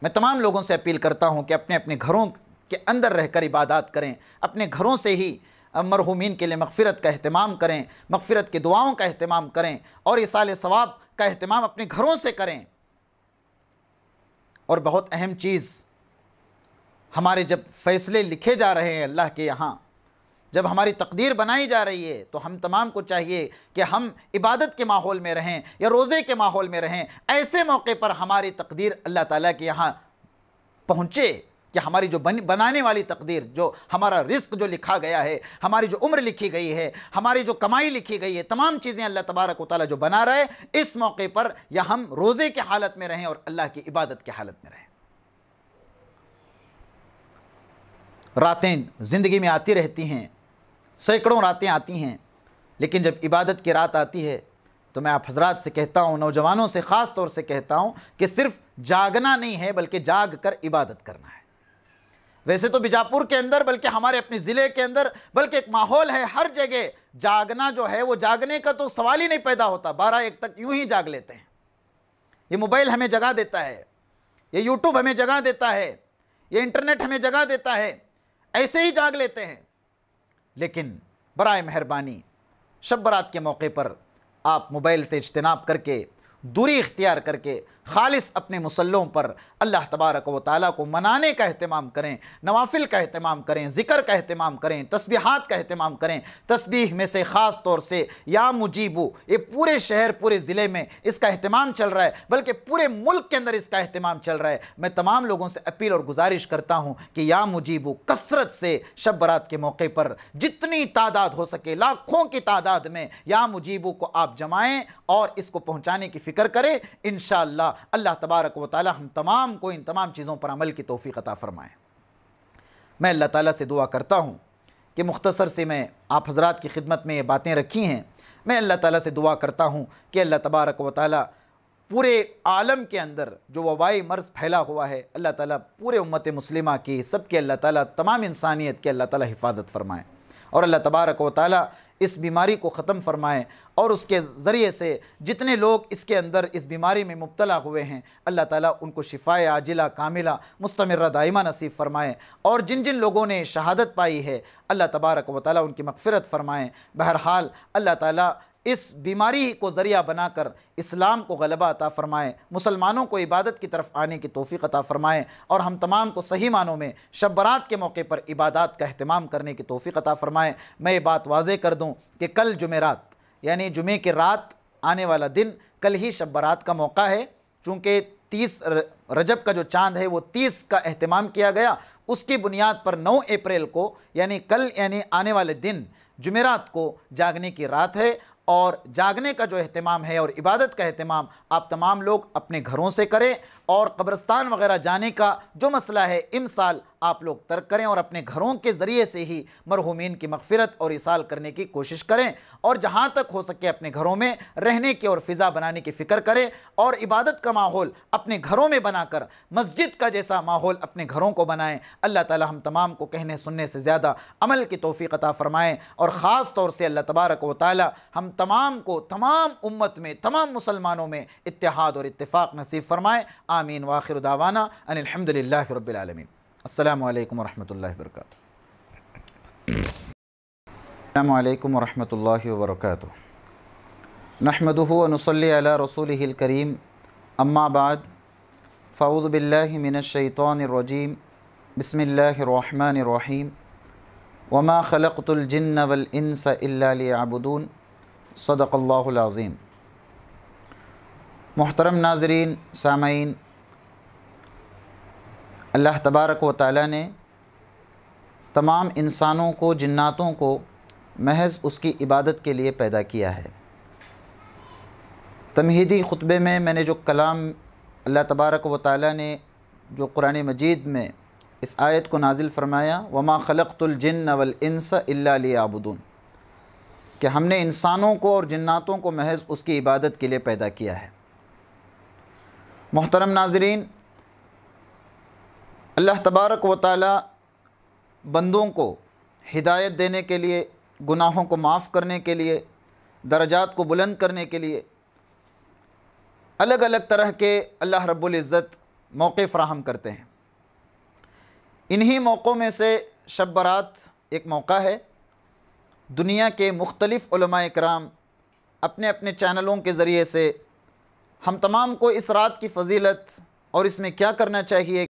Speaker 3: मैं तमाम लोगों से अपील करता हूँ कि अपने अपने घरों के अंदर रहकर इबादत करें अपने घरों से ही मरहूमिन के लिए मगफ़रत का अहतमाम करें मगफ़रत की दुआओं का अहतमाम करें और साल सवाब का अहतमाम अपने घरों से करें और बहुत अहम चीज़ हमारे जब फ़ैसले लिखे जा रहे हैं अल्लाह के यहाँ जब हमारी तकदीर बनाई जा रही है तो हम तमाम को चाहिए कि हम इबादत के माहौल में रहें या रोज़े के माहौल में रहें ऐसे मौके पर हमारी तकदीर अल्लाह ताला के यहाँ पहुँचे कि हमारी जो बन, बनाने वाली तकदीर जो हमारा रिस्क जो लिखा गया है हमारी जो उम्र लिखी गई है हमारी जो कमाई लिखी गई है तमाम चीज़ें अल्लाह तबारक वाली जो बना रहा है इस मौके पर या हम रोज़े की हालत में रहें और अल्लाह की इबादत की हालत में रहें रातें ज़िंदगी में आती रहती हैं सैकड़ों रातें आती हैं लेकिन जब इबादत की रात आती है तो मैं आप हजरात से कहता हूँ नौजवानों से ख़ास तौर से कहता हूँ कि सिर्फ जागना नहीं है बल्कि जाग कर इबादत करना है वैसे तो बीजापुर के अंदर बल्कि हमारे अपने ज़िले के अंदर बल्कि एक माहौल है हर जगह जागना जो है वो जागने का तो सवाल ही नहीं पैदा होता बारह एक तक यूं ही जाग लेते हैं ये मोबाइल हमें जगा देता है ये यूट्यूब हमें जगा देता है ये इंटरनेट हमें जगा देता है ऐसे ही जाग लेते हैं लेकिन बरए मेहरबानी शब बरात के मौके पर आप मोबाइल से इजतनाब करके दूरी इख्तियार करके खालिस अपने मुसल्लों पर अल्लाह तबारक व ताली को मनाने का अहतमाम करें नवाफिल का अहतमाम करें ज़िक्र का अहतमाम करें तस्बीहात का अहतमाम करें तस्बीह में से ख़ास तौर से या मुजीबू ये पूरे शहर पूरे ज़िले में इसका अहतमाम चल रहा है बल्कि पूरे मुल्क के अंदर इसका अहतमाम चल रहा है मैं तमाम लोगों से अपील और गुजारिश करता हूँ कि या मुजीबू कसरत से शब बरात के मौके पर जितनी तादाद हो सके लाखों की तादाद में या मुजीबू को आप जमाएँ और इसको पहुँचाने की फ़िक्र करें इन अल्लाह तबारक व हम तमाम को इन तमाम चीज़ों पर अमल की तोफ़ी अता फ़रमाएँ मैं अल्लाह ताली से दुआ करता हूँ कि मुख्तसर से मैं आप हजरात की खिदमत में ये बातें रखी हैं मैं अल्लाह ताली से दुआ करता हूँ कि अल्लाह तबारक व पूरे आलम के अंदर जो वबाई मर्ज़ फैला हुआ है अल्लाह ताला पूरे उम्मत मुस्लिमा की सब के अल्लाह ताला तमाम इंसानियत की अल्लाह ताला हिफाजत फरमाए और अल्लाह तबारक व इस बीमारी को ख़त्म फरमाएँ और उसके ज़रिए से जितने लोग इसके अंदर इस बीमारी में मुबतला हुए हैं अल्लाह ताला उनको शिफाए आजिला कामिला मुस्तमर दायमा नसीब फरमाएँ और जिन जिन लोगों ने शहादत पाई है अल्लाह तबारक व ताली उनकी मगफ़रत फरमाएँ बहरहाल अल्लाह ताली इस बीमारी को ज़रिया बनाकर इस्लाम को गलबा अता फ़रमाएँ मुसलमानों को इबादत की तरफ आने की तोफ़ी अता फ़रमाएँ और हम तमाम को सही मानों में शब बरात के मौके पर इबादत का अहतमाम करने की तोफ़ी अता फ़रमाएँ मैं ये बात वाज कर दूँ कि कल जुमेरात यानी जुमे की रात आने वाला दिन कल ही शब बरात का मौका है चूँकि तीस रजब का जो चांद है वो तीस का अहतमाम किया गया उसकी बुनियाद पर नौ अप्रैल को यानी कल यानी आने वाले दिन जुमेरात को जागने की रात है और जागने का जो अहतमाम है और इबादत का अहतमाम आप तमाम लोग अपने घरों से करें और कब्रस्तान वगैरह जाने का जो मसला है इन साल आप लोग तर्क करें और अपने घरों के ज़रिए से ही मरहूमिन की मगफरत और इसाल करने की कोशिश करें और जहाँ तक हो सके अपने घरों में रहने की और फ़िज़ा बनाने की फ़िक्र करें और इबादत का माहौल अपने घरों में बनाकर मस्जिद का जैसा माहौल अपने घरों को बनाएँ अल्लाह ताली हम तमाम को कहने सुनने से ज़्यादा अमल की तोफ़ी अता फ़रमाएँ और ख़ास तौर से अल्लाह तबारक व ताली हम तमाम को तमाम उम्मत में तमाम मुसलमानों में इतिहाद और इतफ़ाक़ नसीब फरमाएँ आमीन वाखिर दावाना अनिलहमदिल्ला रबालमीन अल्लाम वरहमल वर्क अल्लाम वरहमल वर्क रसूल करीम अम्माबाद फ़ाउदबिल्लिमिनशैतरजीम बसमीम वमा ख़लतुलजन्न वलस अबूदून सदक़ल्लाज़ीम मोहतरम नाजरीन सामीन अल्लाह तबारक व ताली ने तमाम इंसानों को जन्ातों को महज उसकी इबादत के लिए पैदा किया है तमहीदी ख़ुतबे में मैंने जो कलाम अल्लाह तबारक व ताली ने जो कुरान मजीद में इस आयत को नाजिल फ़रमाया वमा ख़लक़ुलजन वलस अल्लाबुदून कि हमने इंसानों को और जन्नातों को महज उसकी इबादत के लिए पैदा किया है मोहतरम नाजरीन अल्लाह तबारक व ताली बंदों को हिदायत देने के लिए गुनाहों को माफ़ करने के लिए दर्जात को बुलंद करने के लिए अलग अलग तरह के अल्लाह रब्ज़त मौक़े फ़राहम करते हैं इन्हीं मौक़ों में से शब एक मौका है दुनिया के मुख्तलिफ़ कराम अपने अपने चैनलों के ज़रिए
Speaker 2: से हम तमाम को इस रात की फजीलत और इसमें क्या करना चाहिए